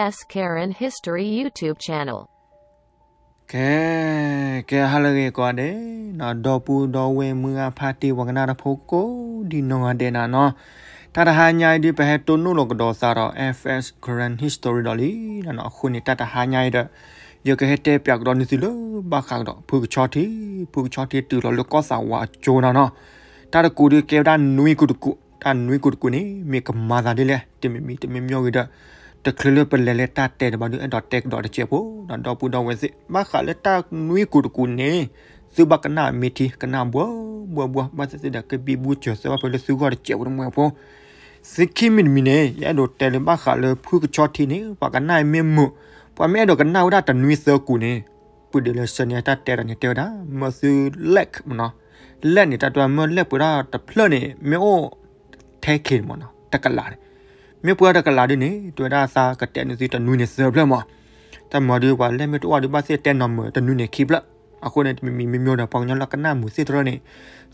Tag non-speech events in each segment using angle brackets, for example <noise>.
FS Karen History YouTube channel. ကဲကဲဟာလေကွာတဲ့နော်ဒေါ်ပူဒေါ်ဝဲမူကဖာတီဝကနာတဖို့ကိုဒီနောငါတဲ့နာနော်တာတဟာညာဒီပဲတုန်နုလကဒေါ်စာတော့ FS Grand History တော်လီနော်အခုနေတာတဟာညာတဲ့ယောကဟတဲ့ပြကတော့နေစီလို့ဘာခါတော့ဖူကချော်တီဖူကချော်တီတူတော်လကောစာဝါဂျိုနာနော်တာတကူဒီကေဒါနွီကူတကူတာနွီကူတကူနေမေကမာသာတယ်လေတမီမီတမီမျောကြီးတဲ့တကလလပလလတာတဲဘနူအန်ဒတက်ဒတ်ချေဖို့နန်တော့ပူတော့ဝဲစစ်မခါလက်တာနွေးကူတကူနေစုဘကနာမီတီကနာဘောဘောဘောမစစစ်ဒကဘီဘူးချောဆဝပလစုကရချေဖို့မဖို့စိခိမင်မီနေရတော့တဲလမခါလဖူကချောတီနေဘကနာမေမှုပမဲတော့ကနာဝဒတနွေးစကူနေပူဒလစနေတာတဲရနေတဲတာမဆူလက်မနော်လက်နေတာတော်မလက်ပူတာတဖလနေမေအိုထဲခင်မနော်တကလာတယ်မေပွားတကလာဒီနေတွယ်တာစာကတဲ့နေစီတနူးနေဆပ်လက်မတမဒီဝါလက်မတူဝါဒီပါစေတဲ့နမတနူးနေခိပလက်အခုနဲ့မီမီမျိုးတော့ပေါင်ညလကနာမှုစစ်တော်နေ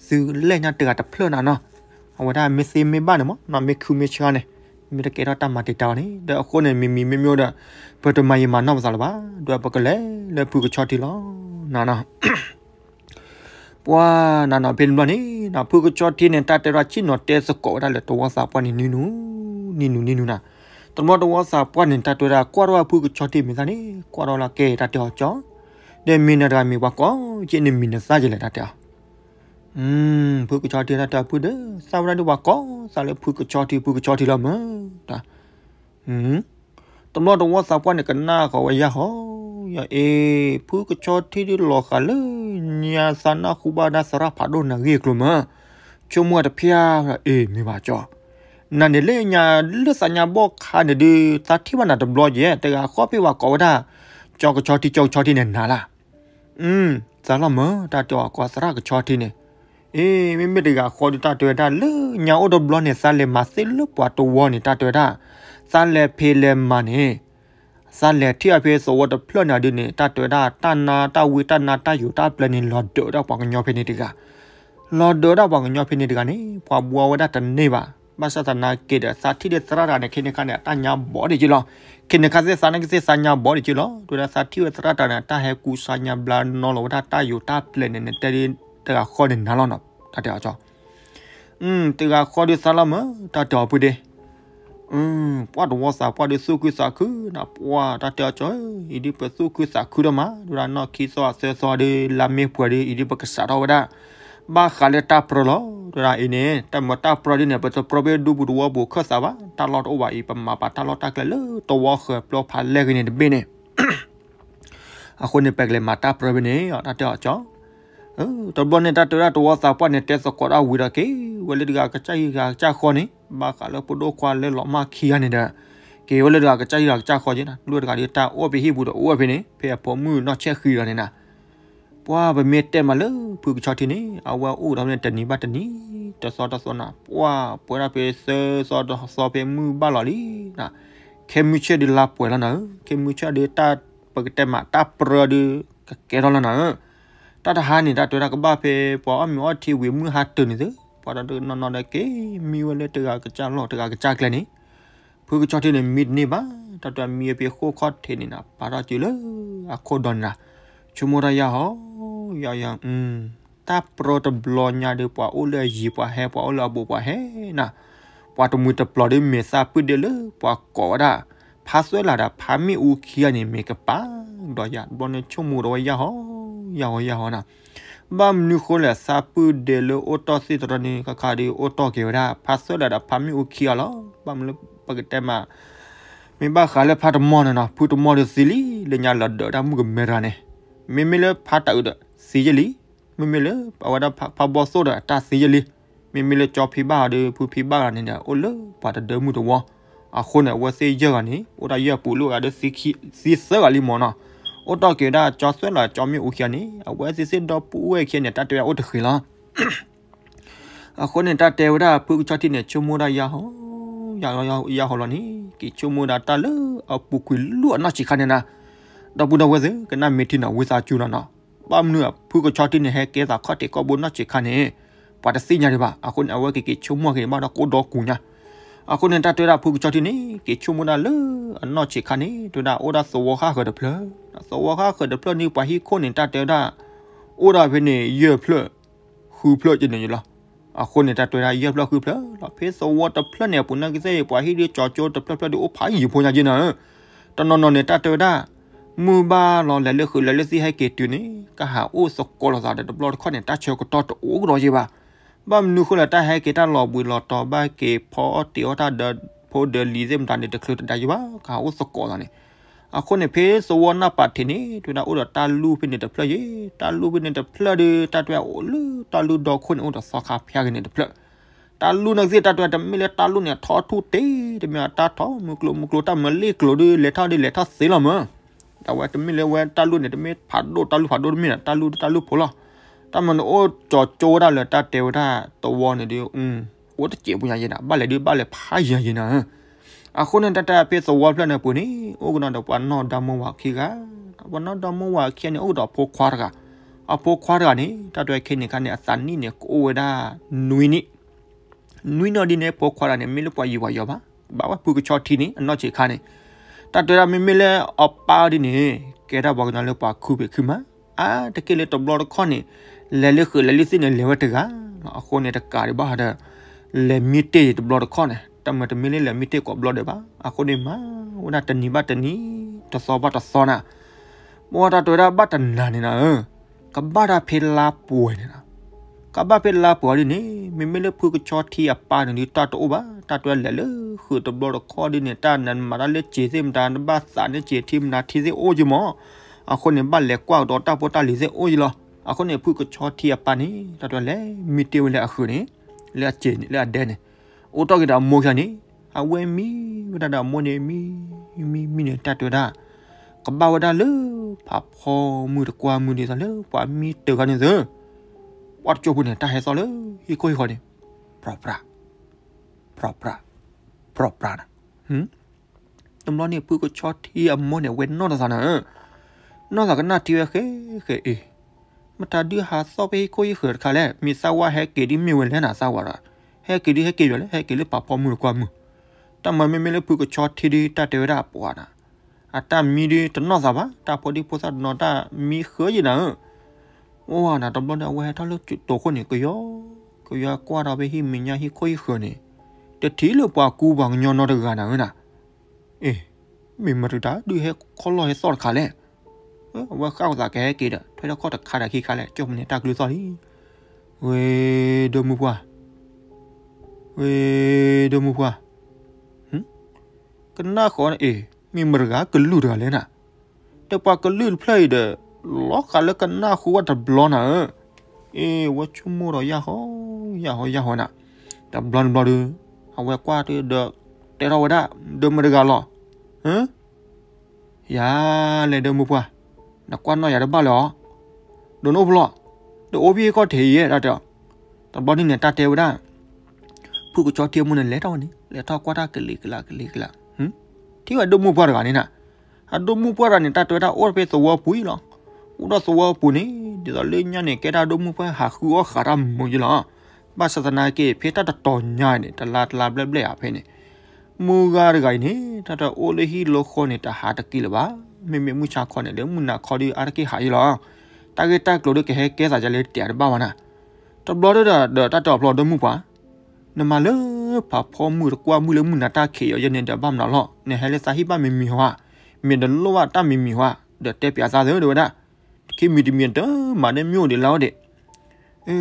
စူလက်ညတကတဖလနာနော်အဝဒါမစ်စီမေဘာနမနမခုမေချာနေမြေတကေတော့တမတေတောင်းနေတော့အခုနဲ့မီမီမမျိုးတော့ဘတ်တမယမနောက်စားလပါတော့ပကလေလက်ဖူကချော်တီလောနာနာပွာနာနာပင်မနီနာဖူကချော်တီနေတတရာချင်းတော့တဲစကောဒါလက်တော့ဝါစာပနီနီနူးနီနူနီနူနာတမတော်ဝါစာပွားနေတာတွေ့တာကွာတော့ဖူးကချော်တိမင်းကနေကွာတော့လာကဲတာတော်ကြောင်းဒဲမင်းနာဒါမီဝါကောကျင်းနေမင်းနာစားကြလေတာတော်อืมဖူးကချော်တိတာတော်ဖူးတဲ့စာဝရတော်ဝါကောစာလေဖူးကချော်တိဖူးကချော်တိလာမတာอืมตำรวจว่าสาวกเนี่ยกันหน้าเขาไว้ยะฮอยาเอผู้กชอที่ดิหลอกกันเลยเนี่ยสานาคูบาดาสารพัดโดนนาเรียกลุมะชั่วมัวแต่เพียเอมีบาจอนันเดเลยญาเลือสัญญาบอกคาเดือตาที่วันนัดบลอเยแต่ก็ข้อพิว่ากอวดาจอกชอที่จอกชอที่เนี่ยนาล่ะอืมสารมอตาจอกว่าสระกชอที่เนี่ยเอ้ไม่ไม่ได้ก็ขอดูตาตัวได้เลยญาอดบลอเนี่ยซาเลมาเซลุปวาตัวเนี่ยตาตัวได้ซาเลเพเลมาเนี่ยซาเลที่อภิสวัตพลนาดิเนี่ยตาตัวได้ตานาตาวิตานาตาอยู่ตาเปลนินลอดเดอดอกปองญอเพนิติกาลอดเดอดอกปองญอเพนิติกานี่พอบัววดาตันนี่บ่าမဆသနာကေဒစာတိရတရာနဲ့ခိနခနဲ့တညာဘောဒီချီလောခိနခစေစာနကစေစာညာဘောဒီချီလောဒူရာစာတိရတရာတနာတဟဲကူစာညာဘလာနောလောဒါတယူတပလနေနဲ့တရင်တကခေါ်နေနာလောနော်တတအကြောอืมတကခေါ်ဒီဆလာမတတော်ပူဒီอืมပွားတော်စာပွားဒီစုကုစာခုနာပွားတတအကြောဤဒီပစုကုစာခုတော့မဒူရာနော်ခီစောဆဲစောဒီလာမေပွားဒီဤဒီပက္ကစာတော်ဝဒါဘာခါလက်တာပရလောရာအင်းနေတမတာပရဒီနေပစပရဘေဒူဘူဒဝဘခဆာဝတာလော့အိုဝိုင်ပမပါတာလော့တာကလေတောဝခပလောဖာလေကနေတဘင်းနေအခုနေပက်လေမတာပရဘနေအတတောချောတဘနေတာတရတဝစာပွားနေတဲ့စကောရာဝီရကေဝလဒကကချိုင်ကချခေါနေဘာခါလပဒိုခွာလေလောမခီရနေတဲ့ကေဝလဒကကချိုင်ကချခေါနေလူတကဒီတာအိုဘီဟီဘူဒအိုဘီနေဖေပေါ်မှုနော်ချက်ခီရနေနာပွားဗမေတက်မလဖူကချတိနေအဝအိုတော်နဲ့တနီပါတနီတစောတစောနာပွားပွဲရပေဆစောတစောပေမူပါလလီနာခေမူချေဒီလာပွဲလာနာခေမူချဒေတာပကတက်မတာပရဒီကေရလာနာတတဟာနေတာတွေ့တာကဘာဖေပွားအမောတီဝေမူဟာတနေစပွားတော့နော်နော်လည်းကေမီဝလည်းတကကကြလော့တကကကြကလည်းနေဖူကချတိနေမီနေပါတတမီပေခိုခေါတ်ထေနေနာပါရကျူလအခုဒွန်နာချူမရယာဟောยายางอืมตาโปรตบลอนยาเดปวาโอเลยีปวาแฮปวาโอลาบปวาแฮนะปวาตมือตปลอดเมซาปึเดเลปวากอดาพาสวยลาดาพามีอูเคียนี่เมกปาดอยาบอนชมูรอยาฮอยาฮอยาฮอนะบัมนิโคลซาปูเดลโอตอสิตรนีคาคาดีโอตอเกวดาพาสวยลาดาพามีอูเคียลอบัมลปกเตมาမေဘခါလဖတ်မောနနာဖူတမောရစီလီလညာလဒဒါမှုကမေရာနေမေမေလဖတ်အုဒစီရလီမမလေပဝဒဖဘောဆိုတာတစီရလီမမလေချော်ဖီဘာဒေဖူဖီဘာကနေဒါအိုလပါတဒမှုတော့အခုနဲ့ဝစီရကနေအိုတာရပူလို့ရတဲ့စီခီစီဆာလီမောနာအိုတော့ကေဒါချော်ဆွဲလာချော်မြို့ဦးခရနေအဝဲစစ်စစ်တော့ပူဝဲခင်းတတ်တယ်အိုတခေလားအခုနဲ့တတ်တယ်ဝဒဖူချတ်တိနဲ့ချုံမိုးတာရဟောရရရရဟောလာနီကီချုံမိုးတာတလအပူကွီလူအနာချီခနေနာတော့ပူတော့ဝဲစကနမေတီနာဝေစာကျူနာနော်ปอมเนื้อผู้ก็ชอตินเฮเกตาคอติก็บุญนอจิคันเฮปัตสิญาริบาอาคนเอาไว้กิกิชุมมัวกิมาดอกโกดอกุญญาอาคนเนตาตัวดาผู้ก็ชอตินี่กิชุมมุนาเลอันนอจิคันเฮตัวดาโอดาสวะค่าเกิดเพลอสวะค่าเกิดเพลนี่ปะฮิคนเนตาตัวดาโอดาเพเนเยเพลคือเพลจินนี่ล่ะအခုနေတာတွေ့ရရပ်လောက်ခုဖလားလာဖေးစောဝတ်တဖလက်နေပုန်နကိစေပွားဟီဒီကြော်ကြောတဖလက်ဖလက်ဒီအိုဖိုင်ယူဖုန်ညာကျင်းနော်တနော်နော်နေတာတွေ့တာမူဘာလောလလခုလလစီဟဲကေတူနီကဟာအိုစကောလာတဲ့ဘလော့ခွန်နဲ့တချေကတော်တူရောကြီးပါဘမ်နုခလတဟဲကေတလောဘူးလောတော်ဘာကေဖောတီယတာဒဖိုဒလီဇမ်တန်တဲ့ခလတဒါကြီးပါကဟာအိုစကောလာနေအခုနေဖေးစဝနာပါတီနီတူနာအိုတာလူဖိနေတဲ့ဖလရေတာလူဖိနေတဲ့ဖလဒီတတ်ွယ်အိုလူတာလူဒေါခွန်အိုတဆခါဖျားနေတဲ့ဖလတာလူနစီတတ်ွယ်တမီလေတာလူနေထောထူတေတမီတာထောမုကလမုကလတမလေးကလိုဒီလေထာဒီလေထာစေလမตะเวตะมิเลเวตะลุเนี่ยตะมิผาโดตะลุผาโดมิน่ะตะลุตะลุพอละตะมันโอ้จอโจดาเลยตะเตวดาตะวอเนี่ยดิอืมโอ้ตะเจียบุญยาเยนะบะเลยดิบะเลยพายาเยนะအခုနဲ့တတအဖြစ်သဝပလနဲ့ပူနေဥကနာတော့ပနောဓမ္မဝခိကပနောဓမ္မဝခိနဲ့ဥတော်ဖို့ခွာရကအဖို့ခွာရကနေတတရခိနေကနေအသနိနဲ့ကိုဝဒနွိနိနွိနော်ဒီနဲ့ဖို့ခွာရနေမင်းလပွားယူပါရောပါဘာဝပူကချောတီနေအနော့ချေခါနေတတရမီမီလဲအပါဒီနေကဲတာဘောက်နာလဲပါခုပဲခမအာတကယ်လေတဘလတော့ခွန်နေလဲလေခလဲလစ်နေလဲဝတ်တကအခုနေတဲ့ကာရီဘာဒါလဲမီတေတဘလတော့ခွန်နေတမတမီလဲလဲမီတေကိုဘလတော့ပါအခုနေမှာဝနာတနီဘတနီတစောဘတစောနာမောတာတွေ့တာဘတနာနေနာကဘာဒါဖေလာပွေနေနာကဘာဖဲလာပေါ်နေမိမလဖုကချောတီအပါနေတတ်တော့ပါတတ်တွဲလဲလေခုတဘလခေါ်ဒီနေတာနန်မရလေချေစိမတန်ဘာစာနေချေတိမနာတီစေအိုဂျမောအခုနေဘလက်ကွာတော့တပေါ်တလီစေအိုဂျလောအခုနေဖုကချောတီအပါနေတတ်တွဲလဲမီတီဝလဲအခုနေလဲချေနေလဲဒဲနေအိုတော့ကတာမောခဏီအဝဲမီဝဒတာမွနေမီမီမီနေတတ်တွဲတာကဘာဝဒလေဖာဖောမှုတကွာမှုနေစလေပွာမီတကနေစေวัดจบุญเนี่ยตาเฮซอเลยฮิยคฮิโเนี่ยพรอปราพรอปราพรอปรานะหืมตำรวจเนี่ยพูดก็ชอตที่อมเนี่ยเว้นนอกสานะนอกจากนั้นที่ว่าเคเคเอมาตาดื้อหาซอไปฮุยกฮิเขิดคาะแล้วมีสาวะแฮกเกดิมีเว้นแล้วนะสาวะละแฮกเกดิแฮกเกอยู่แล้วแฮกเกดิปะพอมือกว่ามือัตงมัไม่ไม่เลยพูดก็ชอตที่ดีตาเทวดาปวดนะอาตามีดีตนนอกสาบะตาพอดีพูดซะนอตามีเขยอยู่นะเออဝါနာတဘလဒဝဲထလုတ်တိုခွနေကယောကယောကွာတာပဲဟိမညာဟိခွိခွနေတတိလပွားကူဘောင်ညောနောတကနာဟနာအေးမိမရတာဒူဟဲခေါ်လောဟဲစော်ခါလဲဝါကောက်တာကဲကေတာထွေတော့ခေါ်တခါတခိခါလဲကြုံနေတက်လူစော်ဟိဝေဒမူပွားဝေဒမူပွားဟင်ကနာခေါ်အေးမိမရကကလူရလဲနာတပွားကလူဖလိုက်တဲ့လောကလကနာခုဝတ်ဘလောနာเอวะชุมรอยะหอยะหอยะหอนะตะบลอนบลอดအဝဲကွာတဲ့တေရဝဒဒမရဂလောဟမ်ယာလေဒမပွားနကွာနော်ရဘလောဒိုနိုဘလောဒိုအိုဘီကောထေရဲ့တာတော့တဘောနိနဲ့တတေဝဒဖုကချောတေမုန်လဲတော့နိလဲတော့ကွာတာကလီကလာကလီကလာဟမ်ဒီကဒမပွားရကနေနာအဒမပွားရနေတတေတာအော်ပေသောဝပူီလောဥဒသောပူနေဒီတော့လေညနေကဲတာဒုံမဖဟာခူအခရမ်မူလာဘာသဒနာကေဖေတာတော်ညာနေတလာတလာဘလက်ဘလက်အဖေနေမူကားတကိုင်နေတတအိုလီဟီလိုခိုနေတာဟာတကီလပါမေမေမူချာခေါနေလေမူနာခေါ်ဒီအာကေဟာရီလောတာဂေတာကလိုဒကဟဲကဲစာကြလေတရားဘာဝနာတဘလောဒဒတတော်ဘလောဒမူပါနမလပဖောမူရကွာမူလမူနာတာခေယယနေတာဘာမနာလောနေဟဲလေစာဟိပါမေမီဟွာမေဒလောဝတာမေမီဟွာဒတဲပြာစာဇေဒဝဒါခေမီတီမီတမနမြို့နေလောက်တဲ့အဲ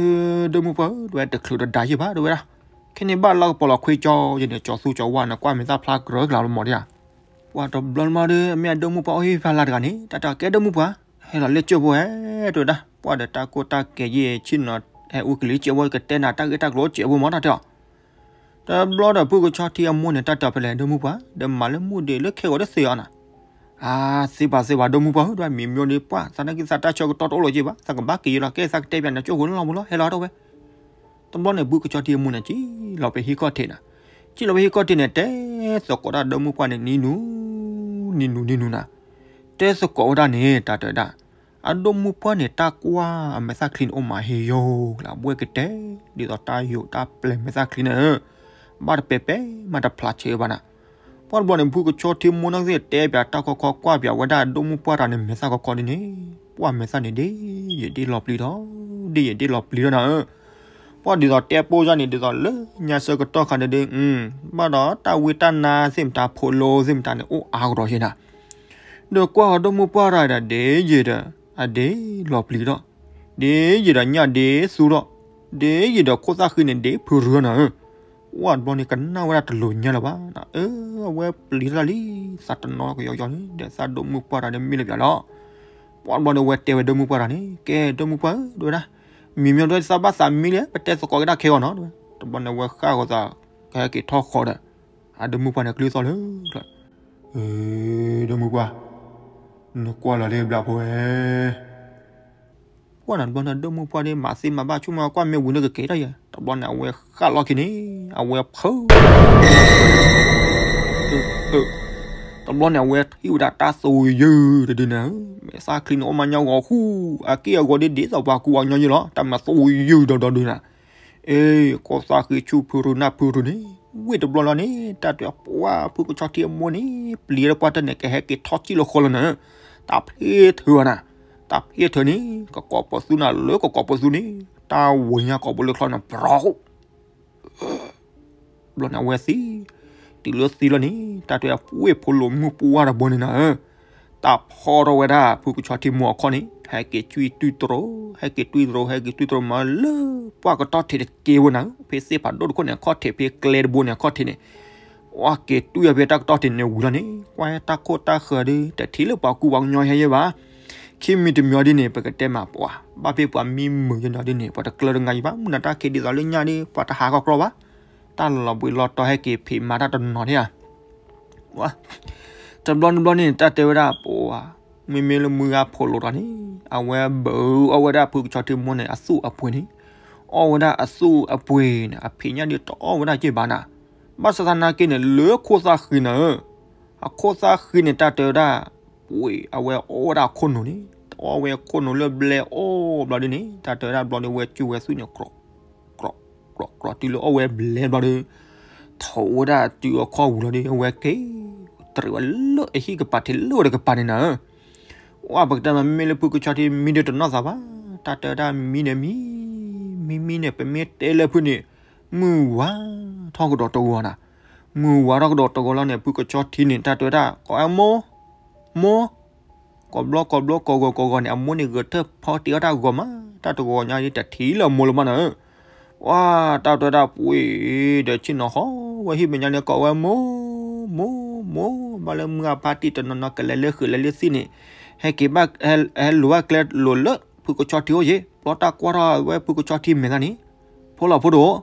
ဒမူပါဒွဲတခလူဒါရပါဒွဲလားခင်းနေပါလောက်ပေါ်လောက်ခွေးကြောရတဲ့ကြောဆူကြောဝါနကွာမင်းသားဖလာဂရဂလာလို့မော်ရဝါတော့ဘလန်မာရဲအမြတ်ဒမူပါဟေးဖလာတကနေတတကဲဒမူပါဟဲ့လားလက်ချွတ်ပွဲတို့ဒါပွားတဲ့တာကိုတာကဲရဲ့ချင်းနော်အဲဦးကလေးချေဝဲကတဲနာတာကဲတာကလို့ချေဝမော်တာတော့တဘလော့ဒပုကချတီအမွန်းနဲ့တတဖလဲဒမူပါဒမလမှုတွေလက်ခဲရတဲ့ဆေရနာအာစေပါစေပါဒုံမူပါဟုတ်တယ်မင်းမျိုးနေပွားစနကိစတာချောတော်တော်လို့ကြည့်ပါစကဘာကီရကဲစက်တဲ့ပြန်ချိုးကုန်လောက်မလို့ဟဲလာတော့ပဲတမလို့နေဘူးကချော်တီမူနေကြည်လောက်ပဲဟီကော့ထင်တာကြည်လောက်ဟီကော့ထင်နေတဲ့စကောတာဒုံမူပွားနေနီနူနီနူနီနူနာတဲစကောတာနေတာတတာအဒုံမူပွားနေတာကွာအမစကလင်းအမဟေယောလာဘွေကတဲ့ဒီတော့တာယိုတာပလေမစကလင်းနော်ဘာပေပေမတာဖလာချေဘာနာပွားဘလန်ဘူးကချောတီမုန်ငယ်တဲပြတာကခေါ်ကွာပြဝဒါဒုံမပွားရနေမဆာကခေါ်နေပွားမဆာနေဒီရဒီလော်ပလီတော့ဒီရဒီလော်ပလီတော့နော်ပွားဒီတော့တဲပိုးရနေဒီတော့လေညာစကတော့ခါနေဒီอืมဘာတော့တာဝီတနာစင်တာဖိုလိုစင်တာနေအိုအာရောရှင်တာဒိုကွာဒုံမပွားရတာဒီရတဲ့အဒီလော်ပလီတော့ဒီရညဒီဆူတော့ဒီရတော့ခိုးစားခင်းနေဒီဖူရနာဟမ်ဝတ်ဘနေကနဝရတလူညလပါအဲဝဲပလီလာလီစတနောကိုရောက်ရောက်နေတဲ့စဒုံမူပါရနေမိလပြလောပွန်ဘနဝဲတဲဝဲဒုံမူပါရနေကဲဒုံမူပါဒိုနာမိမြောတော့စပါစာမီလေပတက်စကောကခဲရောနော်တဘနဝဲခါကောသာခဲကေထောက်ခေါ်တဲ့အဒုံမူပါနေကလေးစော်လေအဲဒုံမူပါနကွာလာလေဘလာပွဲว่านั่นบ้นเดิมมึงพอดีมาซิมาบ้าชุ่มมาก้อนไม่วุ่นกก็เกดได้ยังตบบอลเอาเวข้าล็อกนี้เอาเวเพิ่ตบบวจเนเอาเวทยิวดาตาสูยืดดีนะแม่ซาคลินโอมาเงาหอคู่อาเกียกอดีดีสาวากูอังยังยี่ล้อแต่มาสูยืดดดีนะ เอ้ก็ซาคือชูพูรุนาพูรุนี่เวทตบบอจนี่แต่เดี๋ยวว่าผู้กุชาเทียมมัวนี่เปลี่ยนปั้เนี่ยแกแหกทอดจิโลคนละนะตบเพเถื่อนะตับเฮทนี่ก็กอบสุนัลเลก็กอบสุนีตาวิญญก็บุเลคลอนน่ะเปล่าบลนเอาไว้สิติเลสิละนี่ตาตัวฟุ้ยพลมือปวาระบนนะเออตัพอเราเวลาผู้กุชาที่มัวคนนี้ให้เกจุยตุยตรให้เกตุยตรให้เกตุยตรมาเลยปวาก็ต่อเทเกวนะเพศเสพดดคนเนี่ยข้อเทเพเกลดบุเนี่ยข้อเทเนี่ยว่าเกตุยเบตักต่อเทเนี่ยวุลนี่ว่าตาโคตาเขื่อดีแต่ทีเลือปากูวังย้อยให้ยังวะခေမီတမျောဒီနေပကတဲမှာပွာဘာပေပွာမီမူရနော်ဒီနေပတကလရငိုင်ပါမနတာခေဒီဇလညာနေပတဟာကောကလောပါတာလလဘွေလော်တော်ဟဲကေဖေမာတာတနော်နေဝါတဘလွန်ဘလွန်နေတာတေဝရာပွာမေမေလမူကဖိုလိုတာနေအဝဲဘူအဝဲတာဖုချတိမွနေအဆုအပွေနေအဝဲတာအဆုအပွေနေအဖေညာဒီတော်ဝဲတာကြည်ပါနာမဆသနာကိနေလေခိုစာခိနေအခိုစာခိနေတာတေရာปุ้ยเอาเวโอดาคนนูนี่เอาเวคนนู้เลยเบลโอ บลอดนี่ตาเธอได้บลอดเวจูเวสุเนี่ยกรอกรอกรอกรอที่เรอาเวเบลบลอดทั่วได้จูอข้าวเราดีเอาเวกีตระเวจลุเอฮีกับปัติลุได้กับปานินะว่าบักดามมีเลปุกูชาติมีเดตนน้าซาบะแตาเธอได้มีเนมีมีมีเนเป็นเมเตเลพุนี่มือว่าท้องกระโดดตัวนะมือว่าเราก็โดดตัวเราเนี่ยพูดกับจอที่เนี่ยตาเธอได้ก็เอาโมမောကဘလကဘလကောကောကောကောနဲ့အမွနေကထဖော်တီတာကောမတတကောညာရတထီလမောလမနဝါတတတပွေတဲ့ချင်းနော်ဟောဝဟိမညာနဲ့ကောဝမောမောမောမလမငါပါတီတနနကလလေခလလေစီနေဟဲကေဘက်ဟဲဟဲလွာကလက်လောလဖုကချော်တီယိုရေပလတာကွာရာဝဲဖုကချော်တီမင်းကနီဖောလာဖို့တော့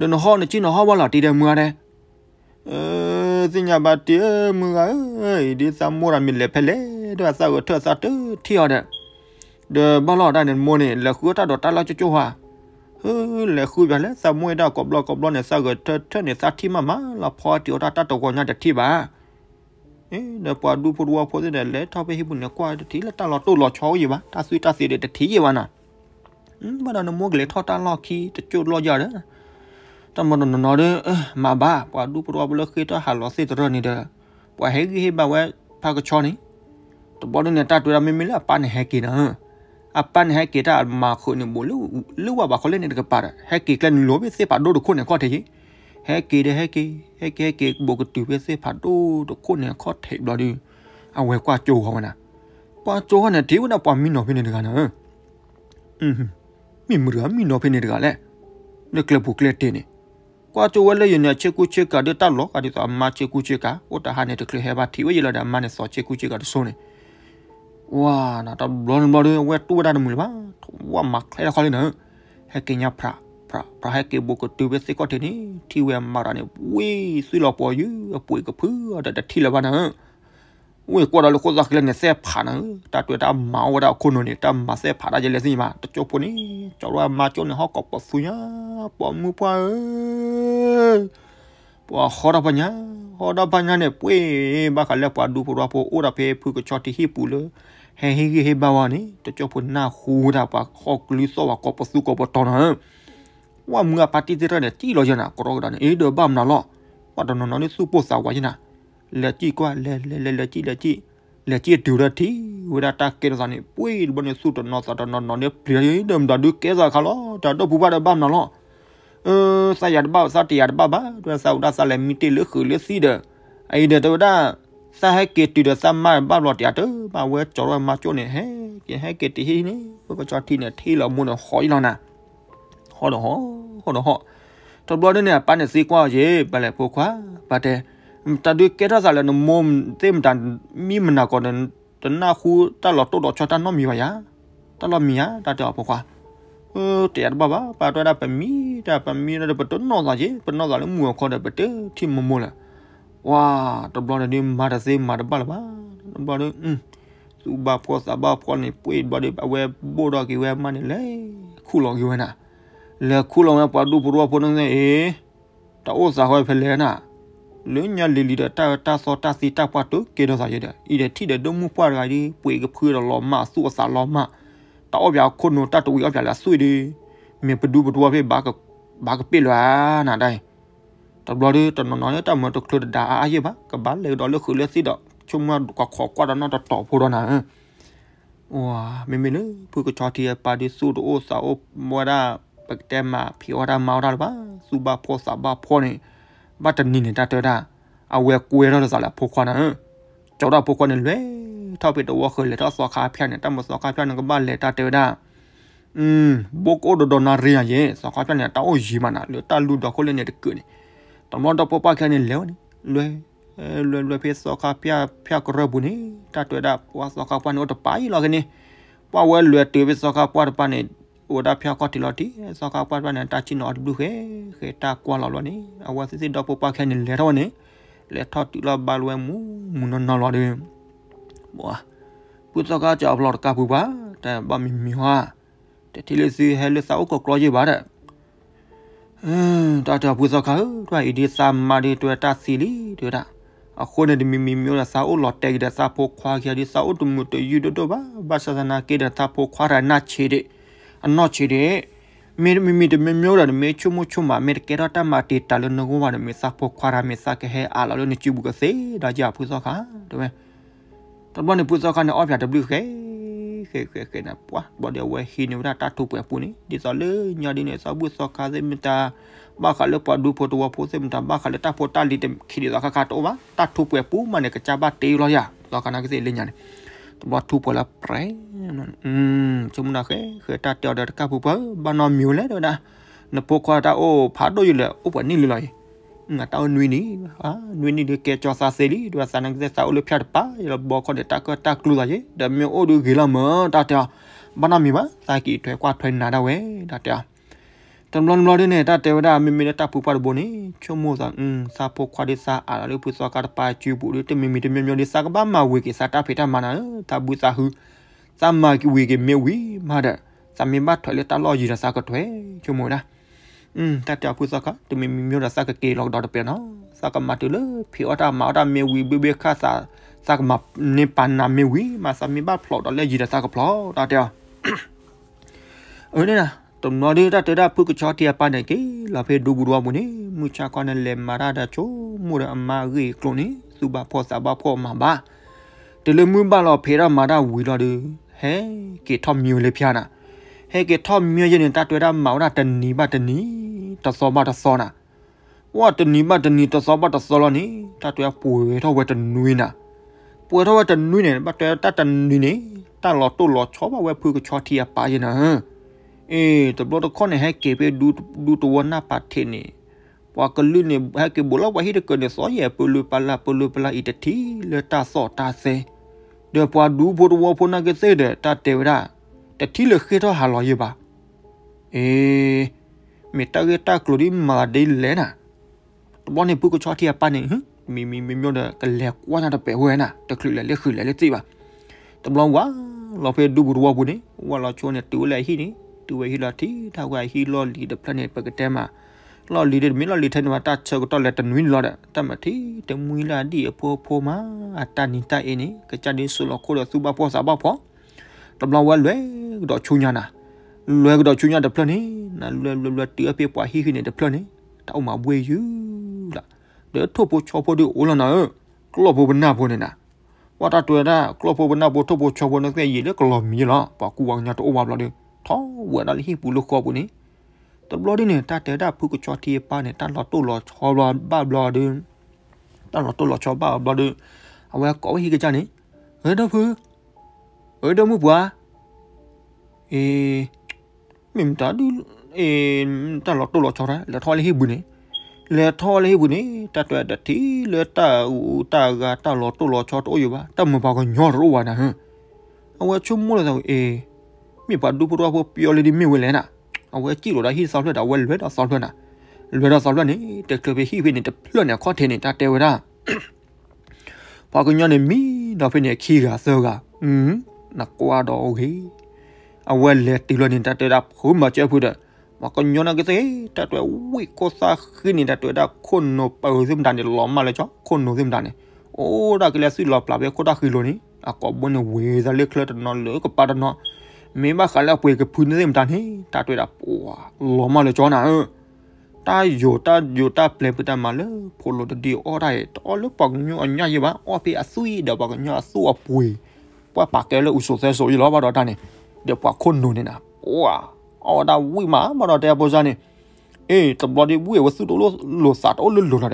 ဒနဟောနေချင်းနော်ဟောဝလာတီတယ်မွာတယ်အဲစညာပါတေမူကအေဒီဆာမိုရာမီလေဖလေတော့ဆောက်ထောဆတ်ထီရတဲ့ဒဘလော်တိုင်းနဲ့မိုးနေလခုတာတော့တလာချိုချိုဟာဟဲလခုပြလဲဆမွေတာကဘလကဘလနဲ့ဆောက်ကထထနဲ့စာတိမမလာဖော်တီတာတတော်ကညာတတိပါเออปอดูพอดูว่าพอได้แล้วทอไปให้บุญเนี่ยกว่าทีละตลอดตลอดช้ออยู่ป่ะตาซุยตาเสียได้ทีอยู่ป่ะน่ะอืมบ่น่ะนมกเลยทอตาลอคีตะจุดลอยอ่ะตมนนนเอมาบ้าปวดูปรวบลคือตัวหาลอสิตรนี่เด้อปวเฮกิเฮบาวพากชอนี่ตบอเนี่ยตาตัวไม่มีละปานเฮกินะอปันเฮกิตา มาคน่บลรููว่าบาคนเล่นนี่กปาเฮกิกลนลบเสปาดดคนเนี่ยขอเทเฮกิเด้เฮกิเฮกิเฮกบกติเวเสปาโดดคนเนี่ยขอเทบอดิเอาไว้กว่าโจเขานะปาโจเนี่ยที่วนะปามีนอพินี่กันนะอืมมีมือมีนอพินี่กันแหละนึกเล็บุกเลตินี่ก็จะว่าเลยอย่าเนี้ยเชื่อกูเชื่กันเดืตั้งหอกอันี้ต่อมาเชื่อกูเชื่กันโอ้ตหารเนี่ยจเคลียร์เหตุการณ์ที่ว่าอย่างเราได้มาเนี่สอเชื่อกูเชื่อกัดโซนเนี่ว้าน่าตาบลอนบ่เลเว้ยตัวด้หนม่งเลบ้างว่ามักใครละคนนึงให้เกียร์พระพระพระใฮ้เกีร์บุกตัวเวสก็ทีนี่ที่เวียนมาเนี่ยวิ่งสุดหลอปว่ยยือป่วยกับเพื่อแต่ที่ละวันนะะอุ้ยกว่าเราลูกคนรัเล่นเนี่ยเสียผ่านนะตาตัวตาเมาตาคนนี่ตามาเสียผ่านได้เลยสิมาตาจบปุ่นนี่จอดว่ามาจนเนี่ยเขาก็ปอดสุญญาปอดมือปอดปอดขอรับปัญญาขอรับปัญญาเนี่ยปุ้ยบ้าขันแล้วปอดดูปอดว่าปอดอุระเพื่พูก็ชอตที่ฮิปุเลยเฮ้ยเฮ้ยเฮ้ยบ้าวนี่ตาจบปุ่นหน้าคูดับปอดขอกลิโซว่าก็ปอสสุก็ปอดตอนนะว่าเมื่อปฏิเสธเนี่ยที่เราจะน่ะกรอกดันเอ้เดี๋ยบ้ามน่ะล่ะว่าตอนนั้นนี่สู้ปวดสาวไว้นะလက်ကြည့်กว่าလက်လက်လက်ကြည့်လက်ကြည့်လက်ကြည့်ဒူရတီဝဒတာကေဇာနေပွေဘနေစုတနောစတနောနော်နေပြေဒမ်ဒါဒုကေဇာခလောဒါတော့ဘူပါဒဘမ်နော်လောเออสายาดบ่าวสาติยาดบ่าวบ่าตัวสาวดาสาเลมิติลึกคือลึกซีเดไอเดตัวดาสาให้เกติเดสามมาบ่าวหลอดยาเตบ่าวเวจอรมาจุเนี่ยเฮเกให้เกติฮีนี่พวกจอที่เนี่ยที่เรามุนหอยเรานะหอดหอหอดหอตัวบลอเนี่ยปานเนี่ยซีกว่าเยไปแล้วพวกขวาปาเต ta du ke ra zala no mom tem dan mi mna ko den tan na khu ta lo to do cho ta no mi wa ya ta lo mi ya ta ta po kwa o te ya ba ba pa to da pa mi ta pa mi na de pa to no za ji pa no za le mu ko de pa te ti mo mo la wa to blo ne ma da se ma da ba la ba ba de um su ba po sa ba po ni pu ba de ba we bo do ki we ma ni le khu lo ki we na le khu lo ma pa du bu ro po ne e ta o sa ho phe le na လေညာလီလီတာတာဆောတာစီတာပတ်တုကေဒဆာရတဲ့ဤတဲ့ထိတဲ့ဒုံမှုပွားရာဒီပွေကဖွေတော်လောမဆုအစာလောမတောက်ပြခုနတတူရောက်ပြလာဆွေဒီမေပဒူပဒူအဖေဘာကဘာကပိလွာနာတိုင်းတဘလီတနနော်တမတကလူဒါအာရပါကဘာလေတော်လခုလစီတော့ချုံမကခေါ်ကွာတော့တော့တော်ဖို့တော့နာဝါမေမေလေပုကချော်တီရပါဒီစုတို့စာအမောရာပကတမဖီအောရာမောရာပါစူဘာဖောစာဘာဖောနေบัดนี่เนี่ยตาเตอดาเอาเวกวยรอดซะละพวกควานะเจ้าดาพวกควาเนี่ยเลยทอไปตัวเคยเลยทอสอคาเพียเนี่ยตําสอคาเพียนก็บ้านเลยตาเตอดาอืมบกโอดดนาเรียนเยสอคาเพียเนี่ยตาโอยีมานะหรือตาลูดอกคนเนี่ยเกินตำรวจตปปาแค่เนี่ยแล้วนี่เลยလွယ်လွယ်ဖေးစောကပြပြကရဘူးနေတာတွေ့တာပွားစောကပွားနေတော့ပါရလကနေပွားဝဲလွယ်တေးစောကပွားတပါနေဝဒဖျောက်ကတိလတိစကပတ်ပနတာချီနော်ဘလူခဲခဲတာကွာလော်လော်နေအဝစစ်စစ်တော့ပပခဲနေလေတော့နေလေထော်တိလဘလွယ်မူမနနော်လော်တယ်ဘွာပုစကကြောက်လော်ကပူပါတန်ဘာမီမီဟာတတိလစီဟဲလစာအုတ်ကောကရောကြီးပါတဲ့အင်းတာတာပုစကတို့အီဒီစာမာဒီတွေ့တာစီလီတို့တာအခုနဲ့ဒီမီမီမျိုးလာစာအုပ်လော်တက်တဲ့စာဖို့ခွာခဲ့ဒီစာအုပ်တို့မတူယူတို့တော့ပါဘာသာနာကေတဲ့စာဖို့ခွာရနာချေတဲ့အနော့ချီတဲ့မေမီမီတမမျိုးရမေချုံမချုံမမေကေရတာမတီတလနဂဝါမေစာဖို့ခွာရမေစာခဲအာလလနချူဘကစေဒါကြဖူစောခါတမဲတဘနဖူစောခါနအော်ပြ W ခဲခဲခဲခဲနပွားဘော်ဒဝဲဟီနူရတာတူပွဲပူနီဒီစောလေညာဒီနေစောဘူးစောခါစေမတာဘာခလပဒူဖို့တော်ဖို့စေမတာဘာခလတာဖို့တာလီတခီဒီစောခါကတော့ဘာတာတူပွဲပူမနေကချဘာတေရောရစောခါနာကစေလညာနေตัวทูปลาเปรอืมจมนาเคเคยตาเตียวเดกับผู้เปบานอมิวแล้วนะนปกว่าตาโอพาดอยู่แล้วอุปนิลเลยငါတောင်းနွေနီဟာနွေနီဒီကေချောစာစေလီဒွာစနန်ကစတာအိုလဖြတ်ပါရဘောခဒတကတကလူလာရေဒမြေအိုဒူဂီလာမတာတာဘနာမီပါတာကီထွဲကွာထွဲနာတော့ဝဲတာတာตำรวจมลอดิเนตาเตวดามิมิเนตาปูปาดบนี่ชมโมซังอืมซาโปควาดิซาอาลาลุปุซวากาปาจูบุริเตมิมิเตเมียวดิซากบามาเวกิซาตาเพตามานาตาบุซาฮึซัมมากิเวกิเมวีมาดาซัมมิบัตถอยเลตาลอยีราซากะถวยชมโมนะอืมตาเตวปุซวากาเตมิมิเมียวดาซากะเกลอกดอตเปนะซากะมาตุเลพิออตามาออตาเมวีเบเบคาซาซากะมาเนปานาเมวีมาซัมมิบัตพลอดอเลยีราซากะพลอตาเตวเออเนี่ยนะတမဒီတတရဖုကချတီပနေကေလာဖေဒူဘူရမုန်မူချာကနလေမာရာဒချိုမူရအမာရီကလိုနီသူဘာဖောစာဘာဖောမဘာတလမွန်းပါလောဖေရမာဒဝီလာဒီဟဲကေထော့မြူလေဖျာနာဟဲကေထော့မြူရင်တတွေ့တာမောင်နာတနီမတနီတစောမတစောနာဝတ်တနီမတနီတစောမတစောလနီတတွေ့ပွေထော့ဝဲတနွေးနာပွေထော့ဝဲတနွေးနေဘတ်တတနွေးနေတလော်တူလော်ချောဘဝဲဖုကချတီပါရင်နာเออตำรวจตคนเนี่ยให้เก็บไปดูดูตัวหน้าปัดเทนี่อกากลืนเนี่ยให้เก็บบอกว่าให้เกินเนี่ยสอแย่ปลุยปลาปลุยปลาอีแต่ทีเลตาสอตาเซเดี๋ยวพอดูพอตัวพอนักเซเดตาเตวได้แต่ที่เหลือค่อท่อหาลอยอยู่บะเอ เมตาเกตากลุดิมาได้เลยนะตอนนี้พูกก็ชอบที่อปันเนี่ยมีมีมีมีเดกันแหลกว่าน่าจะเป๋เวนะแต่คือแหลกคือแหลกสิบะตำรวจว่าเราไปดูบัวบุนี่ว่าเราชวนเนี่ยตัวอะไรที่นี่တူဝဲဟီလာတီထောက်ကဟီလော်လီဒ် planet ပကတဲမှာလော်လီဒ်မီလော်လီထဲမှာတတ်ချက်တော့လက်တနွင်းလော်တဲ့တမတီတမွီလာဒီအဖိုးဖိုးမှာအတန်နီတအင်းနေကကြတဲ့ဆူလော်ကိုတော့သူပါပေါ်စားပါပေါ်တမလဝဲလွဲတော့ချူညာနာလွဲတော့ချူညာတဲ့ planet နာလွဲလွဲလွဲတီအပြပွားဟီဟီနေတဲ့ planet တောက်မှာဘွေယူလာတဲ့ထုတ်ဖို့ချောဖို့ဒီအိုလာနာကလော်ဖို့ဘနာဖို့နေတာဝါတာတွေ့တာကလော်ဖို့ဘနာဖို့ထုတ်ဖို့ချောဖို့နေတဲ့ရေလေကလော်မီလားပါကူဝါညာတော့ဝါဘလာတဲ့ထောင်းဝဒါလဟိပူလကောပုနေတဘလဒိနေတာတေတာဖုကချောတီပါနေတာလောတုလောချောဘဘဘလဒိတာလောတုလောချောဘဘလဒိအဝဲကောဟိကကြနေဟဲတော့ဖူဟဲတော့မူပွားအေမင်တာဒူအေတာလောတုလောချောရဲလောထောလဟိဘူးနေလေထောလေးဘူးနိတတ်တွက်တတိလေတာဦးတာကတလောတုလောချောတိုးယူပါတမပါကညော့ရောဝါနာဟင်အဝဲချုံမို့လို့ဆိုအေးမိပါဒူပရောဖို့ပျော်လေဒီမိဝင်လဲနာအဝဲကြည့်လို့ဒါဟိဆောက်လွတ်တာဝဲလွဲတာဆောက်လွတ်တာလွဲတာဆောက်လွတ်နေတက်ကြပဲဟိဖိနေတလွတ်နေခေါထင်းနေတာတဲဝရာပါကညနေမီတော့ဖိနေခီကဆောကอืมနကွာတော့ဟိအဝဲလက်တီလွတ်နေတာတဲတာခုမကျဲဖုတဲ့မကညနာကစေတတ်ွယ်ဝိကိုစာခင်းနေတာတွေ့တာခွန်နိုပါဇုမ်ဒန်လောမလဲချောခွန်နိုဇုမ်ဒန်အိုးဒါကလေးစီလောပလာပဲကိုတာခီလိုနီအကောဘွန်ဝေဇာလက်လက်နော်လေကပါဒနော်မင်းမခလာပွေကဖူနေမတန်ဟေတာတွေ့တာပွာလောမလေကြောနာတာယိုတာယိုတာပလေပတမလဖိုလိုတဒီအော်ရိုက်တော်လပညအညာရပါအော်ပီအဆူရဒပညအဆူအပွေပွာပါကဲလဥဆိုဆဲဆိုရလောဘတော့တန်နေဒပွာခွန်နုနေနာပွာအော်ဒါဝိမာမတော်တဲ့ပေါ်စနေအေးတဘဒီဝေဝစုတလို့လိုစာတော့လွလွလာ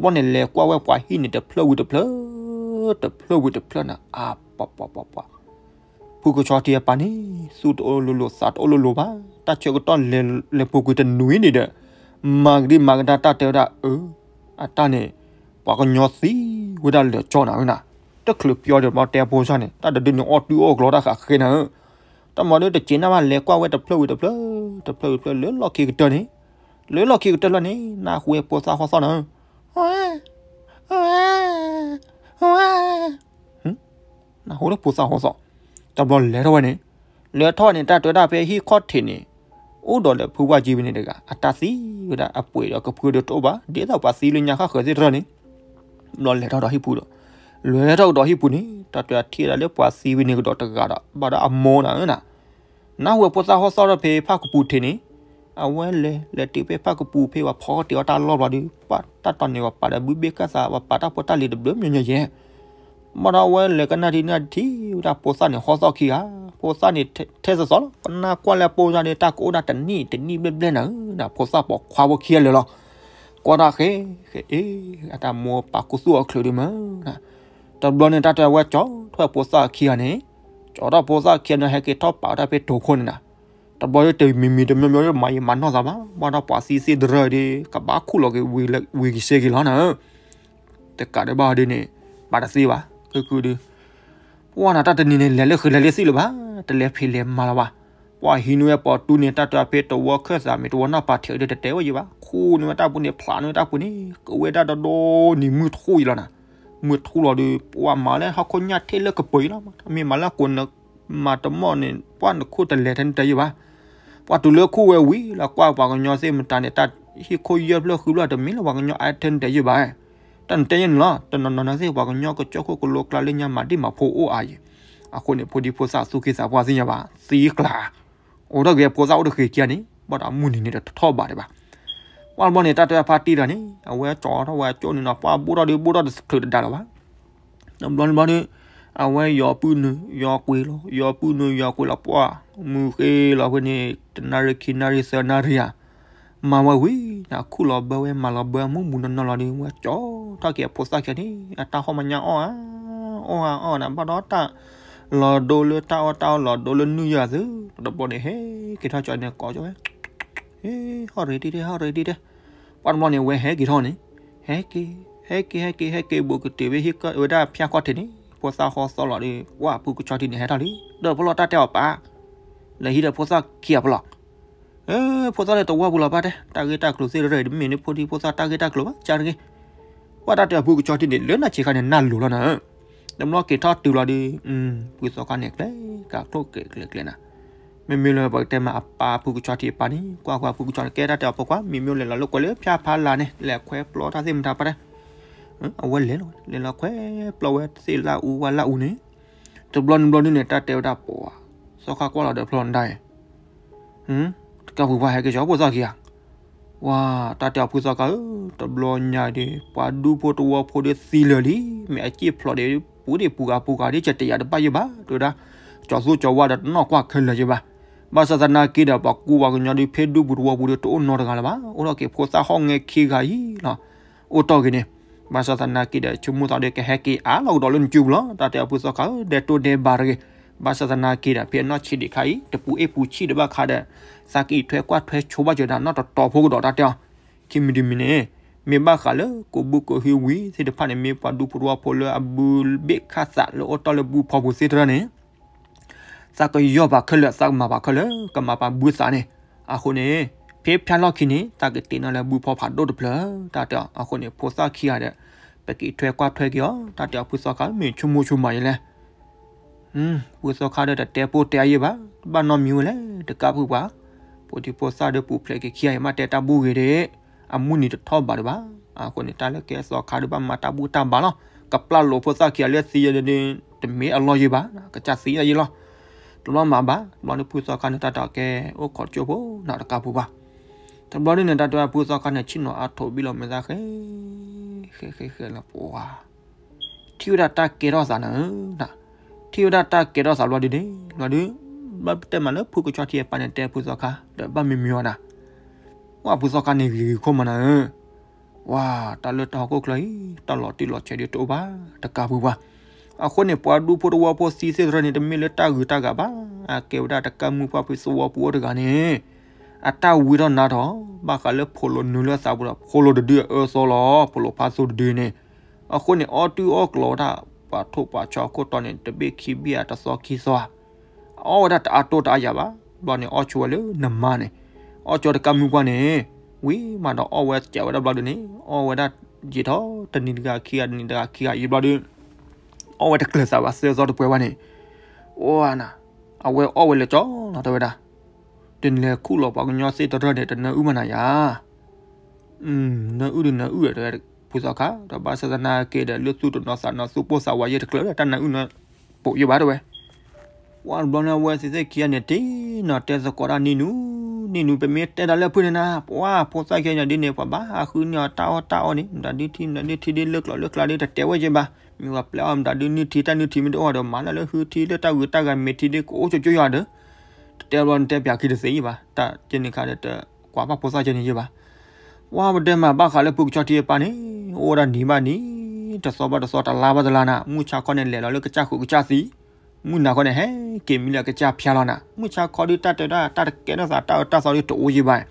ဘောနေလေကွာဝဲပွာဟိနေတဲ့ဖလောဝီတဖလောတဖလောဝီတဖလောနာအာပပပပပုကချော်တီယပါနေစုတိုလိုလိုစတ်အိုလိုလိုပါတချေကတော်လေလေပုကတနွေးနေတဲ့မာဂရီမာဂဒတာတေရာအအတနဲ့ပါကညောစီဝဒါလေချောနာနာတက်ခလပြောတယ်မတဲပေါ်စနေတတဒင်းအော်တူအော်ဂလော်ဒါခခေနာတမလို့တကျင်းနာမလေကွာဝဲတဖလို့ဝဲတဖလို့တဖလို့ဖလို့လော်ကီကတနေလေလော်ကီကတလနေနာခွေပေါ်စာခေါ်စနာဟွာဟွာဟွာဟမ်နာဟိုလိုပေါ်စာခေါ်စတပ်တော့လဲတော့နေလဲထော့နေတာတွေ့တာပဲဟီခော့ထင်နေအိုဒေါ်လေဖူဝကြီးနေတကအတစီဝဒအပွေတော့ကဖူတော့တော့ပါဒေတော့ပါစီလညာခခစစ်တော့နေလော်လဲတော့ဟီပူတော့လွယ်တော့တော့ဟီပူနေတာတွေ့ထီရလေပွာစီဝနေတော့တကတော့ဘာတော့အမောနာနာနာဝပစာဟောဆော်ရဖေဖကပူထင်နေအဝဲလေလက်တီပေဖကပူဖေဝဖော်တီတာလော်ဘာဒီပါတတ်တန်နေဝပါဒဘူဘေကစာဝပါတာပတလီဒဘမြညရဲ့မရဝဲလေကနာဒီနာဒီဒါပိုစာနေဟောစောက်ခီဟာပိုစာနေထဲစောလပနာကွာလေပိုစာနေတကိုဒါတနီတနီဘဲဘဲနာဒါပိုစာပေါ်ခွာဝခီလေလောကွာဒါခေခေအေးအတမောပါကုစုအခလူဒီမနာတဘလနေတတဝဲချောထွက်ပိုစာခီဟာနေကျော်တော့ပိုစာခီနေဟဲကေတော့ပါတာပဲဒိုခွန်းနာတဘောတေမီမီတမျိုးမျိုးမိုင်မနောသာမမတော့ပါစီစီဒရဒီကဘာခုလောကေဝီလက်ဝီစေကီလာနာတက်ကရဘာဒီနေပါတစီပါเธอคือดีว่าหน้าตาเดนีเนี่ยเลยคือเลยสิหรือบ้าแต่เลยพิเลมมาละวะว่าฮินุเอปอตูเนี่ยตาตาเพตตัวเคสามีตัวหน้าปาเถ่อนเด็ดเต๋ออยู่วะคู่นุ่อตาปุ่นเนี่ยพลานุ่อตาปุ่นนี่ก็เวดาดโดนี่มือทุ่ยแล้วนะมือทุ่ยเราดูว่ามาแล้วเขาคนยากเทเลิกกระปุยแล้วมีมาแล้วคนมาตมอเนี่ยป้านคู่แต่เลยทันใจอยู่วะว่าตัวเลือกคู่เววิแล้วกว่าวงางันยอเซมันตาเนี่ยตาฮิโคเยอะเลือกคือเราแต่มีระวังเงนยอไอเทนใตอยู่บ้าတန်တရင်လားတန်နနစေဝါကညောကချောကိုလောကလာလညမာဒီမဖိုအိုအိုင်အခုနေဖိုဒီဖိုစာစုခေစာဘွားစင်းရပါစီကလာအိုတော့ကေပိုစာအိုတော့ခေကျန်နေဘာတာမူနီနေတော့ထော့ပါတယ်ပါဝါမနီတတဖာတီတာနေအဝဲကြောတော့ဝဲကျုံနေတော့ပွားဘူတော့ဒီဘူတော့ခလတာလာပါနမ်လွန်မနီအဝဲယောပုနယောကွေလောယောပုနယောကွေလောပွားမူခေလောခွနေတနာရခိနာရီစနာရီယာမဝဝီနာခုလောဘဝဲမလောဘမှုမူနနော်လာဒီဝဲကြောတာကေပိုစာကနေအတာဟောမညာအောအောအောနာဘတော့တာလော်ဒိုလတာတာလော်ဒိုလနူရသတပေါ်နေဟဲကေထချောင်းနေကောကြောဟဲဟော်ရီတီတဲ့ဟော်ရီတီတဲ့ပန်မနေဝဲဟဲကေထောနေဟဲကေဟဲကေဟဲကေဟဲကေဘုကတီဝဲဟိကဝဒါဖျာကောတင်ပိုစာဟောဆော်လော်ဒီဝါပူကချောင်းတင်ဟဲတာလီတော့ဘလော်တာတဲ့ပါလေဟိတဲ့ပိုစာကီယဘလော်เออพูดซะเลยตัวว่าบุลาบาเดตากตากลุ่มเสื่อยดิมีนี่พูดที่พูดซาตากตากลุ่มจานไงว่าตาเดียวบุกจอที่เด็ดเลือนะชีคันี่นั่นหลุแล้วนะดมล้อเกทอดติวลาดี อืมพูดสกันเอกเลยกักทุกเกลือเลยนะ มีมีเลยบอกเต็มมาปาพูดกุจอที่ปานี้กว่ากว่าพูดกุจอแก่ตาเดียวปกว่ามีมีเลยเราลูกกว่าเลยพยาพาลาเนี่ยแหลกแควปลอท่าเสียมทับไปเเดเอาไว้เล่นเล่นเราแควปลอเวสีลาอูวันลาอูนี่ยจะบลอนบลอนนี่เนี่ยตาเดียวดับปัวสกันกว่าเราเดือดพลอนได้อืมကဘူဘာဟဲကကြောပေါ်စားကြီးဟာဝါတတဖူစားကတဘလညာဒီပါဒူဖို့တဝဖို့ဒီစီလလီမဲအကြည့်ဖလော်ဒီပူဒီပူကပူကဒီချက်တရတပရပါတို့ဒါကြော်စိုးကြော်ဝါတော့နော်ကွာခဲလေကြပါဘာသာသနာကိတာပါကူဝါကညာဒီဖေဒူဘူဝဘူဒီတိုးနော်တကလာပါအိုတော့ကေဖို့စားဟောင်းငယ်ခေခါကြီးနော်အိုတော့ကိနေဘာသာသနာကိတာချုံမတော်တဲ့ကဟဲကီအားလောက်တော့လွန်ကျူလားတတဖူစားကဒေတိုဒေဘာရကြီးဘာသာနာကိရာပြေနော့ချီဒီခိုင်တပူအေပူချီဒဘခါဒစာကီထွဲကွာထွဲချိုဘဂျေဒါနော့တော်ဖို့တော့တတခင်မီဒီမီနေမေဘာခါလကိုဘူကိုဟီဝီစေတဖာနေမေပဒူပူရဝဖိုလအဘူလ်ဘေခါဆာလောတော်လဘူဖော်ဘူးစေတရနေစာကယောဘာခလစာမဘာခလကမပါဘူးစာနေအခုနေဖေးဖြာလောက်ခင်းနေတာကတင်နော်လဘူဖော်ဖာတော့တပလတာတအခုနေဖိုစာခီရတဲ့ပကီထွဲကွာထွဲကြောတာတဖူစာကမေချုံမချုံမရလဲอืมปูซอคาเดตเตโปเตยบาบานอมิวเลตกาปูบาโปติโปซาเดปูเพลกเคียมาเตตาบูเกเดအမှုနီတထဘာဘာအခုနေတလည်းကဲဆောခါဒဘာမတာဘူးတဘာလားကပလာလိုဖစာကလည်းစီရတဲ့တမေအလောရပါကကြစီရရလားတလောမှာပါလောနေဖူစာကနေတတာကဲဟိုခေါ်ချို့ဖို့နောက်တကဘူးပါတဘောနေတတာဖူစာကနေချင်းတော့အထုတ်ပြီးလို့မစားခဲခဲခဲခဲလာပွားထူရတာကေရောစာနာနာทีดาตาเกดอสาวลอดีเดลอดีบับเตมาเลพูกชอที่ปานเตพูซอคาเดบัมมิมิวนาว่าพูซอคานี่คมนะว่าตาเลตอกุกเลยตลอดติลอเฉดิโตบาตะกาบูบาအခုနေပွားဒူပိုတော်ဝါပိုစီစစ်ရနေတဲ့မီလတာဂူတာကပါအကေဝဒတကမှုပပိစဝပူတကနေအတဝီတော့နာတော့ဘာကလည်းဖိုလိုနူလစာဘူးဖိုလိုဒီအဆောလာဖိုလိုပါဆိုဒီနေအခုနေအော်တူအော်ကလောတာပါထုတ်ပါချောကိုတော်နေတပိခိဘီယာတဆောခိဆောအော်ဒါတအတောတအရပါဘာနေအော်ချောလေနမနေအော်ချောတကမှုကနေဝီမတော့အော်ဝဲကြော်တော့ဘလို့နေအော်ဝဲဒါဂျီတော့တနိကခိယတနိကခိယရေဘလို့အော်ဝဲတကလစားပါဆေဇောတပွဲဝနေဝါနာအဝဲအော်ဝဲလေကြောတော့တော့ဒါတင်လေခုလောပါကညောစေတော်တဲ့တနဥမနာယာอืมနဥဒနဥရတဲ့ပုစကာတော့ဘာစဒနာကေဒလူစုတနောဆာနောစုပုစဝါရတကလတနဥနပိုရပါတော့ဝါဘလနာဝဲစစ်ကီယနေတီနော်တဲဇကောရာနီနူနီနူပမေတဲဒါလဲဖွင့်နေတာပွာဖောဆိုင်ခဲညာဒီနေပါဘာအခုညတာအော်တာအော်နေဒါဒီတီနေတီဒီလက်လောလက်လာနေတဲ့တဲဝဲချင်းပါမြူကပလမ်ဒါဒီနီတီတနီတီမတော်တော့မလာလဲဟူတီလက်တောက်ရတကမေတီဒီကိုချိုချိုရတယ်တဲလွန်တဲပြခိတစေးပါတာကျင်းနေခါတဲ့ကွာမဖောဆိုင်ခဲနေပါဝါမတဲမှာပါခါလဲပုတ်ချော်တီပါနေအိုရာနီမနီတဆောဘတဆောတလာဘဒလာနာမူချာခေါနဲ့လဲလောကကြခုကကြစီမူနာခေါနဲ့ဟဲကေမီလာကကြဖျားလာနာမူချာခေါ်ဒီတတ်တတာတတ်ကဲနစာတတ်တဆောလေးတိုးကြီးပိုင်း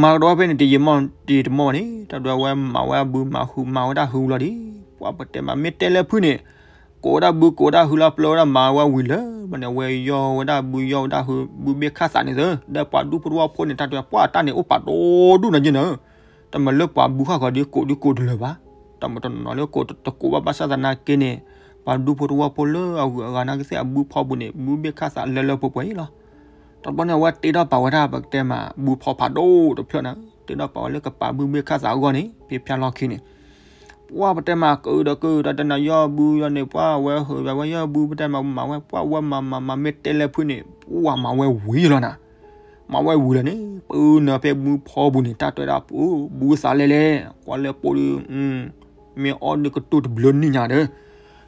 မာတော့ပဲနေဒီမွန်ဒီတမော်နေတတော်ဝဲမဝဲဘူးမဟူမဝဒဟူလာဒီပွားပတဲမှာမေတဲလဲဖူးနေကိုဒါဘူးကိုဒါဟူလာပလောရာမာဝဝီလာမနဝေယောဝဒါဘူးယောဒါဟူဘူးဘေခါစာနေစဒါပဒူပရဝဖိုနေတာတပွာတာနေဥပတောဒူနေညနတမလပဘူးခါခဒီကိုဒီကိုဒလပါတမတနော်လေကိုတကိုဘာဆာဒနာကေနေပဒူပရဝဖိုလအဝဂနာကစေအဘူးဖောဘူးနေဘူးဘေခါစာလလပပွေးလားတပနဝတေတော့ပါဝဒါဘက်တဲမှာဘူးဖောဖာဒိုးတဖြောနာတေတော့ပါလကပဘူးဘေခါစာအောကနေပြပြလောက်ခင်းနေပွားပတမကူဒကူတတနယောဘူးရနေပွားဝဲဟိုဘဝရဘူးပတမမဝဲပွားဝဲမမမမတဲလေဖွနေပွားမဝဲဝေးရနာမဝဲဝူရနေပူနာပေဘူးဖောဘူးနေတတွေ့တာပူဘူးစားလေလေကွာလေပူอืมမေအော်နကတူတဘလနီညာတယ်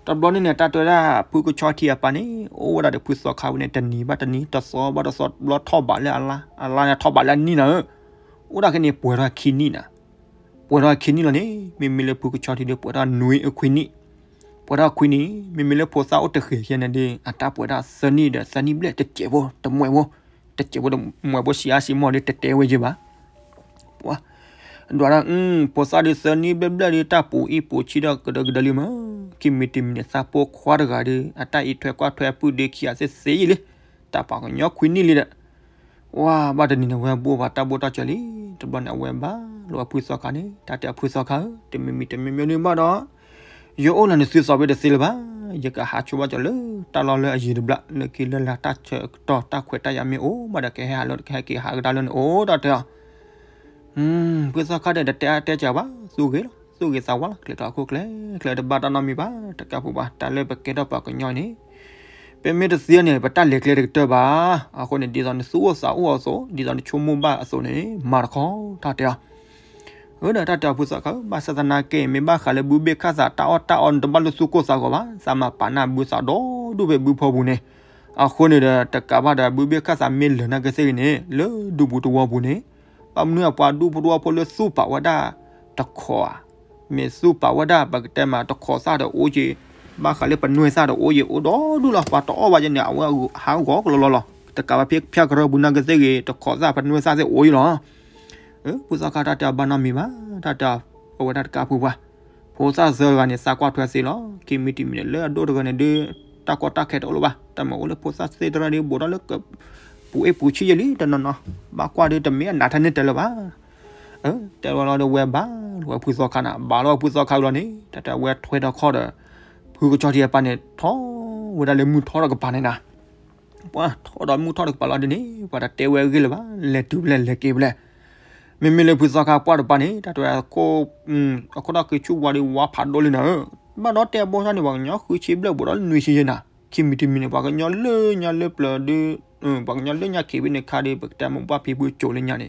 တဘလနီနဲ့တတွေ့တာပူကချောတီပါနေအိုဝဒါတပူစောခါဝနေတနီဘတနီတစောဘတစောဘလထောပါလေအလားအလားနဲ့ထောပါလေနီနာအိုဒါကနေပွဲရခီနီနာပွာရာခင်းနီလနေမေမေလပုကချာတီပွာရာနွေအခွေနီပွာရာခွေနီမေမေလဖောစာအတခေရနေတဲ့အတာပွာရာစနီဒစနီဘလက်တကျေဘောတမွေဘောတကျေဘောတမွေဘောစီယာစီမော်လေးတတဲဝေကြီးပါပွာဒွာရာအင်းဖောစာဒီစနီဘလက်လေးတပူဤပူချီဒကဒကဒလီမကိမီတီမီစာပိုခွာရဂါဒီအတာဤထွဲကွာထွဲပုဒေခီယာစစ်စေးလေတပါကညောခွေနီလေးတဲ့ဝါဘာတနီနဝဲဘောဘာတဘောတချလီတဘနဝဲဘာလောပူစောကနေတတပူစောခါတမမီတမမျိုးနေမတော့ယောအလန်စစ်စောပဲတစီလပါယကဟာချွာကြလေတလောလေအကြီးဒဘလနကီလလာတချတော့တခွေတရမေအိုမဒကဲဟာလောခဲကီဟာဒါလန်အိုတတဟွန်းပူစောခါတဲ့တဲတဲကြပါစုခေလားစုခေစောဝလားကလတာခုကလေကလတဘတာနမီပါတကပူပါတလေပကေတော့ပါကညောနေပေမေတစီရနေပတလေကလေးတက်ပါအခုနေဒီဇန်ဆူဆောအောဆိုဒီဇန်ချုံမဘအစုံနေမာခေါတာတရားဟိုနတတပုစကဘာသနာကေမေဘာခလဘူဘေခါဇာတာအတာအွန်တဘလစုကိုစာကောဘာသမာပနာဘူစာဒိုဒုဘေဘူဖောဘူးနေအခုနေတဲ့တကဘာဒဘူဘေခါဇာမင်းလနကစေနေလေဒုဘူတဝဘူးနေပမနွေပွားဒုဘူတဝဖောလစုပဝဒါတခောမေစုပဝဒါဘကတမတခောစာတော့အိုကြီးဘာခလေပနွေစာတော့အိုကြီးအိုတော့ဒုလပါတော့ဘာညနေအဝဟာကောကလောလောတကဘာဖြက်ဖြက်ရဘူနာကစေတခောစာပနွေစာစေအိုကြီးလောပူဇာကာတာတာဘာနာမီမာတာတာပဝဒတ်ကာပူပါဖိုစာဇော်ဝါနေစာကွာထွက်စီလောကီမီတီမီလေအဒိုဒဂနေဒီတာကောတာခက်တော်လောပါတမောလေဖိုစာစေဒရာနေဘောရလကပူအပူချီယလီတနနဘာကွာဒီတမီနာထနေတယ်လောပါเออแต่ว่าเราเวบ้าหรือว่าผู้สอกันอ่ะบาเราผู้สอกันเรานี่แต่แต่เวทเวดข้อเด้อผู้ก็จอดีปานเนี่ยท้อเวลาเลมูท้อเราก็ปานเนี่ยนะว่าท้อเรามูท้อเราก็ปานเราเดี๋ยวนี้ว่าแต่เตวเวกิเลยบ้าเลตูเบลเลเกเบลမေမေလေပူဇာကပွားတော့ပါနေတာတော့ကိုအခုတော့ကချူဝါရီဝါဖတ်တော့လနေမတော့တဲ့ဘောဆန်နေပါညခုချိဘလဘောနွေရှိနေတာခင်မီတီမီနေပါကညလေညလေပလဒီဘာညလေညခေဘနေခါဒီပကတမဘာဖီဘူးချိုလေညနေ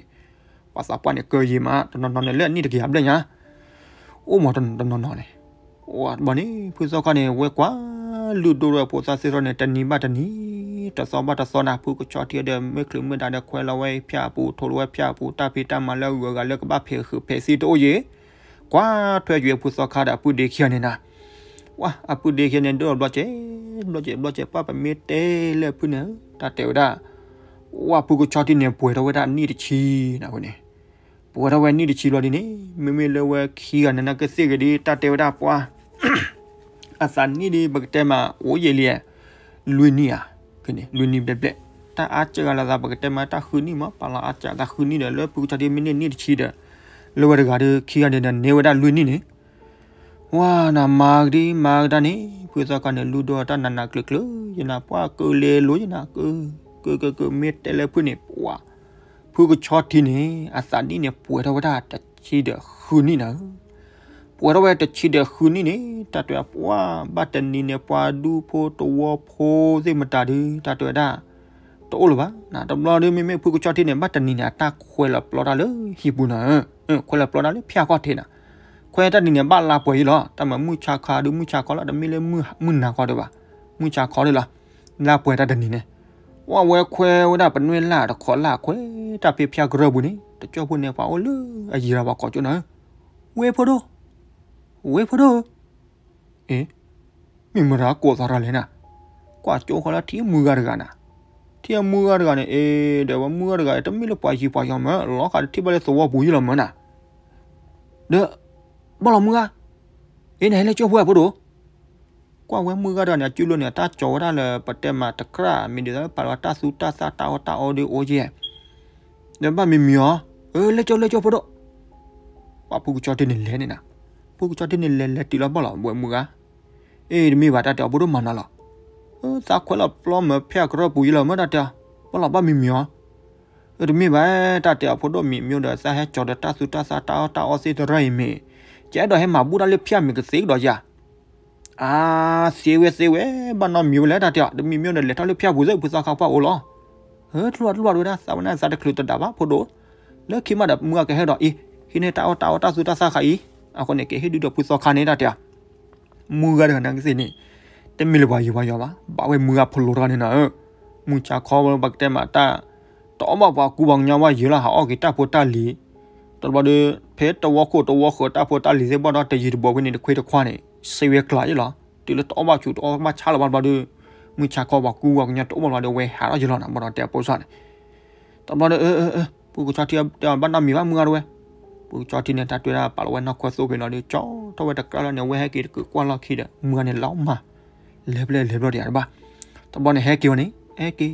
ဝါစာပွားနေကရီမာတနော်နော်လေနိတကရဘလညာအိုမတန်နော်နော်လေဝါဘနီပူဇာကနေဝဲကွာလူတို့ရပိုစာစီရနေတနီမတနီတဆောမတဆောနာဖူကိုချော်တီတဲ့မေကလမဒါနခွဲလဝဲဖျာပူထိုလဝဲဖျာပူတာဖီတမလောရကလကဘဖေခဖေစီတိုယေကွာထွဲရွေဖူစောခါတာပူဒေခရနေနာဝါအပူဒေခရနေတော့ဘလော့ချေဘလော့ချေဘလော့ချေပပမီတဲလေဖူနာတတေဝဒါဝါပူကိုချော်တီနေပွေတော့ဝဒါနီတချီနာကိုနေပွေတော့ဝဲနီတချီလော်ဒီနေမေမေလဝဲခီကနနကစေကဒီတတေဝဒါပွာအစန်နီဒီဘက်တဲမဝိုးရလျက်လွင်နီယာ kini luni beble ta acha gala da bagate ma ta khuni ma pala acha da khuni da lo pu cha de mini ni chi da lo wa ga de khi ga de ne wa da luni ni wa na ma di ma da ni pu sa ka ne lu do ta na na klik lo yana pa ko le lo yana ko ko ko ko me te le pu ni wa pu ko chot ti ni asa ni ne pu da wa da chi da khuni na ပွဲတော့တချီတဲ့ခုနီနေတတ်ရပွားဘတ်တနီနေပွားဒူဖို့တော်ဖို့စိမတာဒီတတ်ရတာတော်လပါနာတမလာနေမိမိဖုကချတဲ့ဘတ်တနီနေတာခွဲလပလော်တာလေဟိဘူးနာခွဲလပလော်တာလေဖျားကော့ထင်နာခွဲတနီနေဘလာပွဲလောတမမှုချခါဒူမှုချကောလာတမီလေမှုမှုနာကောတော့ပါမှုချခေါ်လေလားလာပွဲတတနီနေဝဝဲခွဲဝဒပနွေလာတခေါ်လာခွဲတပြဖျားကြရဘူးနေတကြောဖို့နေပါအိုလူအကြီးရပါကောကျွနော်ဝဲဖို့တော့ဝေဖရိုအင်းမိမရာကောစားရလဲနာကွာကြောခလာတီမူကရကနာတီမူကရကနဲ့အေးဒါဝမူကရကတမီလပွားကြီးပွားရမလောကတိပလဲသောဘူရမနာဒါဘလမူကအေးနိုင်လဲကြောဘွယ်ဘို့တော့ကွာဝဲမူကရနဲ့ကျွလို့နေတာကြောရလဲပတက်မှာတကရမင်းဒါပါဝတာစုတာစာတာတာအော်ဒီအိုကြီးညမမီမြော်เออเล็กจ้าเล็กจ้าพอดปาปูจ้าเดนเล่นนะပုတ်ကြတဲ့နေလဲလဲတီလာပေါ့လားဘွယ်မူကအေးဒီမိဘာတတဘုရမနာလားအသာခွဲလာပလောမဖျက်ရောပူရလာမတတပလာပါမိမြောဒီမိဘာတတဖို့တော့မိမြို့တော်ဆာဟဲကြော်တာစုတာစာတာတာအစီတရိုင်မေကျဲတော့ဟဲမှာဘူးတာလေးဖျက်မိကစိတော့ရအာစေဝဲစေဝဲဘာနော်မြို့လဲတတဒီမိမြို့နဲ့လက်ထောက်လေးဖျက်ဘူးစိပူစာခောက်ပါဦးလောဟဲ့ထွားထွားလို့ဒါစာဝနာစာတခလူတတာပါဖို့တော့လက်ခိမတာမူကဟဲတော့အေးခိနေတာတာတာစုတာစာခါအီးအခုနေကေဟိဒူတော့ပူစောခါနေတာတမူကရနန်စနေတမီလဘယဘယပါဘာဝဲမူကဖလိုရနေနာမူချခေါ်ဘတ်တဲမတာတောမဘကူဘညဝယလာဟာအော်ဂီတာပိုတာလီတော်ဘဒေဖဲတဝခုတဝခုတာပိုတာလီဇေဘတော့တရီဘဝနေခွေတခွနေစေဝဲကလာရလားဒီလိုတောမချူတောမချလာဘဒေမူချခေါ်ဘကူဘညတောမဘဒေဝဲဟာရလာနာဘတော့တဲပိုစားနေတော်ဘဒေအဲအဲပူကချတီဘန်နာမီဝမူရဝဲပူချော်တီနေတာတွေ့တာပါလဝဲနောက်ခွဆိုးကနော်ဒီချောတော့တကလာနေဝဲဟဲကီကွာလာခိဒမွာနေလောင်းမလေဘလေလေဘရရဘာတဘောနေဟဲကီဝနေဟဲကီ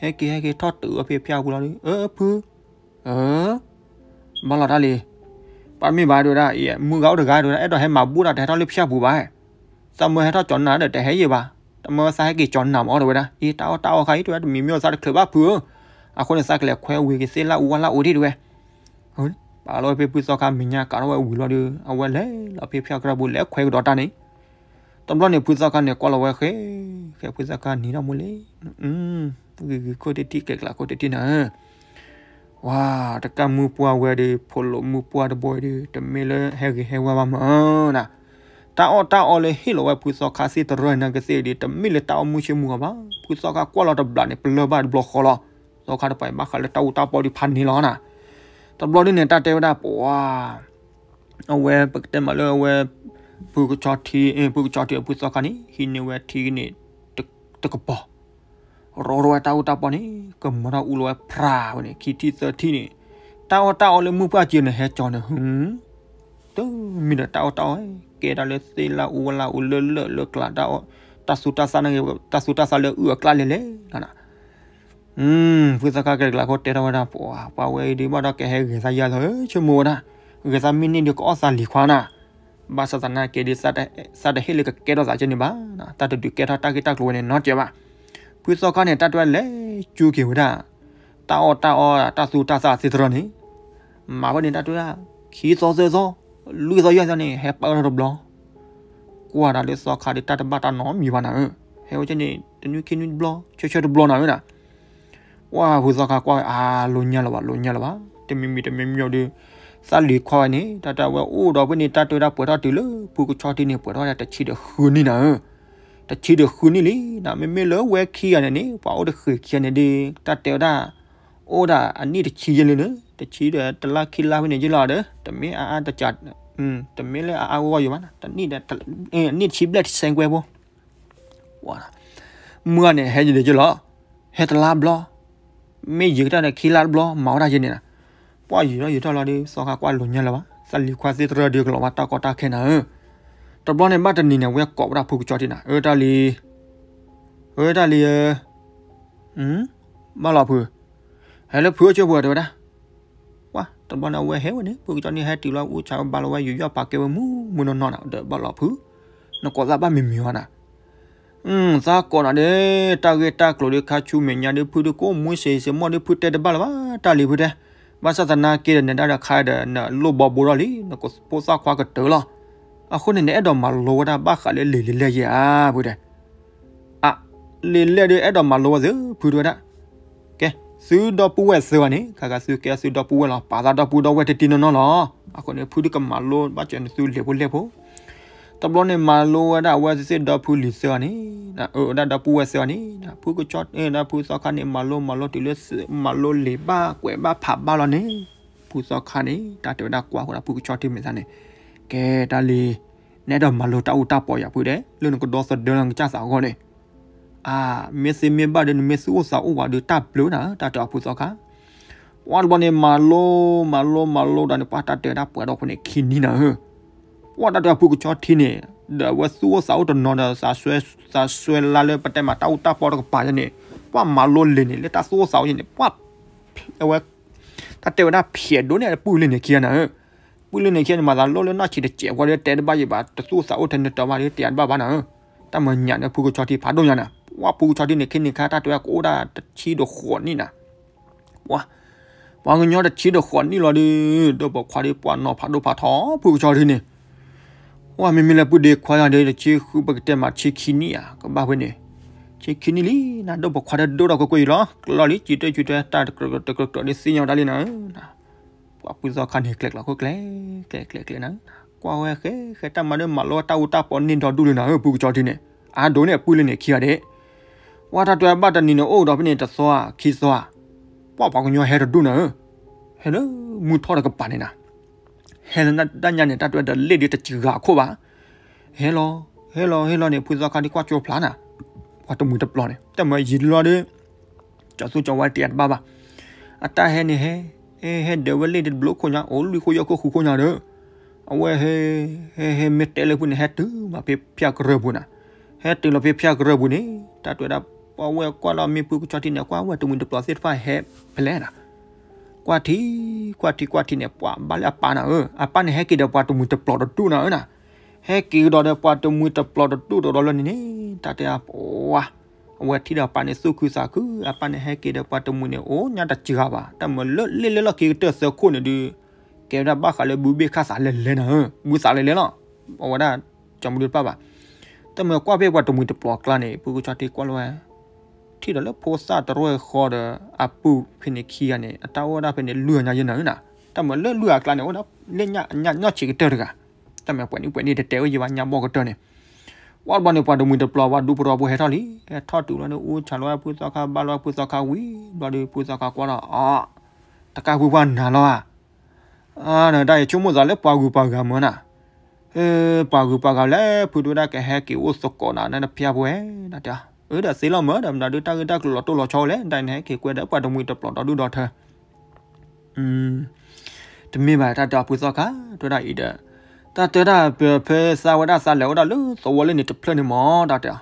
ဟဲကီဟဲကီထော့တူအဖေဖျောက်ဘူးလားနီအဖူအမလာတာလေပါမီဘာတို့ရာအေးမူကောက်တကားတို့ရာအဲ့တော့ဟဲမှာပူတာတဲထော့လေးဖျောက်ဘူးပါစမွေဟဲထော့ကျွန်နာတဲ့တဲဟဲရေပါတမောဆိုင်ကီကျွန်နာမောတော့ဝဲတာအေးတောက်တောက်ခိုင်းတို့ရာမီမျိုးစားတဲ့ခဘဖူအခုနေစားကလေးခွဲဝေကစေလာဝါလာဦးတီတို့ဝဲဟုတ်အလောဖေပုစောခမညာကာရဝဝီလောဒီအဝဲလေလဖေဖျောက်ကရဘူးလေခွဲဒေါ်တာနေတံပလနဲ့ပုစောခနဲ့ကောလဝဲခဲခဲပုစောခနီရမလေอืมကိုတတိကက်လာကိုတတိနာဝါတကမူပွားဝဲဒီဖိုလိုမူပွားတဘွေဒီတမေလဟဲဟဲဝါမမနာတာအော်တာအော်လေဟီလိုဝဲပုစောခစီတရနကစီဒီတမေလတာမူရှိမူကပါပုစောခကောလတဘလနဲ့ပလဘတ်ဘလခေါ်လာစောခတပိုင်မခလတာဥတာပေါ်ဒီဖန်နီလောနာตบลอนี่เนี่ยตาเตวดาปัวเอาเวปกเตมาเลยเวปุกจอทีเอปุกจอทีปุกซอกานี่หินเวทีนี่ตึกตึกปอรอรอตาอุตาปอนี่กมราอุลวพราวนี่คีทีเซอร์ทีนี่ตาอตาอเลมือปาจีนเฮจอนหึตึมีตาอตาเกดาเลซีลาอุลาอุเลเลเลกลาดาตาสุตาซานะตาสุตาซาเลอือกลาเลเลนะ ừm vừa ra cái cái là có tết đâu đó bao ấy đi bao đó kể hay người ta giờ thôi chưa mua đó người ta mình nên được có sản lý khoa nè ba sao này kể đi sao đây sao đây hết lực kể đó giải cho nên bá ta được được kể đó ta cái ta luôn nên nói chưa mà cứ sao cái này ta đoán lẽ chu kiểu đó ta o ta o ta su ta sa xịt rồi nhỉ mà vấn đề ta đưa khí gió rơi gió lui gió ra này hẹp bao nhiêu đó qua đó lấy sao khai để ta ta ba ta nó mì vào nào hiểu chưa nhỉ từ như khi như blog chơi chơi được blog nào nữa ဝါဟူဇကာကွာအာလုံညလဝလုံညလဝတမီမီတမီမြော်ဒီစာလီခွာနေတတဝဲအိုတော့ဘနေတတရပွတ်တော့တူလပူကချော်တီနေပွတ်တော့တချီတခူနီနာတချီတခူနီလီနာမေမေလဝဲခီရနေနေပေါ့တခီခီနေဒီတတေဒါအိုဒါအနိတချီရနေတချီတတလခီလာနေကြလာတယ်တမင်းအာအာတချတ်อืมတမင်းလည်းအာဝါယောမနာတနိတအင်းနိချီဘလက်ဆန်ကွဲဘောဝါမွာနေဟဲ့ကြလေကြလားဟဲ့တလာဘလောမေယေတာနဲ့ခီလာဘလမောင်ရာရင်းနေတာပွားရရတာလာဒီစောခါကွာလုံညက်လာပါစလီခွာစစ်တရဒီကလောမတာကောတာခဲနာတဘလနဲ့မတ်တနီနဲ့ဝဲကောပရာဖုကချောတင်နာအဲတာလီအဲတာလီဟမ်မလာဖူဟဲလဖူချောဘွားတော့တာဝါတဘနာဝဲဟဲဝနေဖူကချောနေဟဲတီလောဦးချောဘလာဝဲယူရပါကေဝမူမွနော်နော်တော့ဘလာဖူနကောစားပါမီမီဟောနာอืม ซาก่อนอะไรตาเกตากลัวเด็กขาชูเมียนเด็กพูดก็มุ่งเสียเสียมอเด็กพูดแต่เด็กบ้าละตาลีพูดเด็กဘာသာတနာကေတဲ့နေတာခိုင်တဲ့လူဘဘူရလီနကိုပိုစာခွာကတော်လားအခုနေအဲ့တော့မလောတာဘာခလေလေလေရာဘူးတဲ့အာလေလေတဲ့အဲ့တော့မလောစဖူရတာကဲစူဒပူဝဲစေဝနေခါကစူကဲစူဒပူဝဲလားပါသာဒပူဒဝဲတတီနော်လားအခုနေဖူရကမလောဘာကျန်စူလေဘူးလေဘူးตบลอนมาโลดาวาซิดอพูลิเซอนี่นะเออดาดอพูเวเซอนี่นะพูก็จอดเออดาพูซอคานี่มาโลมาโลติเลสมาโลเลบ้ากวยบ้าผับบ้าลอนี่พูซอคานี่ตาเตดากว่าคนพูก็จอดที่เมซานี่แกตาลีเนี่ยดอมาโลตาอุตาปอยาพูเด้เรื่องก็ดอสเดลังจ้าสาวก่อนนี่อ่าเมซิเมบ้าเดนเมซูสาวว่าเดตาบลูนะตาเตอพูซอคาวันวันนี้มาโลมาโลมาโลดานปาตาเตดาปวดอกคนนี้คินนี่นะเฮ้ဝတ်တတာဖုကချောတီနေဒါဝဆူဆောက်တနော်ဒါဆာဆွဲဆာဆွဲလာလေပတဲမှာတောက်တာပေါ်ကပါနေပွားမလိုလင်းနေလေတဆူဆောက်ရင်ပွားအဝဲတတေဝနာဖျက်ဒိုးနေပူလင်းနေခီရနာပူလင်းနေခီရနာမလာလောလနာချီတဲ့ကျဲဝါရတဲတပါရပါတဆူဆောက်ထနေတော်မလေးတန်ပါပါနာတမညာနေဖုကချောတီဖာတော့ညာနာဝါပူချောတီနေခင်းနေခါတတေဝကိုဒါချီတော့ခေါ်နေနာဝါဘာငညောတဲ့ချီတော့ခေါ်နေလော်ဒီတော့ဘခွာလေးပွားနော်ဖာတော့ဖာထောဖုကချောတီနေဝါမေမေလပုဒေခွာရတဲ့ချေခုပကတမချေခီနီယာကဘာဝင်နေချေခီနီလီနာတော့ဘခွာတဲ့ဒိုတော့ကိုကိုလောကလော်လီချီတဲချီတဲတာတကတကတဒီစင်ယောဒါလီနာပွာပူဇောခန်ဟေကလက်လောက်ကိုကလေကလေကလေကလေနာကွာဝဲခဲခဲတမနဲ့မလောတာဝတာပေါ်နင်တော်တူလနာပူကြောတင်းနေအာဒိုနဲ့ပူလနေခီရတဲ့ဝါတာတွယ်ပတ်တနီနိုအိုတော့ပြနေတသွားခီသွားပွာပေါကညောဟဲတော့ဒူနာဟဲလိုမူထော်ရကပါနေနာဟဲလန်တညနဲ့တတ်တွက်တလက်လေးတကြီးကခုပါဟဲလိုဟဲလိုဟဲလိုနေပူဇော်ကန်ဒီကွာချိုဖလာနာဘာတမှုတပလောနေတမရီလောနေကျဆူချဝတ်တန်ဘာဘာအတဟဲနေဟဲအဲဟဲဒဝလေးဒဘလခုညာအိုလူခုရခုခုခုညာတော့အဝဲဟဲဟဲဟဲမက်တယ်လေဘူးနေဟဲတူမဖေဖျက်ရဘူးနာဟဲတူလဖေဖျက်ရဘူးနေတတ်တွက်တာပေါ်ဝဲကွာလာမီပူချတင်ကွာဝဲတမှုတပလောစစ်ဖိုင်ဟဲဖလဲနာกว่าที่กว่าที่กว่าที่เนี่ยปว่บาลอปานะเอออปาเนี่ยให้กิดปว่ตัวมือตะปลอดตูนะเออนะให้กิดอดปว่ตัวมือตะปลอดตูตัวดอลนี่นี่ตาเตียปว่าวที่ดาปานี่สู้คือสาคืออปาเนี่ยให้กิดปวาตัมือเนี่ยโอ้่าจิกาบะแต่มันเลเลเลกิเตอร์เสือคุเนี่ยดีแกดาบ้าขาเลบูเบค่าสารเล่นนะเออบูสารเล่นเนาะเอาว่าได้จำดูป้าบ่ะแต่เมื่อกว่าเบว่าตัมือจะปลอดกลานี่ผู้กูชาติกว่าเลยထီတလပိုစာတရွဲခေါ်တဲ့အပူဖိနေခီရနေအတဝဒဖိနေလူညာရနေနာတမလလူရကလာနေဝနလညညညချီကတဲ့ကတမပွင့်ပွင့်နေတဲ့တဲဝညမောကတဲ့နေဝါဘနပဒမူတပလဝဒူပရဘဟေထလီထော်တူလနဦးချလောပူစခဘလောပူစခဝီဘဒီပူစခကွာလာအာတကကူပနာလောအာနဒိုင်ချုံမဇာလေပွာကူပါကမနာเออปากูปากาแลพูดูได้แกแฮกิโอสกอนานะพะบวยนะจ้ะเออแต่สีเราเมื่อดำดาดูตาดูตากลัวตัวเราชอเลยได้ไหนเกี่ยวกับปลาดงมีตะปลอดดูดอเธออืมတမင်ပါတာတာပူစောခါတွေ့တာဤတဲ့တာတတာပပစာဝဒစာလောဒါလူသဝလနေတဖလနေမောတာတာ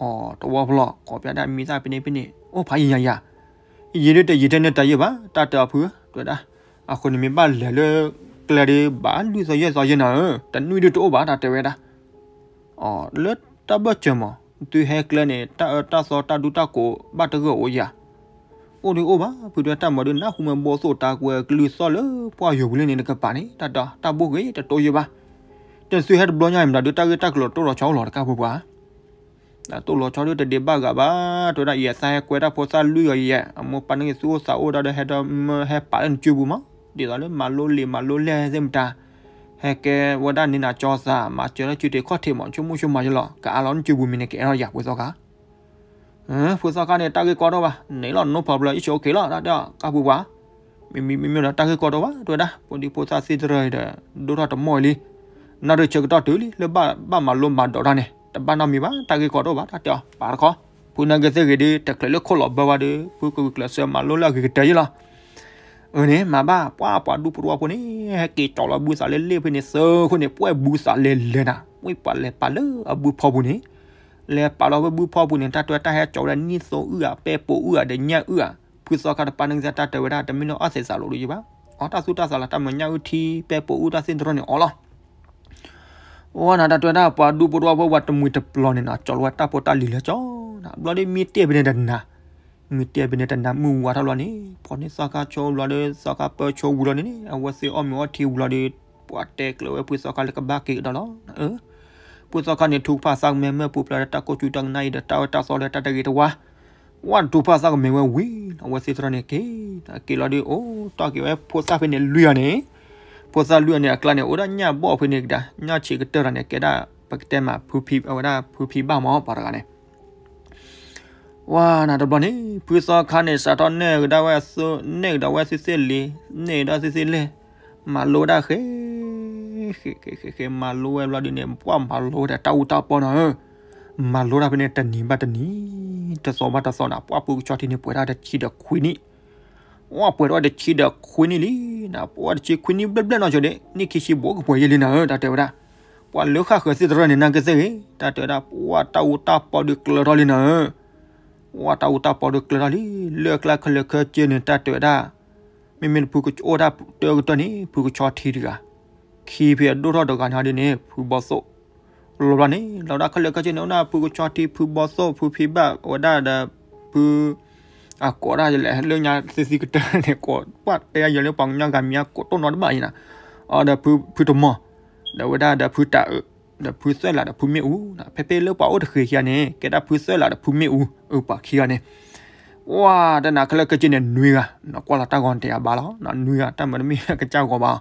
အော်တဝဖလကောပြတာမိစားပြနေပြနေအိုးဖိုင်ရရရေတဲ့ရေတဲ့နဲ့တရပါတာတာဖူတွေ့တာအခုနေမပါလဲလေကလရီဘာလူစရစရနေတနွေတို့ဘာတာတဲဝဲတာအော်လွတ်တဘချမသူဟဲကလနဲ့တတဆောတဒူတကိုဘတ်တကောအိုယာိုဒီအိုပါဖူဒတာမဒနာဟူမဘောဆိုတာကွယ်ကလူဆောလပွာယုဂလနေကပါနေတတတဘုကေတတိုယပါတဆွေဟက်ဘလောညာမ်ဒါဒတာကတကလတော်တော်ချောင်းလော်ကဘပွာဒါတော်လော်ချောင်းတဲ့ဒီဘကပါတော်ရရဆိုင်ကွယ်တာဖောစာလူရရအမပနငယ်ဆူစာအိုဒါဟက်ဒမ်ဟက်ပါန်ကျူဘူးမဒီကလည်းမလိုလီမလိုလဲစင်တာဟဲကဲဝဒနိနာကြောစာမာကျော်ချူတေခွတ်ထေမောချုံမှုချုံမာရလကာလွန်ကျူဘူမီနေကဲရရပွေစောကဟမ်ဖွေစောကနဲ့တာကေကောတော့ပါနေလော no problem အချိုကေလောဒါတော့ကပူပါမိမိမိမိတော့တာကေကောတော့ပါတွေ့တာပွန်ဒီပိုစာစစ်ရတဲ့ဒိုရတမော်လီနာရချက်တော့တူလီလဘဘမလုံးမတော့တာနဲ့တပနာမီပါတာကေကောတော့ပါဒါတော့ပါခေါ်ပူနာကစေကေဒီတက်လေခလဘဝဒီပူကူကလဆမလောလာကေတယလာနေမှာပါပွားပွားဒူပရဝကိုနေကေတော်လာဘူးစာလေလေဖိနေစေခုနေပွဲဘူးစာလေလေနာမွေပါလေပါလေအဘူးဖော်ဘူးနေလေပါလောဘူးဖော်ဘူးနေတတ်တွေ့တဟဲကြော်ရနိစုံဥအပဲပိုဥအတဲ့ညက်ဥအဖူစောကတပန်းငဇတတ်တွေ့တာတမင်းတော့အဆေစာလို့လို့ရပါအော်တဆုတဆလာတမညက်ဥတီပဲပိုဥတစင်ဒရနေအော်လားဝါနာတတွေ့တာပွားဒူပရဝဘဝတမွေတပလောနေနာကြော်ဝတ်တပေါ်တလီလေကြော်နာဘလော်ဒီမီတေဘနေဒနာငတဲဘနေတနာမူဝါထလောနေပေါ်နေစကားချောလောနေစကားပချောဝလောနေအဝစီအမောတီဝလောနေပွားတက်လောပွေစကားလကဘကေဒလောအဲပွေစကားနေထူဖာဆောင်မဲမဲပူပလာတကိုချူတန်နိုင်တာတာဆောလတတကေတဝါဝန်တူဖာဆောင်မဲဝဲဝီအဝစီထရနေကေတကေလောဒီအိုတာကေဝဲပိုစာဖိနေလူရနေပိုစာလူရနေအကလနေအိုဒါညဘောဖိနေကဒါညချေကတရနေကေဒါပကတဲမှာဖူဖီအော်ဒါဖူဖီဘာမောပါရကနေဝါနာတော့နေပွေစောခါနေစာတော့နေဒါဝဲဆုနေဒါဝဲစစ်စစ်လေးနေဒါစစ်စစ်လေးမလိုတာခေခေခေခေမလိုဝဲလာဒီနေပွားမလိုတာတောက်တောက်ပေါ်နော်မလိုတာပဲနဲ့တဏီမတဏီတစောမတစောနာပွားပူချော်တီနေပွေတာတဲ့ချီတဲ့ခွီနီဝါပွေတော့တဲ့ချီတဲ့ခွီနီလီနာပွားချီခွီနီဘလက်ဘလက်နော်ချိုတဲ့နိခိရှိဘောကပွေရလီနာတာတဲ့ဝရာပွားလောခခစစ်တော်နေနာကစေတာတဲ့တာပွားတောက်တောက်ပေါ်ဒီကလရောလီနာဝါတာဥတာပေါ်ဒကလလီလေကလခလခကျင်းတတ်တွေ့တာမိမိဖူကချိုတာတော်တော်နေဖူကချောထီတာခီပြဒိုရဒကနာဒီနေဖူဘောဆောလောရနေလောဒါခလခကျင်းနာဖူကချောထီဖူဘောဆောဖူဖီဘဝဒါဒါဖူအကောရာလေလေညာစစ်စစ်ကတနေကောပတ်တရားရလေပောင်ညာကမြာကိုတော့နော်မအင်းနာအော်ဒါဖူဖူတမဒါဝဒါဒါဖူတာအဒါဖူဆွဲလာဒါဖူမေဦးဒါဖေဖေလောပါဦးတခေခရနဲ့ကဲဒါဖူဆွဲလာဒါဖူမေဦးဥပါခရနဲ့ဝါဒါနာခလကချင်းနဲ့နွေကနော်ကွာလာတကွန်တရားပါလားနော်နွေကတမန်မီကကြောက်ကောပါ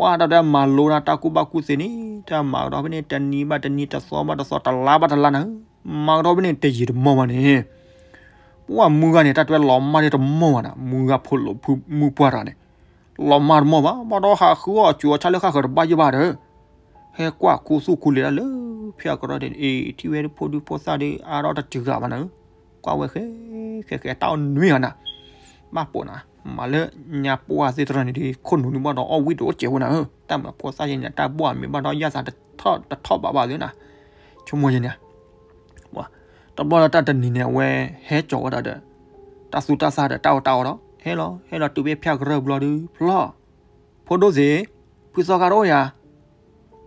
ဝါဒါဒါမလိုနာတကူပါကုစင်းနီတမတော်ဘင်းတနီမတနီတစောမတစောတလာပါတလာနာမောင်တော်ဘင်းတကြီးမောမနေပူကမူကနေတတွဲလော်မနေတမောနာမူကဖို့လို့မူပွားတာနဲ့လော်မမောပါမတော်ဟာခူအချူချလခခဘယဘာတဲ့ဟဲကွာကိုစုခုလေလေဖျာကတော့တဲ့အေးတီဝဲပိုဒူပိုစာဒီအာတော့တူကပါနော်ကွာဝဲခဲခဲခဲတောင်းနွေးရနာမပေါ်နာမလေညာပွားစစ်တရနေဒီခုနုနုမတော့အဝိတော့ကျေဝနာဟတမပေါ်စာရင်တပွားမြေမတော့ရစာတထော့တထော့ပါပါလေနာချုံမရင်ညာဝါတပေါ်တတနေနေဝဲဟဲကြောတာတဲ့တဆူတဆာတဲ့တောက်တောက်တော့ဟဲလောဟဲလောတူပဲဖျာကရဘလော်ဒီဖလောဖိုဒိုဇေပူစောကာရောယာ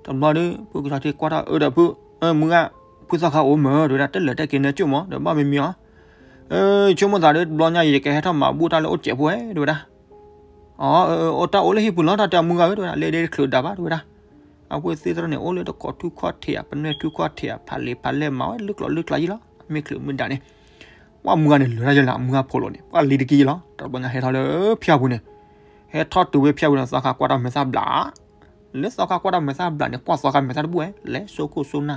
တမလူပုဂ္ဂလာတိကွာတာအဒပုအမငါပုစခါအိုမဒရတက်လက်တက်ကိနေချုံမဒမမီမြောအဲချုံမသာလေဘလောညာရေကဲထမဘူတာလို့အကျပွဲဒရအော်အော်တာအိုလေဟိပုလောတာတမငါဒရလေလေခလုတာပါဒရအပွေစီတရနေအိုလေတကောတူခွတ်ထေပနေတူခွတ်ထေဖာလေဖာလေမောလုကလလုကလာကြီးလားမိခလုမဒါနေဝမငါနေလွရရလာမငါဖို့လို့နေပါလီတကီလားတော်ပငါဟဲထားလေဖျောက်ဘူးနေဟဲထော့တူဝဲဖျောက်ဘူးနေစာခါကွာတာမစဘလား le soka kwa da mesa bla ne kwa soka mesa bu le soko sona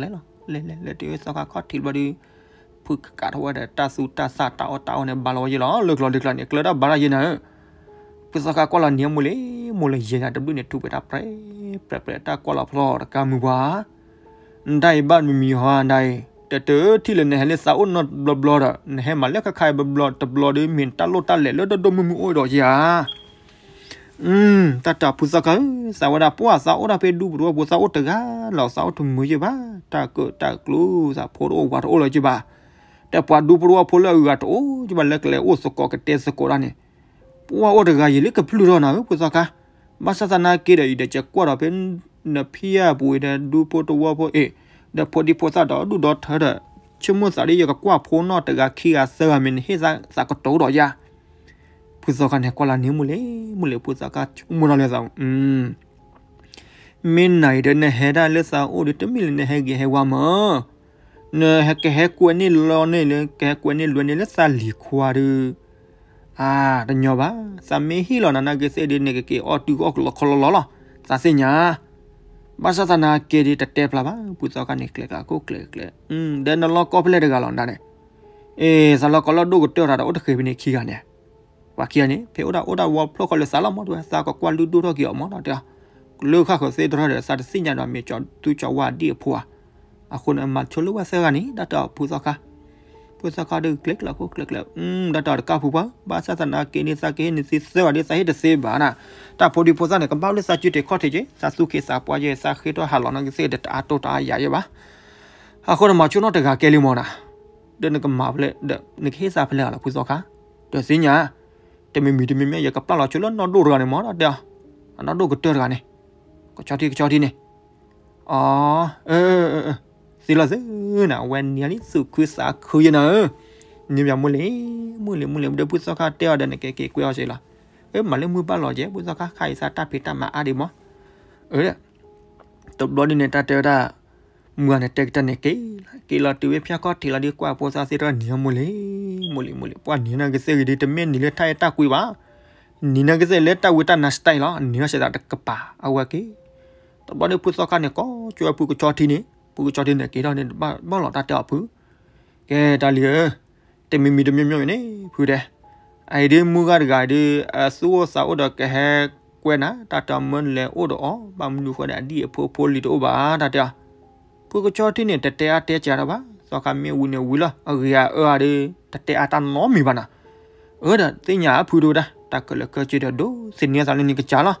le lo le le le ti soka kho thil bari phu ka thwa da ta su ta sa ta o ta o ne ba lo ye lo le klo de kla ne kla da ba ra ye na pu soka kwa la ne mu le mu le ye na da bu ne tu ba da pre pre pre ta kwa la phlo da ka mu ba ndai ba mi mi ha ndai တတတီလနေဟလစာအုံနော်ဘလဘလရနေဟမလက်ခခိုင်ဘလဘလတဘလဒီမင်တလိုတလဲလဒဒမမူအိုရောယာอืมตัตตาพุสกะสาวดาปัวสาวดาเปดูบรัวบัวสาวตกะหลอสาวทุมมือจิบาตะกะตะกลูสาโพโรวาโตลจิบาแต่ปัวดูบรัวโพลอกะโตจิบาเล็กเลโอสกอกะเตสกอราเนปัวโอตกะยิเลกะพลูรอนาพุสกะมาสสนาเกเดอีเดจะกว่าเราเป็นนพียบุยเดดูโพตัวโพเอเดพอดีโพซาดอดูดอเธอเดชิมุสาริยกกว่าโพนอตกะคีอาเซอมินเฮซาสากโตดอยาပူဇော်ကနေကွာလာနေမူလေမူလေပူဇော်ကမူရလဲဆောင်อืมမင်းနိုင်တဲ့နဲ့ဟဲဒါလက်ဆောင်အိုတမီလနဲ့ဟဲကြီးဟဲဝါမနဲဟဲကဟဲကွနေလောနေလေကဲကွနေလွနေလက်စာလီခွာရအာတညောပါ စမေဟီလောနာနာကေစေဒီနေကေအော်တူကောခလလောလာစာစညာဘာသာတနာကေဒီတတဲဖလာပါပူဇော်ကနေကလကကိုကလကလอืมဒန်လောကောဖလက်တကလောနာနဲ့เออสลอกลอดูก็เตอราดอตะเคบินี่ขี้กันเนี่ยကွာကီယနေဖေအော်ဒါအော်ဒါဝါဖလော့ခေါ်လဆာလာမော်တူဆာကွာလူတူတော့ကီအော်မော်တော့တာလောခါခစေဒရရစာတစညံတော့မြေချောသူချောဝါဒီအဖွာအခုနမချလောဝဆာကနေဒါတော့ပူစောခါပူစောခါဒုကလစ်လောက်ကိုကလစ်လောက်อืมဒါတော့ကဖူပါဘာသာသနာကိနေစကေနေစီစေဝါဒီစာဟိတစေဘာနာတာဖိုဒီပိုဇာနေကမ္ဘောလစ်စာချစ်တေခေါ်တေချေစာစုခေစာပွားရဲ့စာခေတော့ဟာလောင်းနေစေတအာတောတာရရပါအခုနမချနောတကကဲလီမောနာဒနကမဘလက်ဒနခေစာဖလက်လာပူစောခါဒစညံ thì mình mình thì mình bây giờ cặp là chỗ lớn nó đủ rồi này món à, đó à? nó đủ cái tơ rồi này có cho đi cho đi này ờ ê ê ê thì là dễ nà quen nhà lý sự khuya xã khuya nè nhưng mà mua lấy mua lấy mua lấy để bút sao cả teo đây này cái cái quẹo gì là ế mà lấy mua ba lò dễ bút sao cả khai sa ta pita mà ăn đi mỏ ế tập đoàn đi này ta teo ra မူကနေတက်တက်နေကေလာကေလာတူဝေဖျက်ကထေလာဒီကွာပေါ်စာစေတော့ညမလေးမလေးမလေးပွားနေနာကစေဒီတမင်းနီလေထိုင်တက်ကွေပါနီနာကစေလက်တဝေတနစတိုင်လားနီနာစေတာတကပါအဝကေတဘနေပုစကနေကောကျွဲပုကချောတီနေပုကချောတီနေကေတော့နေဘောလောတတ်တော့ဘူးကဲဒါလီတမီမီတမျိုးမျိုးနေဖူတယ်အိုင်ဒီမူကတကဒီအဆူဆာအိုဒကဟဲကွဲနာတတမန်လေအိုဒအောဘာမလူခဒအဒီအဖိုးဖိုလီတိုဘာတတ phu có cho thì nè tết tết tết chả đâu bác, do cả mi u nè u là ở à ở đây tết tết tan nó mi bạn à ở đó tới nhà phu đồ đó ta cứ là cứ chơi đó đồ xin nhà sao nên cái chả là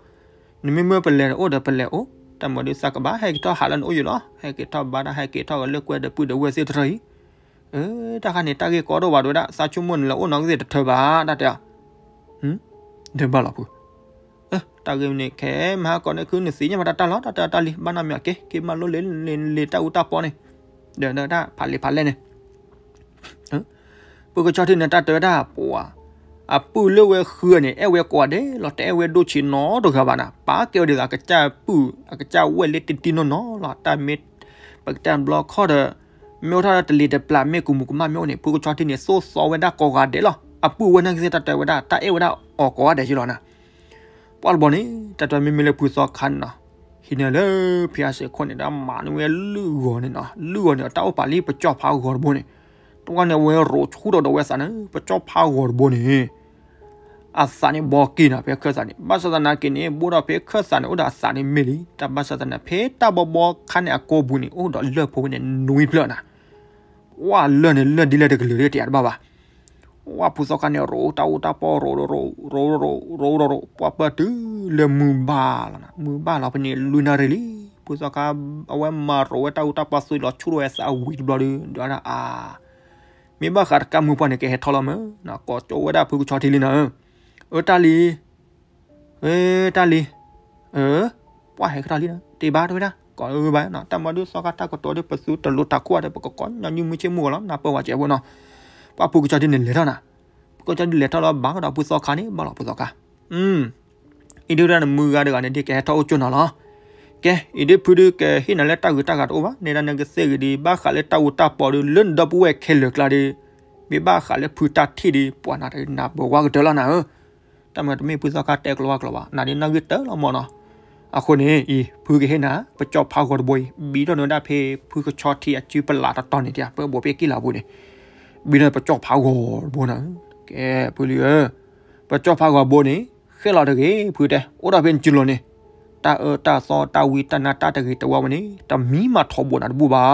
nên mi mưa bên lề ô đó bên lề ô ta mới được sao cả bá hay cái thao hạ lên ô gì đó hay cái thao bá đó hay cái thao ở lướt qua để phu đồ quê sẽ thấy ờ ta khăn này ta ghi có đồ bà đồ đó sao chúng mình là ô nó gì được thời bà đã đấy à ừ được bao lâu တာဂိနေခဲမဟာကောနေခုနစီညမတာတာလောတာတာလီဘာနာမြကေကေမလိုလေလေတာဥတာပေါ်နေเดี๋ยวนะพันเลยพันเลยเนี่ยปุกชอที่นันตาเตอด้าปัวอ่ะปูเลเวเคือเนี่ยเอเวกว่าเด้เราแต่เอเวดูชินอตัวกบานะป้าเกี่ยวเดี๋ยวกระจาปูกระจาเวเลติตินนอเราตาเม็ดปากแตนบล็อกข้อเดเมลทาตลีเดปลาเมกุมุกุมาเมลเนี่ยปุกชอที่เนี่ยโซซอเวด้ากอกาเด้หรออ่ะปูเวนังเซตาเตอด้าตาเอเวด้าออกกว่าเด้ชิโรนะပွာလဘနီတတမီမီလပူစောခန်နာဟိနလေဖျားစေခွန်နေတာမာနဝဲလူဝနေနော်လူဝနေတောက်ပါလီပကြော့ဖာဂေါ်ဘိုနေတောကနေဝဲရိုချူတော်တော်ဝဲစနပကြော့ဖာဂေါ်ဘိုနေအစနိဘောကိနာပေခဆနိဘာသဒနာကိနေဘူရပေခဆနိဥဒါစနိမီလီတဘာသဒနာဖေတဘဘောခနအကိုဘူးနိဥဒါလောဖို့နေနွိဖလနာဝါလနဲ့လက်ဒီလက်တကလေးတရားဘာဘာ wa puso kane ro ta ta po ro ro ro ro ro ro ro ro po pa tu le mu ba la na mu ba la pani luna re li puso ka awe ma ro ta ta pa su lo churu es a wi bla ri da na a mi ba khar ka mu pa ne ke he thola ma e, na ko cho wa da pu cho thi li na ơ e. e ta li ê ta li ơ qua he ta li na ti ba thôi đó còn ư ba nó ta mà đưa so ka ta có to de pa su ta lu ta ko da pa ko ko na như mu che mu lắm na pa wa che bo nó ပပုကကြတဲ့လေထနာကကြတဲ့လေထတော့ဘာကတော့ပူစောခါနေဘာလို့ပူစောခါอืมอินดูดานมือกาดกาเนี่ยดิแกทอจุนน่ะล่ะကဲအဒီပူဒကဟိနလက်တောက်တက်ကတော့ဗာနေရနကစေဒီဘာခလက်တောက်တက်ပေါ်လွန်ဒပဝဲခဲလကလာဒီမိဘာခလက်ဖူတာတီဒီပွာနာတဲ့နာဘဝကဒလာနာဟတမတမီပူဇာကတက်ကလောကလောပါနာဒီနာဂစ်တဲလောမောနာအခုနေဤဖူကဟိနာပကြောက်ဖောက်ကတော့ဘွိဘီတော့နွန်ဒါဖေဖူကချော့တီအချူပလာတော့နေတပြဘောပေကီလာဘူးနေဘီနပကြောက်ဖောက်ကိုဘောနာကဲပူလီယပကြောက်ဖောက်ကိုဘောနေခဲလာတကေဖူတဲ့အော်ဒါပင်ဂျူလွန်နေတာအတာစောတာဝီတနာတာတကေတဝမနေတမီမာထောဘောနာဘူပါ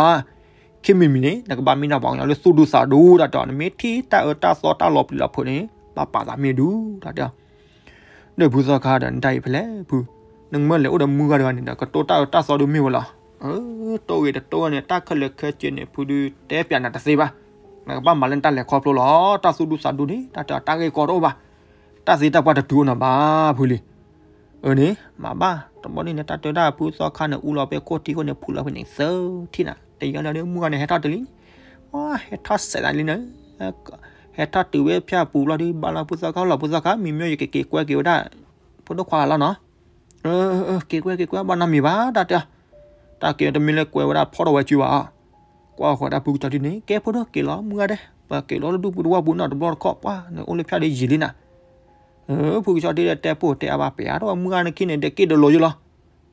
ခင်မီမီနေနကဘာမီနာဘောင်ရလဆူဒူစာဒူဒါတော်နမီတီတာအတာစောတာလောပလီလောဖူနေပပါသာမီဒူဒါတော်နေဘူးစကားတန်တိုက်ဖလဲဘူးနငမလေအော်ဒါမူကားရနေတာကတောတာတာစောဒူမီဝလာเออตัวเวตตัวเนี่ยตาคลึกเคจินเนี่ยผู้ดูเตะเปียนน่ะตะซีบ้าဘာမလန်တလေခေါပလိုလောတဆူဒူဆာဒူနီတတတာကေကောရောဘာတစီတပွားတဒူနာဘာဖူလီအနိမဘာတမနီနတတတာပူစောခါနဥလောပဲကိုတီကိုနေဖူလာဖိနေစောထိနာတေရလည်းမူကနေဟတာတလီအော်ဟတာဆက်တယ်နော်ဟတာတူဝဲဖျပူလာဒီဘာလာပူစောခါလာပူစောခါမိမျိုးရေကေကေကွဲကေဒါဖုဒခွာလာနော်เออเออเกกวยเกกวยบ้านนามีบ้าตาเตียตาเกียตมีเลกวยว่าพอดไว้จีว่าကွာခေါ်တာပူတာဒီနေကဲဖို့တော့ကေလောမူရတဲ့ပါကေလောလူပူတော့ဘူးနော်ဘလော့ကော့ပါနော်အိုလေဖြားလေးဂျီလီနာเออผู้ชอดีแต่ปวดแต่อาบาเปียรอมือกันกินเด็กกิดโลอยู่หรอ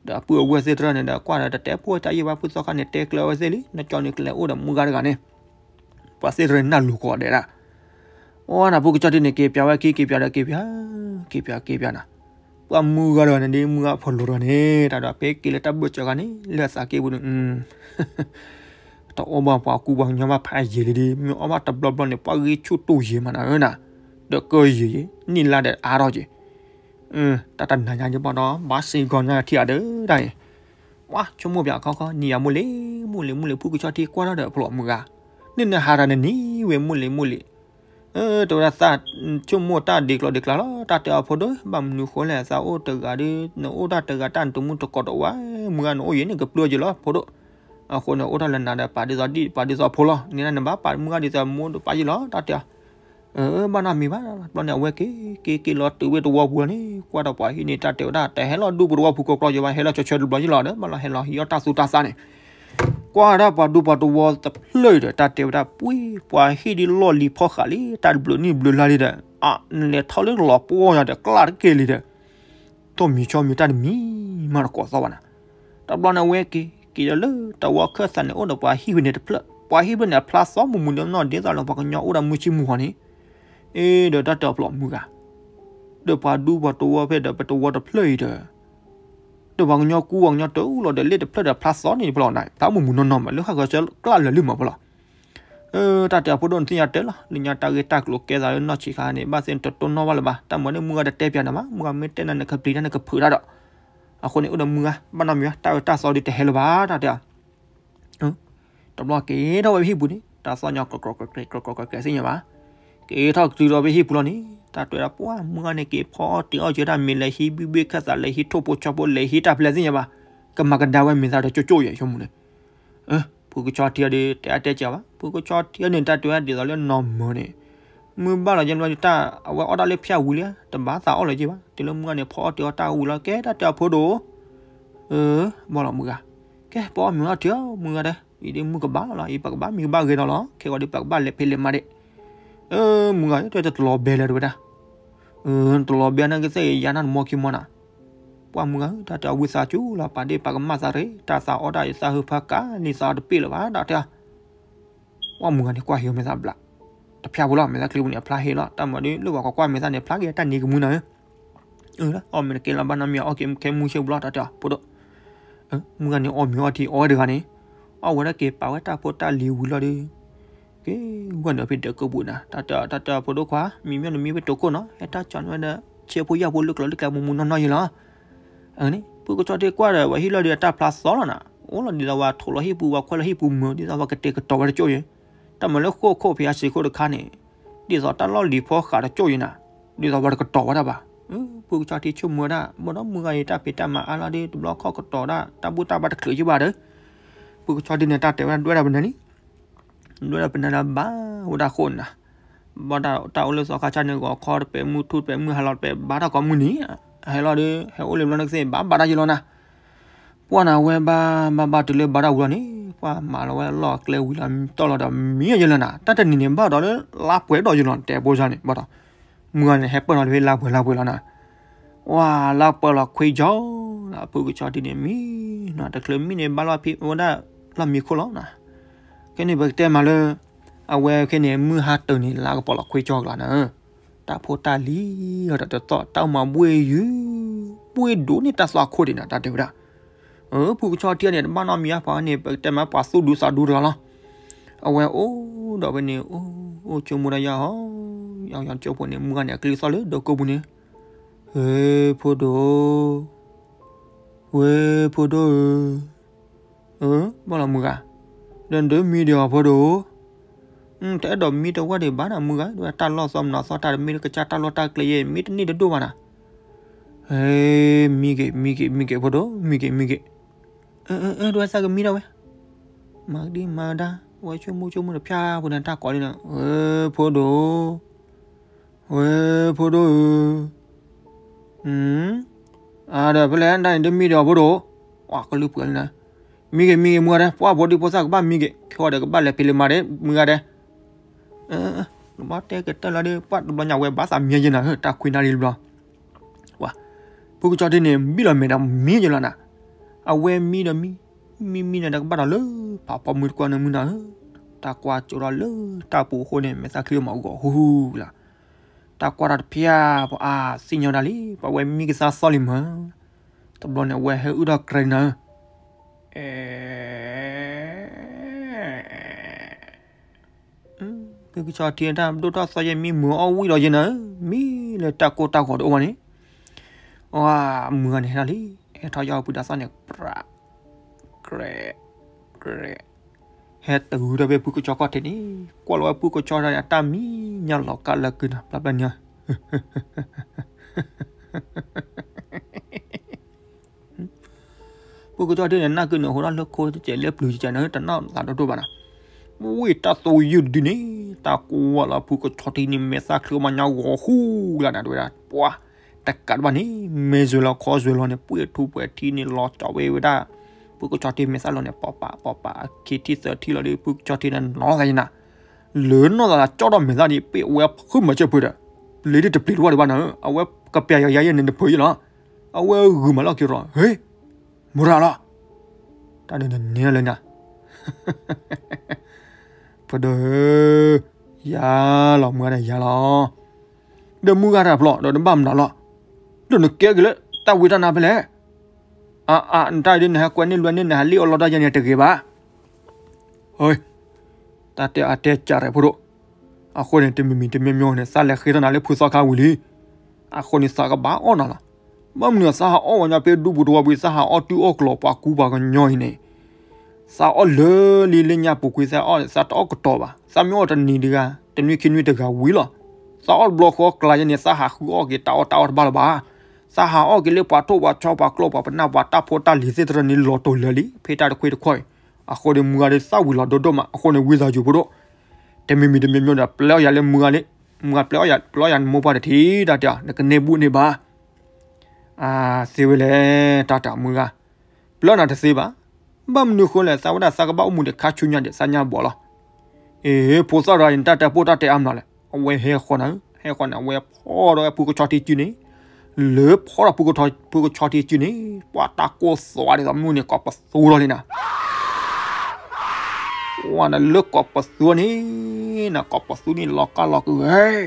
ดาปัวเวเซตรานดากว่าแต่ปวดใจว่าผู้สอกันเตะกลาวเซลีนะจอนิกลาโอดมือกันกันเนี่ยปาเซรนาลูกอเดระโอ้นะผู้ชอดีเนี่ยเกเปียวเกเกเปียวเกเปียเกเปียเกเปียนะปามือกันเนี่ยมือกันพอลรเนี่ยแต่ดาเปกิเลตับบุจกันเนี่ยเลสาเกบุนอืม ta ôm vào cụ bằng nhau mà phải gì đi mình ôm tập lập lập này bao ghi chút tu gì mà nói nè được cơ gì nhìn là để à rồi chứ, ừ ta tận là nhà như bọn đó bác sĩ còn nhà thì ở đó đây quá cho mua bia có có nhiều mua lấy mua lấy mua lấy phụ cho thì qua đó đỡ phụ mua gà nên là hà ra nên ní về mua lấy mua lấy ừ, tôi đã sa cho mua ta đi lo đi lo ta tự phụ đó bằng nụ khối là sao ô tự gà đi nó ô ta tự gà tan tụi mua tụi cọt đó quá mua nó ô yến cái bữa gì đó phụ đó အခုနော်ဥဒလနာတဲ့ပါတီဇာတိပါတီဇာဖိုလာနေနဘာပါမှုကဒီဇာမှုပါကြီးလားတတเออบ้านมีบ้านบ้านเนี่ยเวกี้กี้กี้รถตัวเวตัวบัวนี่กว่าดอกไปนี่ตาเตียวได้แต่ให้เราดูบัวผูกกรอยไปให้เราเฉยๆดูบัวยี่หล่อเด้อมาเราให้เราฮิยอตาสุตาซาเนี่ยกว่าได้ปดูปตัวตะเลยเด้อตาเตียวได้ปุ้ยปวายให้ดีหล่อลีพอขาลีตาบลูนี่บลูลาลีเด้ออ่ะเนี่ยเท่าเรื่องหล่อปัวเนี่ยเด้อกล้าเกลีเด้อต้องมีชอบมีตามีมากกว่าสวรรค์นะตาบ้านเนี่ยเวกี้ကီရလတဝါခဆန်အိုဒပွားဟီဝနေတပလပွားဟီဘနပလတ်ဆောမမူနောဒေဇာလောပကညောအိုဒမူချီမူဟနီအေဒတတပလမူကဒပွားဒူဘတဝါဖက်ဒပတဝါတပလေဒတဝါညောကူဝညောတူလောဒလစ်တပလတ်ပလတ်ဆောနီပလောနိုင်တောက်မမူနောနောမလခါကချကလာလလမပလောเออตาเตียพูดโดนที่ยาเตล่ะลิญาตาเกตักโลกเกซาเลนอชิคานี่บาเซนตตนนอวะละบาตามะเนมัวตะเตเปียนะมามัวเมเตนะนะกะปรีนะนะกะผือละดอกအခုနေဥဒမူကမနမရတာတာဆော်ဒီတဟဲလဘာတာတဲ့နော်တဘလကေတော့ဘိဘူးနိတာဆောညောကကကကကကကကစင်ရပါကေထောက်ဒီတော့ဘိဟိဘူးလို့နိတာတွေ့ရပွားမူကနေကေဖောတီအော်ဂျေတာမီလေဟိဘိဘခဆာလေဟိထိုပိုချပိုလေဟိတာဖလက်စင်ရပါကမကဒါဝဲမင်းစားတော့ကြိုကြိုရရုံမူလေအဲဘူကချော်တီရတဲ့တဲကြပါဘူကချော်တီရနေတတွေ့ရဒီတော့လေနော်မနိมือบ้าเราเย็นวันจุดตาเอาว่าออดาเล็บเพียวเลยแต่บ้าสาวเลยจีบ้าแต่ละมือเนี่ยพอเตียวตาอูแล้วแกตาเตียวพอดูเออบอกเรามืออะแกพอมือเตียวมือเด้อีเดมือกับบ้าเราอีปากบ้ามีบ้าเกินเราหรอแค่ว่าดีปากบ้าเล็บเพลิมาเด้เออมืออะเดี๋ยวจะตลอเบลเลยด้วยนะเออตลอเบลนั่นก็เสียยานั่นมอคิมอนะว่ามือตาเตียววิสาจูเราปาดีปากมาซาเรตาสาวออดาอีสาหือพักกานี่สาวเดปิลวะตาเตียวว่ามือเนี่ยกว่าเหี่ยวไม่ทราบละတဖျာဘူးလောက်မေသာကလေးဘူးနေဖလာဟေလာတမဒီလောကကွာမေသာနေဖလာကေတန်နေကမူနာဟုတ်လားအော်မေကေလာဘနာမီအော်ကေကေမူရှေဘလာတတာပို့တော့အမူကနေအော်မြောတီအော်ဒကနေအော်ဝရကေပါဝတာပိုတာလီဝူလာဒီကေဝန်တော့ဖြစ်တကဘူးနာတတာတတာပို့တော့ခွာမိမြန်မီပဲတကုနော်ဟဲ့တာချွန်ဝဲတဲ့ချေဖို့ရဖို့လုကလလုကမူနော်နော်ရလားအဲ့နိပူကချော်တေကွာရဝဟီလာဒီတာပလတ်ဆောလာနာအော်လာဒီလာဝါထိုလာဟီပူဝါခွာလာဟီပူမဒီလာဝကတေကတော်ရချိုရဲ့တမလခိုခိုဖျားစီခိုတခါနေဒီစောတလောလီဖောခါတချို့ရင်နာဒီစောဘာကတော်ဝတာပါပူချာတီချုံမဒါမတော့မငါရတာပေတမအာလာဒီဘလော့ခော့ကတော်တာတဘူတာဘတ်ခလူယူပါတယ်ပူချာဒီနေတာတဲဝဒွဲရပနနီဒွဲရပနလာဘာဝဒါခွန်နာဘာတာတာအလို့စောခါချနေကိုခေါ်ပေမှုထုပေမှုဟလော့ပေဘာတာကောမှုနီဟဲလာဒီဟဲအိုလီဘလော့နက်စင်ဘာဘာတာဂျီလောနာပွာနာဝဲဘာဘာတူလေဘာတာဝူလာနီว่ามาแล้วว่าหลอกเลวิลาตลอดมีอะไรนะตั้งแต่นี่เนี่ยบ้าตอนนี้ลาป่วยต่ออยู่นอนแต่โบราณเนี่ยบ้าต่อเมื่อเนี่ยแฮปเปิ้ลนอนเวลาป่วยลาป่วยแล้วนะว่าลาป่วยหลอกคุยจ้อลาป่วยก็จอดที่เนี่ยมีนะแต่เคลื่อนมีเนี่ยบ้าว่าพี่ว่าได้ลามีคนแล้วนะแค่เนี่ยเบิกแต่มาเลยเอาแวแค่เนี่ยมือฮัตตัวนี่ลาก็ปล่อยคุยจ้อกันนะตาโพตาลีเราจะต่อเต้ามาบวยยืบวยดูนี่ตาสลอกโคตรดีนะตาเดียวได้เออผู้ชอเตียเนี่ยบ้านนอมีอ่ะพอเนี่ยแต่มาปาสู้ดูสาดูละล่ะเอาไว้โอ้ดอกเป็นเนี่ยโอ้โอ้จมูกได้ยาฮะยังยังเจ้าพวกเนี่ยมึงกันเนี่ยคลีซอเลยดอกกูเนี่ยเฮ้พ่อโดเว้พ่อโดเออบ่ล่ะมึงอ่ะเดินเดินมีเดียวพ่อโดอืมแต่ดอกมีแต่ว่าเดี๋ยวบ้านอ่ะมึงอ่ะตัดล้อซ้อมหน่อซ้อตัดมีกระจาตัดล้อตัดเคลียมีนี่เดี๋ยวดูมานะเฮ้มีเกมีเกมีเกพ่อโดมีเกมีเก ơ ơ ơ đua ra gần mi đâu ấy mà đi mà đa quay cho mua cho mua được cha của đàn ta có đi nè ơ phô đồ ơ phô đồ ừ à đợi bây lấy đây đến mi đồ phô đồ wow có lúc gần này, mi cái mi cái mua đây wow bố đi bố sao các bạn mi cái khi được các bạn lại pele mà đấy mua đây ơ nó bắt cái tay là đi bắt được bao nhiêu cái bát sao nhiều như nào ta khuyên quên đi luôn wow bố cứ cho đi này, biết là mình đang mi như là nào အဝဲမီနမီမီမီနဒကဘာလပပမွေကနမနာတကွာချောရလတပူခိုနေမစခီမောကဟူဟူလာတကွာရဖျာပအာစညောဒလီပဝဲမီကစားဆောလီမတဘလနဝဲဟူဒကရနာအဲကကချာတီန်တာဒိုတာဆောရမီမောဝီတော့ရင်နမီလေတကိုတောက်ခေါ်တော့မနေဟာမူကနေဟာလီ hết thao do bữa sao nhạc pra gre gre hết từ đó về buko cho có thế này qua loại có cho ra ta mi nhà lọ cả là cứ nạp là nha có <laughs> cho thế này cứ nửa hồi đó lúc cô chạy lép lùi chạy nữa ta nó là đâu đâu bạn à ui ta tôi yêu đi này ta qua là có cho thế này mẹ sao mà nhau gõ hu là nào đuổi ra quá တက်ကာဘာနီမေဇူလာခေါ်ဇူလောနဲ့ပွေထူပွေတီနီလောချဝေဝဒပုကချော်တီမေဆာလောနဲ့ပေါပါပေါပါခီတီသတီလောလေးပုကချော်တီနနောဆိုင်နာလွန်းနော်လာချော်တော့မေဇာနီပေဝဲခုမချေပွေတာလေဒီတပလီလောရဘာနာအဝဲကပြရရရနေနေပွေနော်အဝဲဂူမလောက်ကြရောဟေးမူရာလာတာနေနေလဲနာဖဒရာလောမရရာလောဒမူကရဖလောဒမ္ဘမ်နော်လောတုနကဲကလေတဝေဒနာပဲလေအာအာန်တိုင်နေကွယ်နေလွယ်နေနာလီအလော်ဒါရနေတကေပါဟိုတတဲအတဲကြရဘုရအခုရင်တမီမီတမီမျိုးနဲ့ဆက်လက်ခေတနာလေးဖူစောက်ခါဝီလီအခုနေစကဘာအော်နော်လားမမနစာအော်ဝညာပေဒူဘူတော်ဝေစာအော်တူအော်ကလောပါကူပါကညောင်းနေစာအော်လေလီလညာပုကွေစာအော်စာတောက်တော့ပါစာမျိုးတနီဒီကတနွေခင်းွေတကဝီလောစာအော်ဘလော့ခေါ်ကလာရနေစာဟာခူအော်ကေတောက်တောက်ပါလားสหาออกิเลปาโตวาชอปากลบปนาวาตาโพตาลิเซตรนิลอโตลลิเพตาตะคุยตะคอยอะโคเดมูกาเลซาวิลาโดโดมาอะโคเนวิซาจูโบโดเตมิมิเดมิมิดาเปลอยาเลมูกาเลมูกาเปลอยาเปลอยันโมบาเดทีดาตะนะกเนบุเนบาအာစေဝလေတတမူကဘလော့နာတစေပါဘမ်နုခိုလေသဝဒစကပအမှုတခါချွညတဲ့စညာပေါ်လားအေးပိုစရာရင်တတပိုတတဲ့အမလားအဝဲဟဲခေါနာဟဲခေါနာဝဲပေါ်တော့ပူကချတိကျနေหรือพอเราพูกทอยพูกชอที่จีนี่ว่าตาโกสวนดีสำนูเนี่ยก็ประสูเลยนะว่านั่นเลือกก็ประสูนี่นะก็ประสูนี่ล็อกกันล็อกเอ้ย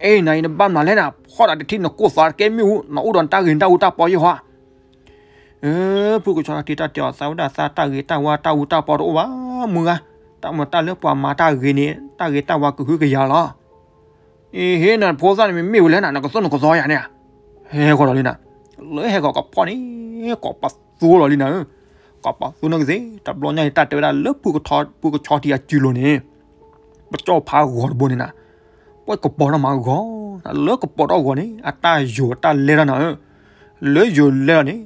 เอ้ยในในบ้านมาแล้วนะพอได้ที่นกโกสวีเกมิวนกอุดรตาเห็นตาอุตาปอยหัวเออผู้กุชาที่ตาจอดสาวดาซาตาเนตาวาตาอุตาปอรว่ามึงอะตาเมื่อตาเลือกความมาตาเกนี่ตาเกตาว่าก็คือกยาละเอ้เฮ้นั่นโพสต์นี่ไม่มีอยู่แล้วนะนักสนุกก็ซอยอ่ะเนี่ยฮก็รอลีน่ะเลยเฮก็กับพ่อนี่ก็ปัสสูรอลีน่ะก็ปัสสูนั่งซีตับลอนยตัดเวลาเลือกผู้กทอดผู้กชอที่อาจิโลนี่ปัจจ้าพากัวบนนี่น่ะปัจกั็ปอนมาก็เลือกก็ปอดเอกหวนี่อัตาโยตาเลระน่ะเลยโยเลนี่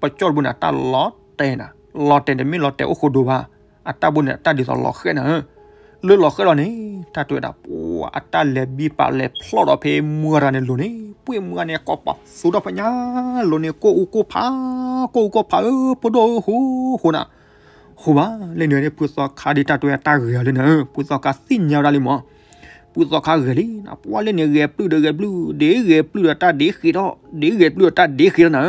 ปัจจ้บุญอัตาลอเตนะลอเตนเดมิลอเตโอโคดูบาอัตาบุญอัตาดิสลอเขน่ะလွလော့ကတော့နေတာတွေ့တာပိုအတလက်ဘီပါလေဖလော့တော့ဖေးမူရနေလို့နေပွေမူရနေကောပါစူတော့ပညာလို့နေကိုဦးကိုဖာကိုဦးကိုဖာပဒိုဟူဟူနာဟူပါလေနေပူစောခါဒီတာတွေ့တာရလေနေပူစောကစင်ညာရလေမောပူစောခါရလေနာပွာလေနေရပလူရပလူဒေရပလူတာဒေခီတော့ဒေရပလူတာဒေခီနာ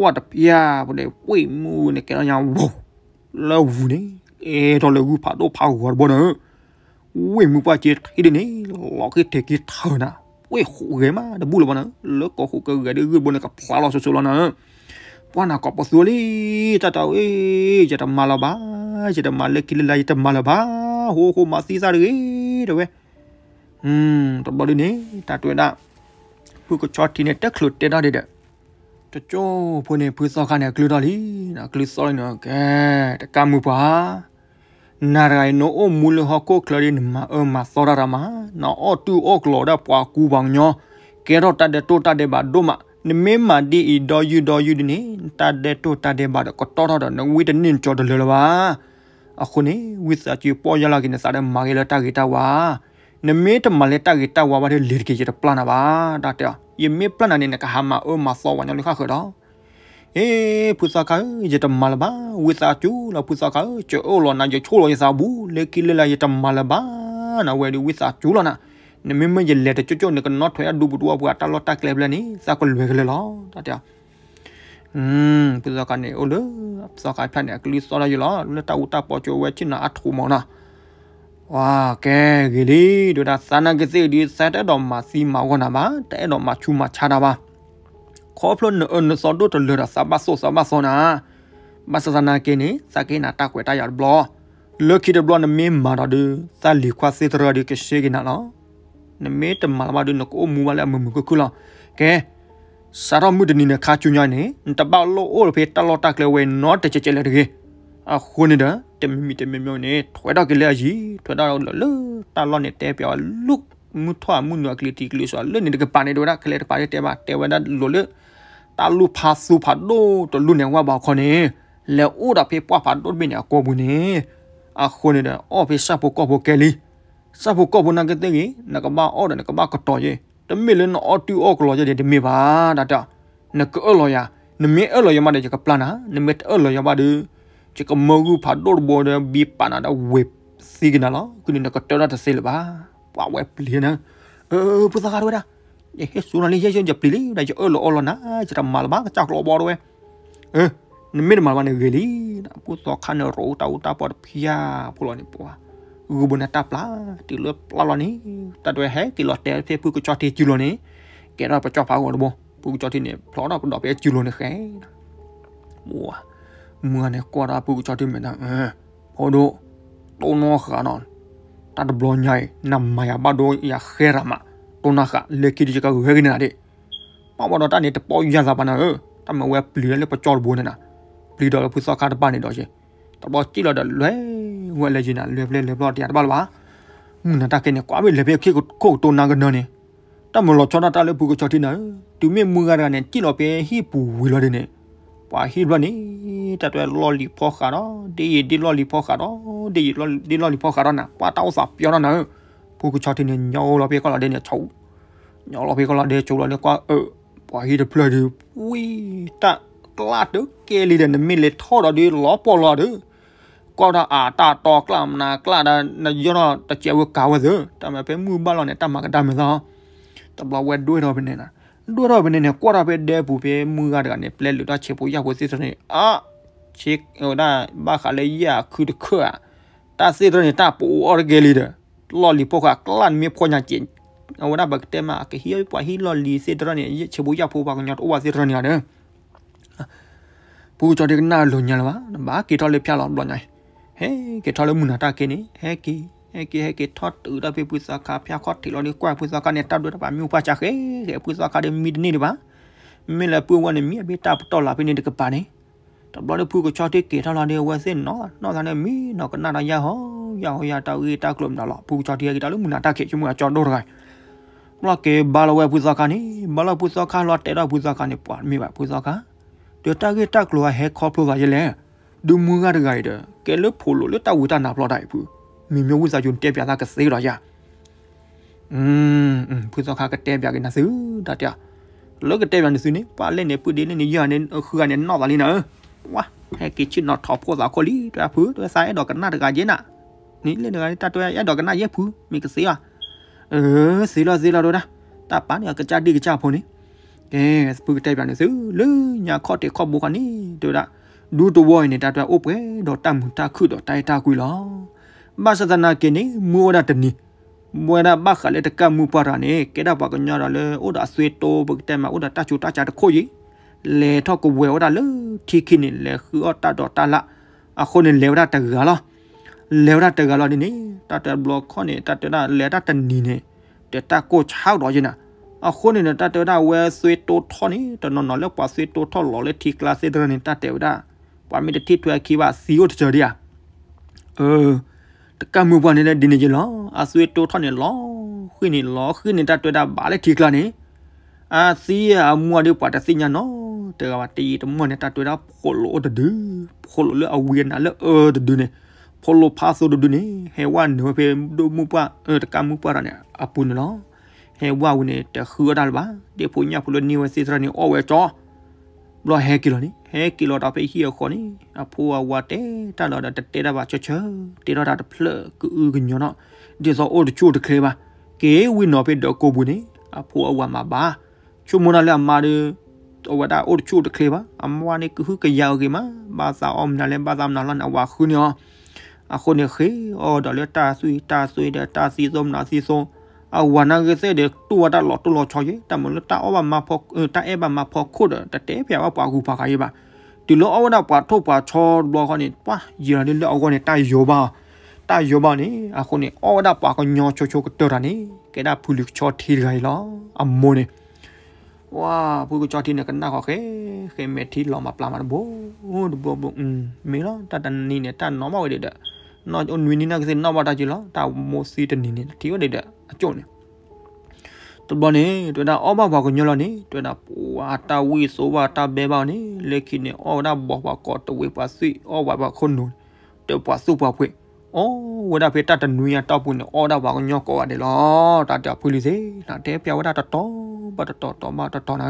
ဝတ်ပြာဘလေပွေမူနေကရညာဝလောဝူနေเอทอลกูผาโดผาหัวบ่เนอะเว้ยมึงว่าเจ็ดอีเดนี่ลอกเทกิเธอนะเว้ยโหเกมาดบุลบ่เนอะเลิกก็โหก็เกดบ่เนอะกับพลาลอซุๆแล้วเนอะปานาก็ปอซุลีตะตาเอจะทํามาละบาจะทํามาเล็กกิละจะทํามาละบาโหโหมาซีซ่าดิเด้อเว้ยอืมตบบ่ดินี่ตาตวยดาผู้ก็ช็อตทีเนี่ยตะคลุเตดาดิเด้อတချို့ဖွနေဖွစောခါနေကလူတော်လီနာကလူစောလီနော်ကဲတကမှုပါနာရိုင်နိုအမူလဟကိုကလရင်မအမစောရရမနော်အော်တူအော်ကလော်ဒါပွားကူပောင်ညောကဲတော့တတဲ့တိုးတတဲ့ပါဒုမနမေမာဒီအီဒေါ်ယူဒေါ်ယူဒီနေတတဲ့တိုးတတဲ့ပါတော့ကတော်တော်တော့ဝီတနင်းကြော်တယ်လောပါအခုနေဝစ်စာချီပေါ်ရလာကိနေစားတဲ့မာဂေလာတာဂီတာဝါနမေတမလက်တာဂီတာဝါဘာလေလီကေချီတပလနာပါတတဲ့ယမေပလနာနေနကဟာမအိုမဆောဝနလခခတော့เอพุซาคาเยตมาลบาวิซาจูลาพุซาคาเจโอลอนาเยโชลอยซาบูเลกิเลลาเยตมาลบาနာဝဲဒီဝိစာကျူလာနာနမမရလက်တချွတ်ချွတ်နကနော့ထွေဒူဘူတူဘူတာလော့တာကလဘလနီစာကလွယ်ကလလောတတอืมปุซาคาနေโอလအပစာကဖန်နေကလီစောလာယလာလတာဝတာပေါ်ချွဲဝဲချင်နာအထူမောနာဝါကဲကလေးတို့ဒါစာနာကစီဒီစက်တော်မှာစီမောက်ခနာမှာတဲ့တော်မှာချူမှာခြားတာပါခေါဖလွန်နစောဒိုတလရစဘဆောစဘဆောနာမဆသနာကိနေစကိနာတကွေတရဘလောလက်ကီဒဘလောနမေမာဒူသလီခွာစေတရဒီကရှေကိနာလောနမေတမလမဒူနကိုမူမလမမကကူလောကဲစာရမှုဒနီနခါချူညာနေတပောက်လို့အိုဖေတလောတက်လေဝဲနော့တချေချေလေတကေအခုနေတာတမမီတမမျိုးနဲ့ထွေတော့ကလေးကြီးထွေတော့လောတာလောနဲ့တဲပြောလုမူထွာမူနွာကလေးတီကလေးဆိုလဲနေတကပါနေတော့ကလေးတပါတဲ့မှာတဲဝနာလောလေတာလူဖာစုဖာဒိုတလူနေဝဘာခေါနေလဲဦးတာဖေးပွားဖာဒိုမင်းအကောဘူးနေအခုနေတာအော်ဖေးစပုကောဘကလေးစပုကောဘနာကတဲ့ကြီးနကမအော်တယ်နကမကတော်ရဲ့တမီလနော်အော်တူအော်ကလောရဲ့တမီပါဒါတော့နကအော်လောရနမီအော်လောရမတဲ့ကပလနာနမီအော်လောရမတဲ့จก็มือผัดดบอนบีปานาดเว็บสิกนั่นล่ะคุณนนักเตะน่าจะเซลบ้าปาเว็บเลียนะ เออพูดสักการ์ดนะเฮ่ยสุนันท์เฮ้ยยังจะปลีได้จะเออลอลนะจะทำมาลบ้าจะจักรบอด้วยเออไม่ได้มาลบ้านเลยนะพูดต่อคันรู้ตาตาปอดพิยาพูดอะไรปะกูบนตาปลาติลปลาลนี่ตาด้วยเฮ้ติลเตเดลเอพูดกับจอดีจุลนี่แกเราไปจอดพาวกอนบ่พูดกับจอทีเนี่ยพร้อมเราไปดอกไปจุลนี่แค่บัวมึงเนี่ยกวาดาปูจอดิเมนะเออพอดูโตนอขานอนตัดบลอนใหญ่นำมายาบาโดยาเฮรามาโตนาขะเล็กที่จะกับเฮรินาดิมาบอดตาเนี่ยตะปอยาซาปานะเออတမဝဲပလီလည်းပကြောဘုန်းနာပလီတော့ဖူစောကားတပနေတော့ရှင်တပေါ်ကြည့်တော့လွဲဝဲလေဂျင်နာလွဲပလေလေဘလော့တရားတပါလားမနတာကနေကွာပဲလေပဲခေကိုကိုတုံနာကနော်နေတမလောချောနာတလည်းဘူးကိုချောတိနာသူမြေမူကားကနေကြည့်တော့ပဲဟိပူဝီလော်နေပွာဟိလော်နေတတ်တွဲလော်လီပေါခါတော့ဒီဒီလော်လီပေါခါတော့ဒီဒီလော်လီပေါခါတော့နာပွားတောက်စာပြောတော့နာပူကချော်တင်ညောလော်ပြေကော်လာတဲ့ညချောညောလော်ပြေကော်လာတဲ့ချောလော်လေကွာအပွားဟီဒပလဒီဝီတကလာတုကဲလီတဲ့နမီလေထော်တော့ဒီလော်ပေါ်လာတဲ့ကောတာအာတာတော်ကလမနာကလာတာရောတော့တကျဝကဝဇတမပဲမူပါလောနဲ့တမကတမသောတဘလဝဲတွေးတော့ဘယ်နေတာတို့တော့ဘယ်နဲ့ကွာတာပဲဒဲဘူးပဲမူကတကနေပလက်လူတော့ချေဖို့ရောက်ဖို့စစ်စနေအာချေဟိုဒါဘာခလေယာခုတခွာတာစီရနေတာပူအော်ဂေလီဒလော်လီပိုကကလန်မီဖောညာကျင်ဟိုဒါဘက်တဲမာကဟီယပွားဟီလော်လီစီဒရနေချေဘူယာဖိုဘာကညတ်ဝါစီရနေရတယ်ပူချော်ဒီကနာလုံညာလာဘာကီထော်လေးဖြလာဘလောညာဟဲကီထော်လေးမူနာတာကင်းနေဟဲကီဟဲကီဟဲကီထော်တူဒါပေပူစာခါဖျားခေါ်တီလော်လီကွာပူစာခါနေတတ်တော့ပါမြူပါချခဲဟဲပူစာခါဒီမီဒနေဒီပါမင်းလည်းပူဝနေမီအဘေတာပတော်လာပြနေတဲ့ကပါနေတဘလဖူကိုချောက်တိကေထောက်လာနေဝဲစင်နော်နော်ကနေမီနော်ကနာရရဟောရဟောရတောက်ဤတောက်ကလုံတော့ဖူချောက်တိကေတောက်လို့မနာတက်ခေချွမအကြောင်းတော့ခိုင်းမလကေဘာလဝဲဖူဇာခါနီဘာလဖူဇာခါလောတဲတော့ဖူဇာခါနီပွားမိပါဖူဇာခါဒေတာကေတက်လောဟဲခေါ်ဖူဇာရလဲဒူမူကတကိုက်တယ်ကဲလို့ဖူလို့လို့တောက်ဝတာနာဖလော့တိုက်ဘူးမိမျိုးဝဇာဂျွန်တက်ပြတာကစေးတော့ရอืมဖူဇာခါကတက်ပြကိနဆူဒါတရလောကတက်ပြနေစူနေပါလဲနေပူဒီနေရနေခူကနေနော်ပါလိနော်ဝါဟဲ့ကိချစ်နော်ထော်ဖို့သာကိုလီတဖူးတဆိုင်တော့ကနာတကကျင်းနာနီလေနေတတ်တွဲရတော့ကနာရက်ဖူးမိကစေးဟာเออซีลอซีลอโดนะตาปาเนี่ยกระจาดิกระจาพอนี่แกสปูไตปานี่ซื้อลือญาขอติขอบูคันนี่โดละดูตัววอยนี่ตาตัวโอเปดอตัมตาคือดอไตตากุยลอบาสตนาเกนี่มัวดาตนี่မွေနာဘခလေတကမူပါရနေကေဒါဘကညာရလေဥဒါဆွေတိုဘကတမဥဒါတချူတချာတခိုကြီးလေထော့ကဝဲဝတာလေတီခိနေလေခူအတာတော့တာလာအခုနေလေဝတာတကလားလေဝတာတကလားနိနေတာတဘလော့ခေါနေတတနာလေတာတနီနေတတကိုချောက်တော့ရင်နာအခုနေတာတတနာဝဲဆွေတိုထော့နေတနော်နော်လေပါဆွေတိုထော့လော်လေတီကလာစေဒနေတတေဝတာပါမီတတီတွဲခိဝစီယိုတကြရီယာအဲတကမှုပွားနေတဲ့ဒီနေကြလားအဆွေတိုထော့နေလောခွနေလောခွနေတတွေ့တာဘာလဲတီကလာနေအာစီအမွာဒီပါတစညာနော်เตกว่าตีตมเนี่ยตัดตัวแล้วโคโลดดื้อโคโลเลือเอาเวียนอะเลือเออดื้อเนี่ยโคโลพาโซดื้อเนี่ยเฮวันเฮเพดูมุปะเออตะกามุปะเนี่ยอปุนเนาะเฮว่าวันเนี่ยแต่คืออะไรบ้าเดี๋ยวพูดเนี่ยพูดนิวซีตรเนี่ยโอเวจอรอเฮกิโลนี่เฮกิโลเราไปเฮียคนนี่อพัววาเตตาเราดัดเตระบาเชเชเตระดัดเพลกือกันเนาะ เดี๋ยวเราโอ้ดชูดเคลบะเกวินเนาะไปดอกโกบุนี่อพัววามาบ้าชุมนาเลมาเดตัวว่าดาโอดชูตะเคลบะอัมวานี่คือก็ยาวกิมาบาซาอมนาเลบาซามนาลันอวาคือเนาะอะคนเนี่ยคือออดอเลตาซุยตาซุยเดตาซีซอมนาซีซอมအဝနာကစတဲ့တူဝတာလော်တူလော်ချော်ရတမလို့တာအဝမဖောတာအဘမဖောခုဒတတဲပြဝပွားခုပါခါရပါဒီလိုအဝနာပွားထုတ်ပွားချော်လောခနဲ့ပွားရနေလောခနဲ့တာယောပါတာယောပါနေအခုနဲ့အဝဒပွားကညောချိုချိုကတော်တာနေကဲဒါဖူလူချော်ထီခိုင်လောအမိုးနေဝါပူကကြောတိနေကနာခေခေမေတီလောမပလာမဘောဟုတ်ဘောဘုံမေလောတတနီနေတနော်မဝေတဲ့နော်အွန်ဝီနီနာကစနော်မတာချီလောတာမိုစီတနီနေတီဝတဲ့အကျုံနေတဘနေတွေ့တာအောဘဘာကညောလနေတွေ့တာပူဟာတာဝီဆိုဘာတာဘဲဘာနေလက်ခိနေအော်ဒါဘောဘာကောတဝေပါစီအောဘဘာခွန်းနူတပွားစုပွားဖွင့်โอ้วดาเพตตะนุยตอปุนออดาบากญอกอดะลอตาตะพุลิเซนาเตเปียวดาตะตอปะตะตอตอมาตะตอนะ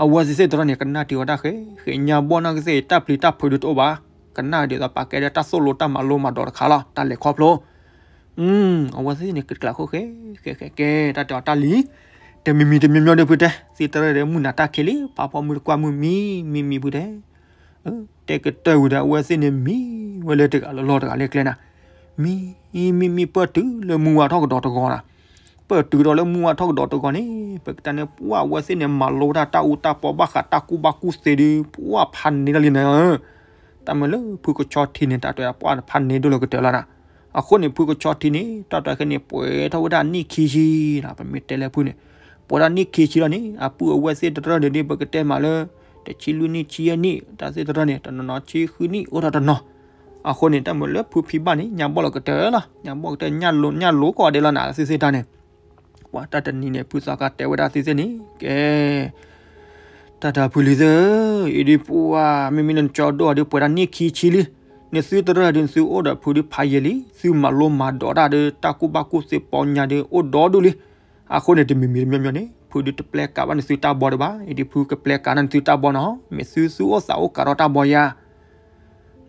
အဝစီစတဲ့နေကနာတီဝတာခေခေညာဘောနာကစေတပ်လီတပ်ဖွေတို့ဘာကနာဒီတော့ပါကဲတတ်ဆိုလိုတမလိုမတော်ခါလာတလေခေါပလိုอืมအဝစီနေကကလာခိုခေခေခေကဲတတော်တလီတမီမီတမီမြော်နေဖွေတဲ့စီတရဲမူနာတာခေလီပါပေါ်မူကွာမူမီမီမီဘူးတဲ့တက်ကတဝဒဝစင်းနေမီဝလက်တကလောလောတကလေကလနာမီမီမီပတ်တူလမူဝါထောက်တော်တကောနာပတ်တူတော်လမူဝါထောက်တော်တကောနေပကတနေပူဝဝစင်းနေမလောတာတာဥတာပဘခတာကူဘကူစတီပူဝဖန်နေလနေတမလဖူကချော့ထင်းနေတာတော့ပွားဖန်နေတို့လကတလာနာအခုနေဖူကချော့ထင်းနေတာတကနေပွဲထောတာနိခီရှိတာပမီတယ်လေဖူနေပေါ်တာနိခီရှိတော့နေအပူအဝက်စစ်တော်နေနေပကတဲမှာလောတချီလူနီချီယနီတာစေတရနေတနနာချီခူနီအိုရတနောအခုနေတမလဖူဖီပါနေညာဘောလကတဲလာညာဘောတဲညာလုံညာလိုကောဒဲလာနာစေစေတာနေဝါတတနီနေပူစာကတဲဝဒစေစေနေကဲတတာပူလီဇေအီဒီပူဝါမီမီနန်ချောဒိုအဒီပူရနီခီချီလီနေစီတရဒင်စီအိုဒါဖူဒီဖိုင်ယလီစီမလိုမာဒေါ်ဒါဒေတာကူဘကူစေပေါညာဒေအိုဒေါ်ဒူလီအခုနေတမီမီမြမြနေဖူဒူတပလက်ကဘာနစူတာဘော်ဒဘာအဒီဖူကပလက်ကာနန်စူတာဘော်နော်မဆူဆူအစာအကာရတာဘော်ယာ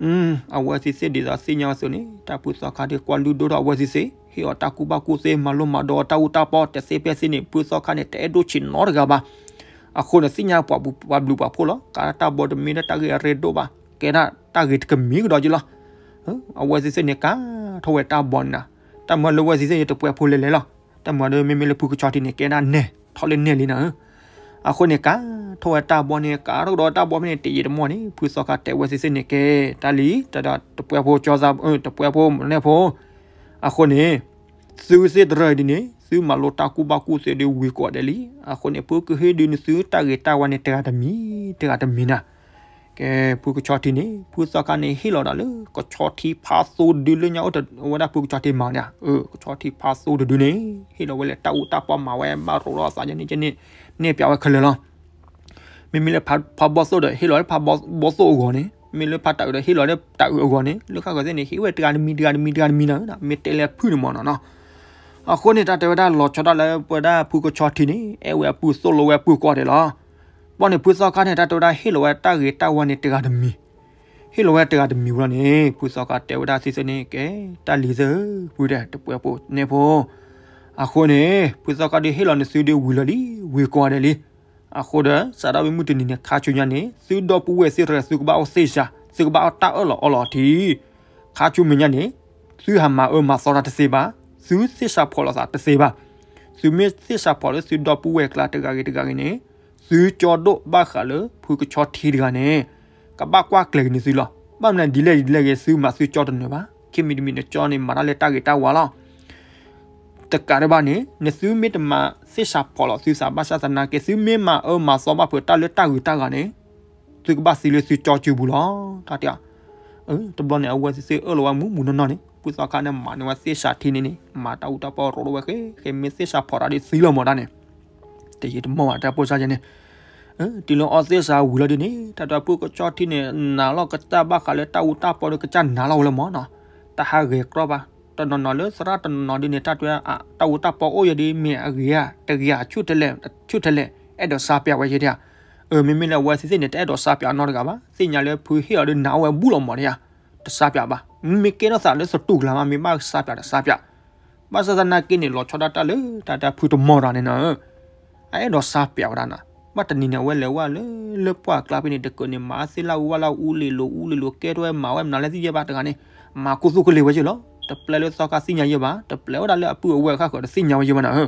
อืมအဝစီစစ်ဒီသာစညောဆိုနေတာပူစောခါဒီကွာလူဒိုရအဝစီစေဟီအတာကူဘကူစေမလုံးမဒေါ်တာဥတာပေါ်တစေပဲစနေပူစောခါနဲ့တဲဒိုချင်နော်ကဘာအခုနစညောပပူပဘလူပဖိုလောကာတာဘော်ဒမီနတာဂေရေဒိုဘာကဲနာတာဂေကမီကဒေါ်ဂျီလောအဝစီစစ်နေကာထဝဲတာဘော်နာတမလဝစီစစ်ရတပွဲဖိုလေလေလောတမလမေမေလပူကချော်တီနေကဲနာနဲထော်လင်းနေလီနာအခုနေကထော်တာဘောနေကတော့တော့တာဘောမနေတည်ရမောနေဖူစောကတဲဝစီစနေကဲတလီတတတပွဲဖို့ကြောစားတပွဲဖို့နဲ့ဖို့အခုနေစူးစစ်ရဒီနေစူးမလိုတာကူဘကူစေဒီဝီကောတယ်လီအခုနေပုကဟေဒီနေစူးတာဂေတာဝနေတရာတမီတရာတမီနာကဲပုကချော်တီနေပုစကနေဟီလော်ဒါလေကချော်တီဖာဆိုဒီလညောတဝနာပုကချော်တီမာညာเออกချော်တီဖာဆိုဒီနေဟီလော်ဝဲလက်တူတာပေါ်မှာဝဲမရောလောစာညနေချင်းနေပြောင်းခလလောမိမိလက်ဖာဘောဆိုဒဟီလော်ဖာဘောဘောဆိုကိုနေမိလက်ဖာတူဒဟီလော်လက်တူကိုနေလောက်ကကစနေဟီဝဲတကန်မီတကန်မီတကန်မီနာမေတဲလက်ဖူးနေမောနော်အခုနေတာတေဝဒါလောချော်တာလဲပဒါပုကချော်တီနေအဲဝဲပုဆိုလိုဝဲပုကောတယ်လားပေါ်နေပူစောခါနဲ့တတော်တာဟီလိုဝဲတာဂေတာဝနဲ့တကဒမီဟီလိုဝဲတကဒမီရနေပူစောခါတေဝတာစီစနေကဲတာလီဇပူတဲ့တပွဲပိုနေဖို့အခုနေပူစောခါဒီဟီလိုနဲ့စီဒီဝီလလီဝီကောတယ်လီအခုဒါစရာဝီမူတနီနဲ့ခါချူညာနေစီတော့ပူဝဲစီရစုကဘာအစေရှာစုကဘာတာအော်လော်အော်လော်တီခါချူမညာနေသူဟာမအမစောတာတစီပါသူစစ်ရှာဖော်လာတာတစီပါသူမစ်စစ်ရှာဖော်လို့သူတော့ပူဝဲကလာတကကြီးတကကြီးနေซื้อจอดบ้าขาเลยพูกชอตทีดีกันเน่กับบ้ากว่าเกลนี่สิล่ะบ้านนั้นดีเลยดีเลยซื้อมาซื้อจอดเนี่ยบ้าเคมีมีเนี่ยจอเนี่ยมาแล้วตาเกตาวะล่ะတကရဘာနေနစုမီတမဆစ်စာပေါ်လို့ဆစ်စာဘာသာနာကေစုမီမအမဆောမဖွတလက်တကူတကနေသူကဘာစီလေးစီချောချူဘူးလားတတအင်းတဘလနဲ့အဝစီစီအလောမူမူနော်နေပုစကနမနဝဆစ်စာတီနေနေမာတူတပေါ်ရောဝဲခေခေမဆစ်စာပေါ်ရဒီစီလမော်ဒါနေတရေတမောတာပိုစာကြနေတီလောအော်သစ်စာဝူလာဒီနေတာတာပုကချော့တီနေနာလောကတာဘခလေတာဝတာပေါ်ကချန်နာလောလမောနာတာဟာရေကရောပါတနနလစရတနဒီနေတာတွဲအတာဝတာပေါ်အိုရဒီမြေအရေရတရေချွတ်တလဲချွတ်တလဲအဲ့တော့စာပြဝဲရတဲ့အဲမင်းမင်းလည်းဝယ်စစ်စစ်နဲ့တဲ့တော့စာပြတော့တကပါစင်ညာလည်းဖူဟေရလည်းနာဝယ်ဘူးလုံးမော်ရတစာပြပါမင်းကဲတော့စာလည်းစတူကလာမမင်းမစာပြတာစာပြမဆသနာကင်းနေလောချောတာတလေတာတာဖူတမော်ရနေနော်အဲ့တော့စားပြောက်ရနာမတနီနဝဲလဲဝါလေလေပွားကလာပင်းတကနေမာစီလာဝါလာဦးလေလိုဦးလေလိုကဲတော့မာဝဲနာလဲစီရပါတကနေမာကုစုကလေးဝဲချေလောတပလဲလို့စောကစီညာရပါတပလဲဒါလဲအပူအဝဲခါကောစီညာရမနာဟ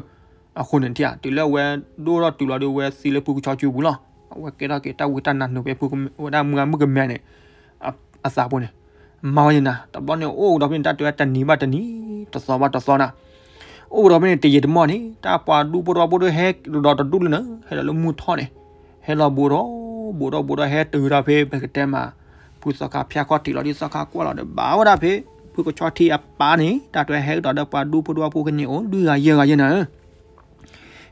အခုန်တည်းတူလဲဝဲဒိုးတော့တူလာဒိုးဝဲစီလေပူချောချူဘူးလားဝဲကဲတော့ကဲတဝတနာနုပဲပူကဝဒါမူငါမူကမဲနဲ့အစာပွန်းနေမောင်းနေတာတပေါ်နေအိုးတော့ပြင်တတ်တနီမတနီတစောမတစောနာโอ้เราไม่ตีเยดมอนี่ตาปาดูปรอปรอเฮกดอตดูเลยนะเฮลมูทอนี่เฮลบูรอบูรอบูรอเฮตือราเพเบกเตมาผู้สกาพยากติเราที่สกากว่าเราเดบ่าวราเพผู้ก็ชอที่อปานี่ตาตัวเฮกดอตปาดูปรอผู้กันนี่โอ้ดูอะไรเยอะอะไรนะ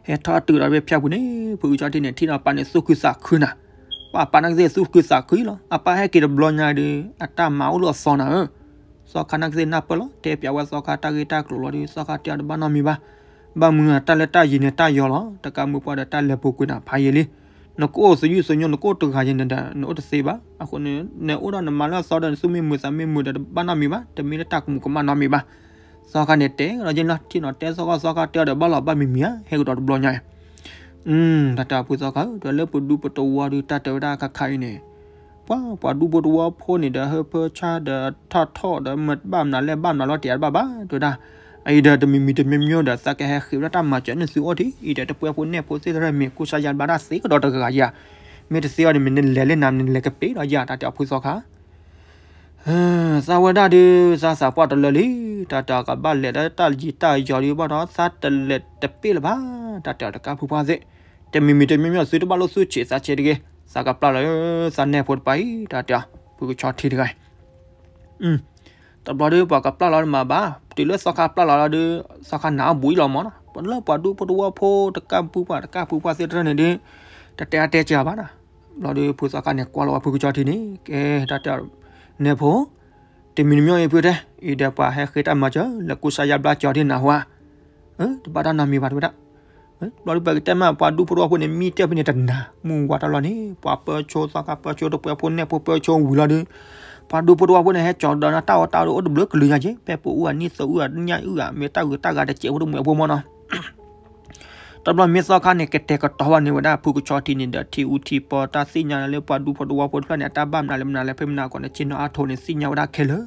เฮทอตือราเพพยาผู้นี่ผู้ชอที่เนี่ยที่เราปานี่สุขุสักคืนนะว่าปานักเซสุขุสักคืนเหรออปาเฮกิดบลอนยาดีอัตตาเมาหรือซอนะစောခနာကစေနာပလောတေပြဝစောခတာဂေတာကလိုရီစောခတျာဘနာမီဘာဘာမူနာတလက်တယင်းနဲ့တယောလောတကမှုပွားတဲ့တလက်ပုကွနာဖာယေလေးနကိုစယူစညနကိုတခါရင်တဲ့နို့တစေပါအခုနေနေဦးရနမလာစောဒန်စုမီမူစမီမူတဲ့ဘာနာမီပါတမီလက်တကမှုကမနာမီပါစောခနဲ့တဲရဂျင်လာတီနော်တဲစောခစောခတျာတဲ့ဘလာဘာမီမီဟဲကတော့ဘလောညာอืมတတပူစောခတော့လက်ပဒူပတော်ဝါဒီတတဝဒါခခိုင်းနေပွားပွားဒူဘဒူဝါဖိုနီဒါဟပချာဒါထာထောဒါမတ်ဘမ်နာလဲဘမ်နာလောတီယာဘဘာတူဒါအိဒါတမီမီတမီမျောဒါစကဟခိရတာမချန်ဆူအိုတီအိဒါတပွဲဖို့နဲ့ဖို့စစ်ရမေကုစာယန်ဘာဒါစေကတော့တကကရာမေတစီရမင်းလဲလဲနာမင်းလဲကပေတော့ရာတာတဖို့စောခါသာဝဒဒီစာစာပွားတလလီတာတာကဘလက်တာလီတာယော်ရီဘာတော့စာတလက်တပိလဘာတာတာကဖူပါစေတမီမီတမီမျောဆွေးတပါလို့ဆွေးချေစာချေတကယ်สากะปลาเลยสันเนพดไปตาจ้าพูกชอตทีเดียวอืมตบลอดูปากกับปลาลอมาบ้าตีเลือดสกาปลาลอดูสกาหนาบุยลอมอนปนเลือดปาดูปดูว่าโพตะกามปูปาตะกาปูปาเสร็จแล้วเนี่ยตะแต่แต่จ้าบ้านะลอดูพูสกาเนี่ยกว่าลอพูกชอตทีนี้แกตาจ้าเนพတမင်မျိုးရပြတဲ့ဤတပါဟဲခေတမချလကုဆာယဘလာချော်ဒီနာဟွာဟမ်တပါတာနာမီပါတို့တာเราไปแต่มาปาดูพวกคนเนี่ยมีเจ้าเป็นดันดามูว่าตลอดนี่ปาเปอร์โชสักปาโชตัวเปอร์พนเนี่ยเปอร์โชวุ่นละดิปาดูพวกคนเนี่ยจอดนะเต้าเต้าโอ้ดเลือกเลยนะเจ๊เปปูอันนี้สูอันนี้อือเมต้าอือต้ากาเดเจ้าดูเหมือนพวกมันเนาะตำรวจมีสอคันเนี่ยเกตเตก็ตวันนี้ว่าได้ผู้กุชอที่นี่เดทีอุทีปอตาสิญญาเลยปาดูพวกคนเนี่ยตาบ้ามนาเลมนาเลเพิ่มนาก่อนเนี่ยชินอาโทเนี่ยสิญญาว่าได้เคลอ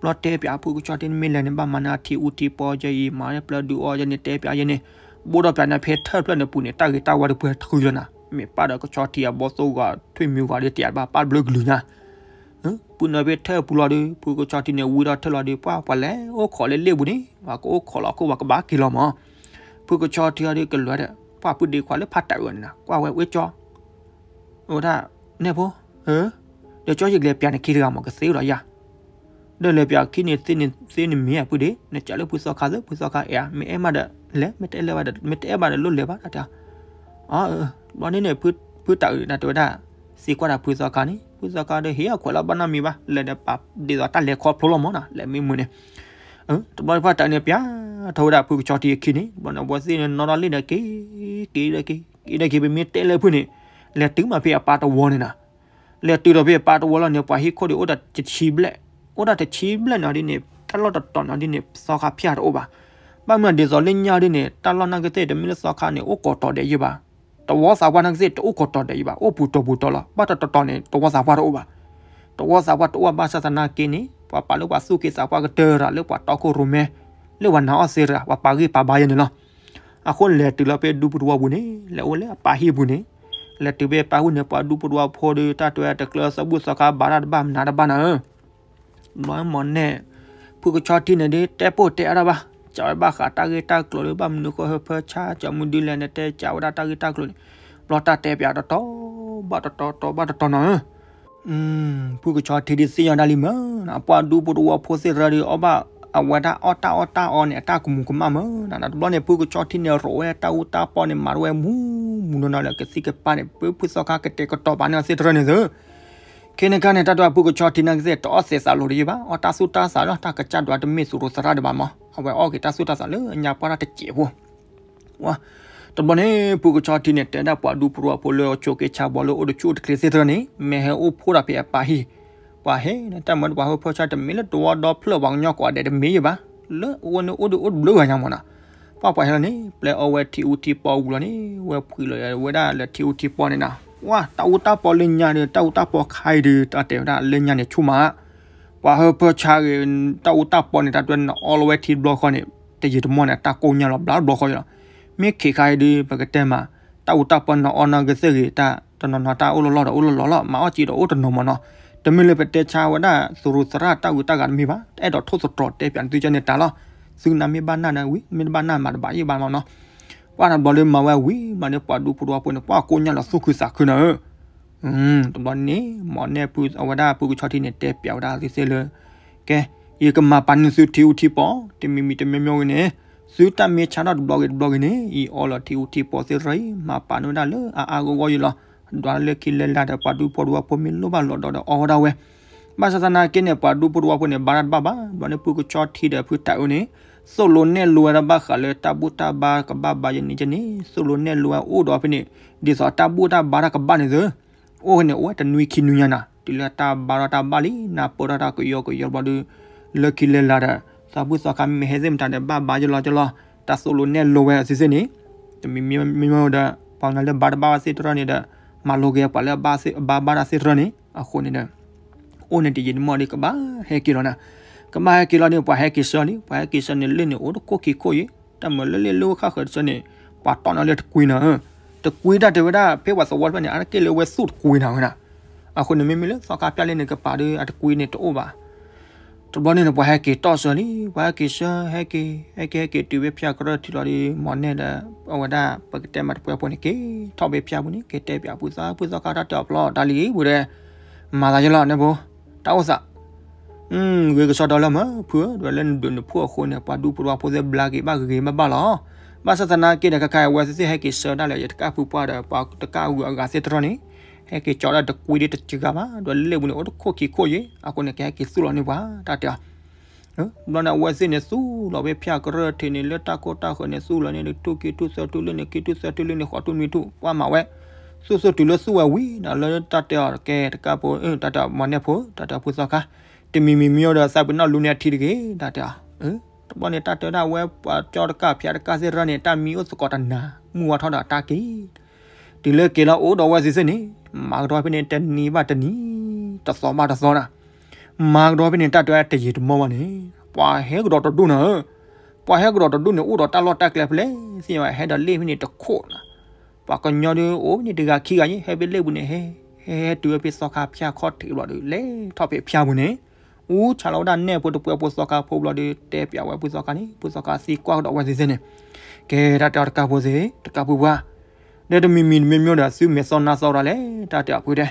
ปลอดเตปยาผู้กุชอที่นี่มีเลยเนี่ยบ้ามานาทีอุทีปอจะยีมาเนี่ยปลอดูออจะเนี่ยเตปยาเนี่ยဘောဒပန်နဖေထထွတ်နပူနေတာဂီတာဝါရပွဲထခုရနာမေပါဒကချောတီအဘောသောကထွေမြူပါလေတရားပါပါဘလဂလူနာဟမ်ပူနဘေထပူလာဒီပူကချောတီနေဝီရထလာဒီပါပလဲအိုခေါ်လေလေဘူးနီဘာကိုခေါ်လာကိုဘာကဘာကီလောမပူကချောတီရဒီကလွတ်တဲ့ပါပူဒီခွာလေဖတ်တယ်ရနာကွာဝဲဝဲကြောဟိုဒါနေဘောဟမ်เดี๋ยวจ้อยยิกเลยเปียนคิดกามอกเสียรอยาเดี๋ยวเลยเปียคิดนี่ตินตินมีอ่ะปุ๊ดิเนี่ยจะเลยปุ๊ซอคาซปุ๊ซอคาเอียมีเอมาเดလဲမတဲလဲပါမတဲပါလို့လဲပါတာအာဘာနေနေဖုဖုတာနာတော်တာစီကွာတာဖုစောကာနေဖုစောကာတဲ့ဟေရခွလာပနာမီပါလဲတဲ့ပါဒီတော့တလဲခေါ်ဖလို့မနာလဲမင်းမနေဟမ်တဘာဖတ်တနေပြာထောတာဖုချော်တီခိနေဘာနဘောစီနေနော်တော်လေးနေကေကေရကေကေရကေမတဲလဲဖုနေလဲတူးမဖေးအပါတော်ဝနေနာလဲတူးတော်ဖေးပါတော်ဝလာနေပါဟိခိုဒီအိုဒါချီဘလက်အိုဒါချီဘလက်နော်ဒီနေတလော့တော်နော်ဒီနေစောကာဖျားတော့ပါပမန်ဒီဇော်လင်းညာရီနေတလနာကတဲ့မီလစခါနေအိုကောတော်တဲ့ရပါတဝစာဝနာကစေတိုကောတော်တဲ့ရပါအိုပူတော်ပူတော်လာပတ်တော်တော်နေတဝစာဝတော်ပါတဝစာဝတော်ဘာသာသနာကိနေပပလောပါစုကေစာဝကတဲ့ရလောပါတော်ကိုရုမဲလေဝနာအစေရဝပါရီပါဘာယနေလားအခုလေတလပေဒူပူတော်ဘူးနေလေဝလေပါဟီဘူးနေလက်တဘေပါဟုနေပါဒူပူတော်ဖော်ဒီတတွဲတကလစဘူစခါဘာရတ်ဘမ်နာရဘာနာနွမ်းမွန်နေဖုကချော်တီနေတဲ့ပို့တဲ့အရပါจอยบาขาตาเกตากลัวหรือบ้ามนุก็เฮเพอชาจอมุดิเลนเตจาวดาตาเกตากลัวปลอตาเตปยาตตอบาตตตบาตตนะอืมผู้ก็ชอทีดิสิยอดาลิมะนะปวดูปวโพสิระดิอบาအဝဒအတာအတာအော်နဲ့အတာကုမကုမမနာနာဘလနဲ့ပုကချောတင်ရောဝဲတာဥတာပေါ်နဲ့မာရဲမူမူနနာလကစီကပနဲ့ပုပုစခါကတဲ့ကတော့ပါနေစစ်ထရနေစေခေနကနေတတော်ပုကချောတိနကစေတောစေစာလိုရီပါအတဆုတဆာရတာကချတ်တော်တမေဆူရစရဒပါမအဝဲအော်ကေတဆုတဆာလေညာပါရတကျေဟောဝါတဘနေပုကချောတိနေတန်တာပွားဒူပရပိုလောချိုကေချာဘောလောအိုဒချူတကလေးစေတရနေမေဟေအိုဖိုရာပေပါဟီပါဟေနတမန်ပါဟောဖောချတမေလတော်တော်ဖလဝောင်ညော့ကွာတဲ့မေပါလောဝနအိုဒအိုဘလောဟညာမနာပပဟလနေပလေအိုဝဲတီဦးတီပေါ်ဘူးလနေဝဲဖူလဝဲဒါလက်တီဦးတီပေါ်နေနာဝါတာဝတာပေါ်လညာနေတာဝတာပေါ်ခိုင်ဒီတတေတာလညာနေချူမာဝါဟပချာရင်တာဝတာပေါ်နေတာတွင် all way to block နေတရတမနတာကိုညာလော block block ရမေခေခိုင်ဒီပကတဲမှာတာဝတာပေါ်နော် on ငစရီတာတနနတာအိုလောလောအိုလောလောမအောင်ကြည့်တော့အိုတနမနော်တမင်းလေးပဲတဲချာဝဒသူရစရတာဝတာကမိပါအဲ့တော့ထုတ်စတော်တဲပြန်သူချနေတာလောစုနာမေဘာနာနဝီမေဘာနာမဘာယေဘာမောနော်ပွားနာဘလမဝဝီမနေပွားဒူပူဝပွားနေပွားကိုညာလာစုခုစာခနာอืมตอนนี้หมอเนี่ยปูอวดาปูชอที่เนี่ยเตะเปียวดาซิเซเลยแกอีกมาปันสุทิวที่ปอติมีมีตะเมียวๆเนี่ยစုတမေချာတော့ blog blog နေဤ all of tiu ti positive ရိုင်းမှာပါနော်ဒါလေအာအာကိုကိုရလားဒါလေကိလလာတဲ့ပါတူပေါ်ဝပေါ်မီလိုပါလောတော့ order ဝဲမဆသနာကင်းနေပါတူပေါ်ဝပေါ်နေဘာရတ်ဘာဘာဘာနေပုကချော့ထီတဲ့ဖူတိုင်ဦးနေ solo ne lua ra ba khale tabu ta ba ka ba ba ni jani solo ne lua o do pini di so tabu ta ba ra ka ba ni zo o ne o ta nui ki nunya na ti la ta ba ra ta ba li na po ra ta ko yo ko yo ba du le ki le la ra tabu so ka me hezem ta de ba ba jo lo jo lo ta solo ne lua si si ni mi mi mi mo da pa na le ba ba si tra ni da ma lo ge pa le ba si ba ba ra si tra ni a ko ni da o ne ti ji mo li ka ba he ki ro na ကမဟကီလနီပဟကီဆနီပဟကီဆနီလင်းအိုကိုကီကိုယတမလလေလောခခဆနီပါတနလက်ကွိနာတကွိတာတဝဒဖေဝဆဝတ်ပနေအကေလဝဲဆုတ်ကွိနာဟနာအခုနမီမီလစကပြလနေကပါဒအတကွိနေတိုဘာတဘနေနပဟကီတောဆနီပဟကီဆဟကီဟကီကီတူဝဖျာကရတီလရီမနေဒအဝဒပကတမတ်ပွဲပနေကေထောဘေဖျာဘူးနေကေတဲပြပူစာပူစာကာတာတဘလဒါလီဘူးရဲမာလာရလနေဘောတောက်စားอืมเวกซอดอลมะเพื่อดวลันดนพัวคนเนี่ยปาดูปรวาโพเซบลากิบากเกมบาลอဘာသာတနာကိဒကကာဝါစစ်ဟဲကိဆာဒါလေတကပူပါဒပါတကဝအဂါစစ်ထရနီဟဲကိချော်လာတကွေးတချကမှာဒလေဘူးနော်ခိုကိကိုရေအကုန်ကဲကိဆူလောနေပါတတနော်လောနာဝါစစ်နေဆူလောပဲဖျာကရထင်းနေလက်တကောတာခနေဆူလောနေတူကိတူဆတူလနေကိတူဆတူလနေခတ်တူမီတူဝါမဝဲဆူဆတူလဆူဝဝီနော်လောတတရကဲတကပူတတမနေဖို့တတပူစကားတိမီမီမျိုးတော့စိုက်ပနော်လူနေထီတကေဒါတာဟင်တပနေတတတာဝဲကြောတကဖျားတကစရနေတာမီဥစကောတနာမူဝထောင်းတာတာကေဒီလေကေလာအိုတော်ဝဲစစ်စနေမာတော်ပြနေတနီပါတနီတစောမတစောနာမာတော်ပြနေတတတရေတမောမနေပွာဟဲကတော့တူနာပွာဟဲကတော့တူနေဥတော်တလောတက်လက်ဖလေစီမဟဲတော့လေးမိနစ်တခုနာပွာကညောဒီအိုနေတကခီကရင်ဟဲဘီလေးဘူးနေဟဲဟဲတူပြစောခါဖျားခေါ်ထီလို့လေထောက်ပြဖျားဘူးနေอูชาลอดาเน่ปุตปวยปุซอกาโพบลอดิเตเปียวปุซอกานี่ปุซอกาซีกวาดอวะซีเซเนเกดาตากาโพเซตกาปูวาเดดมีมีเมมยอดาซูเมซอนาซอราเลตาตาพูเด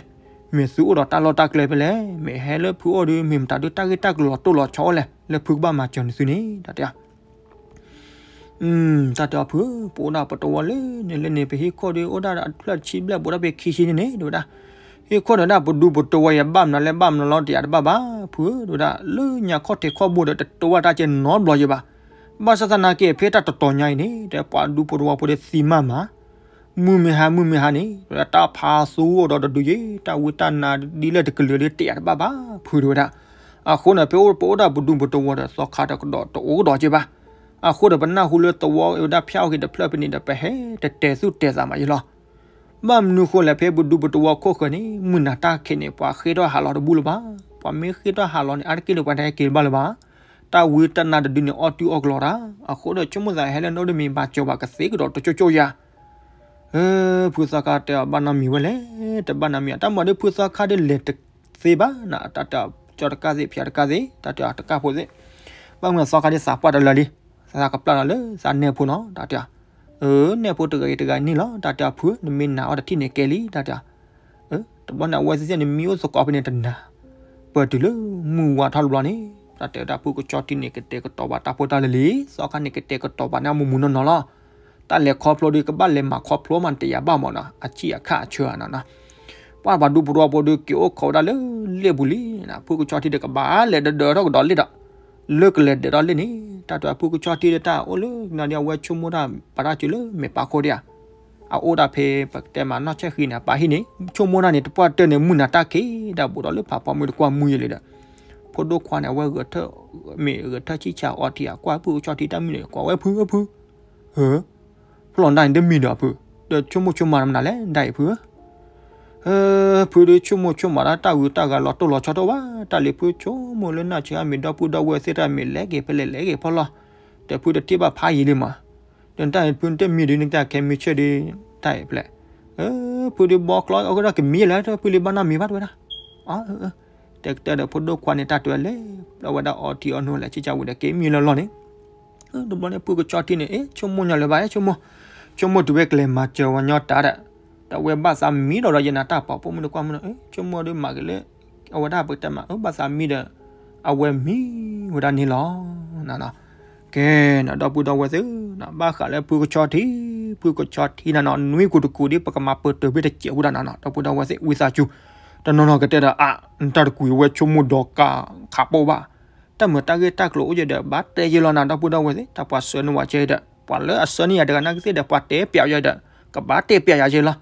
မေစုရတာလောတာကလေးပဲလေမေဟဲလဖူအိုဒီမင်တာဒူတာဂီတာကလောတူလောချောလေလဖူဘာမာချွန်စုနေတာတရားอืมตาตาพูปูนาปะตวะเลเนเลเนไปฮิคอดีโอดาอัทลัดชีบลาบ่ดาไปคีชินเนโดดาဟေခွနနာဘဒူဘတဝယဘမ်နလဲဘမ်နလောတီအဘဘာဖူဒူဒါလူညာခော့တေခော့ဘူဒတဝတာချေနောဘလောယဘာဘာသသနာကေဖေတာတတော်ညိုင်းနေတဲ့ပွာဒူပဒဝပဒစီမမာမူမဟာမူမဟာနေတာဖာဆူတော့တူရတာဝတနာဒီလက်တကလေးတရပါပါဖူရတာအခုနပြောပေါ်တာဘဒုဘတော်တာစခါတကတော့တူတော့ကြပါအခုတော့ဘနာဟူလတော်ဝဒါဖျောက်ခဲ့တဲ့ဖလပ်နေတဲ့ပဲဟဲတဲတဲစုတဲစာမှာရလားမမ်နုခိုလဖေဘဒူဘတဝခိုခနီမနာတာခေနေပွားခေတော့ဟာလော်ဘူလပါပမေခေတော့ဟာလော်နေအကိလပတဲ့ကေဘလပါတာဝေတနာဒဒူနီအော်တူအော်ဂလော်ရာအခုတော့ချွမဇာဟဲလနိုဒမီဘာချောပါကစေကတော့တချိုချိုယာအဲဖူစာကတဘာနာမီဝလဲတဘာနာမီတမဒဖူစာခါဒလက်စေပါနာတတကြော်တကစီဖျားတကစီတတတကဖို့စေဘာမဆောက်ခါဒစာပတ်တယ်လေစာကပလာလေစာနေဖို့နော်တတเออเนี่ยโปรตุเกสตะกันนี่ล่ะตาตาพูนมินนาออตะที่เนี่ยเกลีตาตาเออตะบอนน่ะวะซิเนี่ยมิโอสกอปเนี่ยตะนาปะดิลุมูวาทาลุบลานี่ตาเตตาพูก็จอติเนี่ยเกเตก็ตอบาตาโปตาเลลีสอกันเนี่ยเกเตก็ตอบานะมูมูนนล่ะตาเลคอพลอดิกะบะเลมาคอพลอมันเตียบะมอนะอะจิอะคะชัวนะนะပွားဘာဒူပရောပေါ်ဒူကီအိုခေါ်တာလေလေဘူးလီနာဖူကချော်တီတကဘာလေဒဒေါတော့ဒေါ်လီတော့လုကလေဒေါ်လီနီတတ်တပုကချွာတီတာအိုလူနာနီဝဲချုံမတာပရာချူလူမေပါခိုဒီယာအိုဒါဖေပက်တဲမနာချက်ခိနာပါဟိနေချုံမနာနေတပွတ်တဲနေမူနာတာကေဒါဘူတော်လေဖာပမွေကွာမူရလေဒါဖိုဒိုခွာနေဝဲရထမေရထချီချာအော်တီယာကွာပုကချွာတီတမီလေကွာဝဲဖူးဖူးဟဲဖလွန်ဒိုင်ဒမီဒါဖူးဒါချုံမချုံမနာလေဒိုင်ဖူးเออพูดชุมชุมาละตาวิตากาลอตลอชอตวะตาลิพูชุมเลนาชามิดอพูดอเวเซรามิเลเกเปเลเลเกพอลอแต่พูดติบะพายีเลมาတန်တိုင်ပွန်တမီဒီနေတာကမီချေဒီတိုင်ပလက်အပူဒီဘောကလောက်အောက်ကမီလာတော့ပူလီဘနာမီဘတ်ဝဲတာအာတက်တာတဲ့ပိုဒိုကွာနေတာတွဲလေတော့ဝဒါအော်တီအနိုလဲချီချဝဲတဲ့ကေမီလောလောနေဒုမနေပူကချော်တီနေချုံမွန်ရလဲပါချုံမချုံမတူဘက်လဲမချောညောတာတဲ့တဝဲဘာသာမီတော်ရရနာတာပေါ့ပုံမလို့ကွာမလို့ချုံမော်တွေမှာကလေးအဝဒပတ်တမဘာသာမီတဲ့အဝဲမီဝဒနေလောနာနာကဲနော်တော့ပူတော်ဝဲစနာဘာခါလဲပူကချော်တီပူကချော်တီနာနော်နွေကိုတကူဒီပကမပတ်တဘစ်ကျေဝဒနာနာတော့ပူတော်ဝဲစဝီစာချူတနော်နော်ကတဲ့တာအန်တကူဝဲချုံမော်ဒေါ်ကာခါပေါ်ပါတမတကတက်လို့ဦးရတဲ့ဘာတဲရလနာတော့ပူတော်ဝဲစတပွားဆွနဝချဲတဲ့ပွာလဲအစနီရတဲ့နာကစီတဲ့ပွားတဲပြောက်ရတဲ့ကဘာတဲပြရချဲလား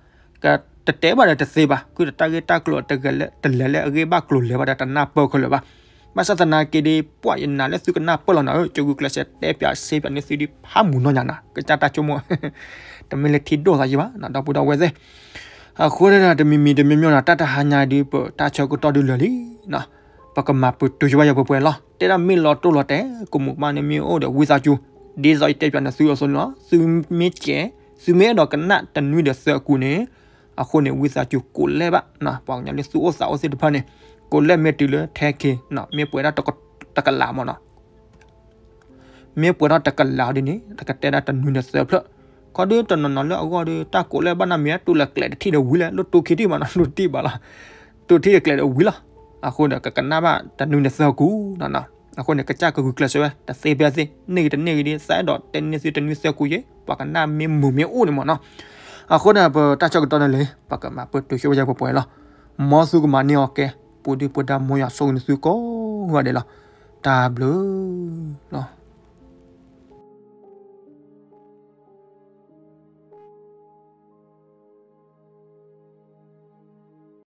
ကတတဲပါတဲ့တစေပါခုတာဂက်တာကလိုတကလက်တလက်လက်အကေပါကလိုလေပါတာနာပေါခလိုပါမဆသနာကေဒီပွားယနာလက်စုကနာပလနာကျုပ်ကလဆက်တဲပြစေပနေစီဒီဖာမူနောညာနာကချတာချုံမတမလက်တီဒိုစာကြီးပါနာတော့ပူတော့ဝဲစေအခုရတာတမီမီတမီမြောနာတတဟာညာဒီပတာချောကတော်ဒူလလီနာပကမပူတူရရပွဲလာတဲရမီလော်တိုလော်တဲကုမူမနမီအိုဒဝီစာချူဒီဇိုက်တဲပြနဆူရဆွန်နော်ဆူမီချေဆူမဲတော့ကနတနွိဒဆကူနေအခုနေဝိစာချူကိုလဲပါနော်ပေါင်ညာလေးစုအစာအစစ်တဖန်နေကိုလဲမေတီလဲထဲခင်းနော်မေပွေတာတကတကလာမနော်မေပွေတာတကလာဒီနေတကတဲတာတနူနေဆပ်လို့ကဒတနနလအကဒတကိုလဲဘာနာမြတ်တူလကလက်တီဒဝီလာလို့တူခီတီမနာလို့တီပါလားတူတီကလက်ဝီလာအခုနကကနာမတနုနေစောကူနော်နော်အခုနကကြကကူကလက်ဆွဲတစေပြစေနေတနေဒီစိုက်တော့တနစ်စီတနစ်စောကူရေပကနာမေမူမေဦးနေမနော်အခုနပတချောက်တော်လေပကမပတူရှိဝကြပွဲလားမောစုကမနီโอเคပူဒီပူဒါမွေဆုံစုကောဟောတယ်လားတာဘလူးနော်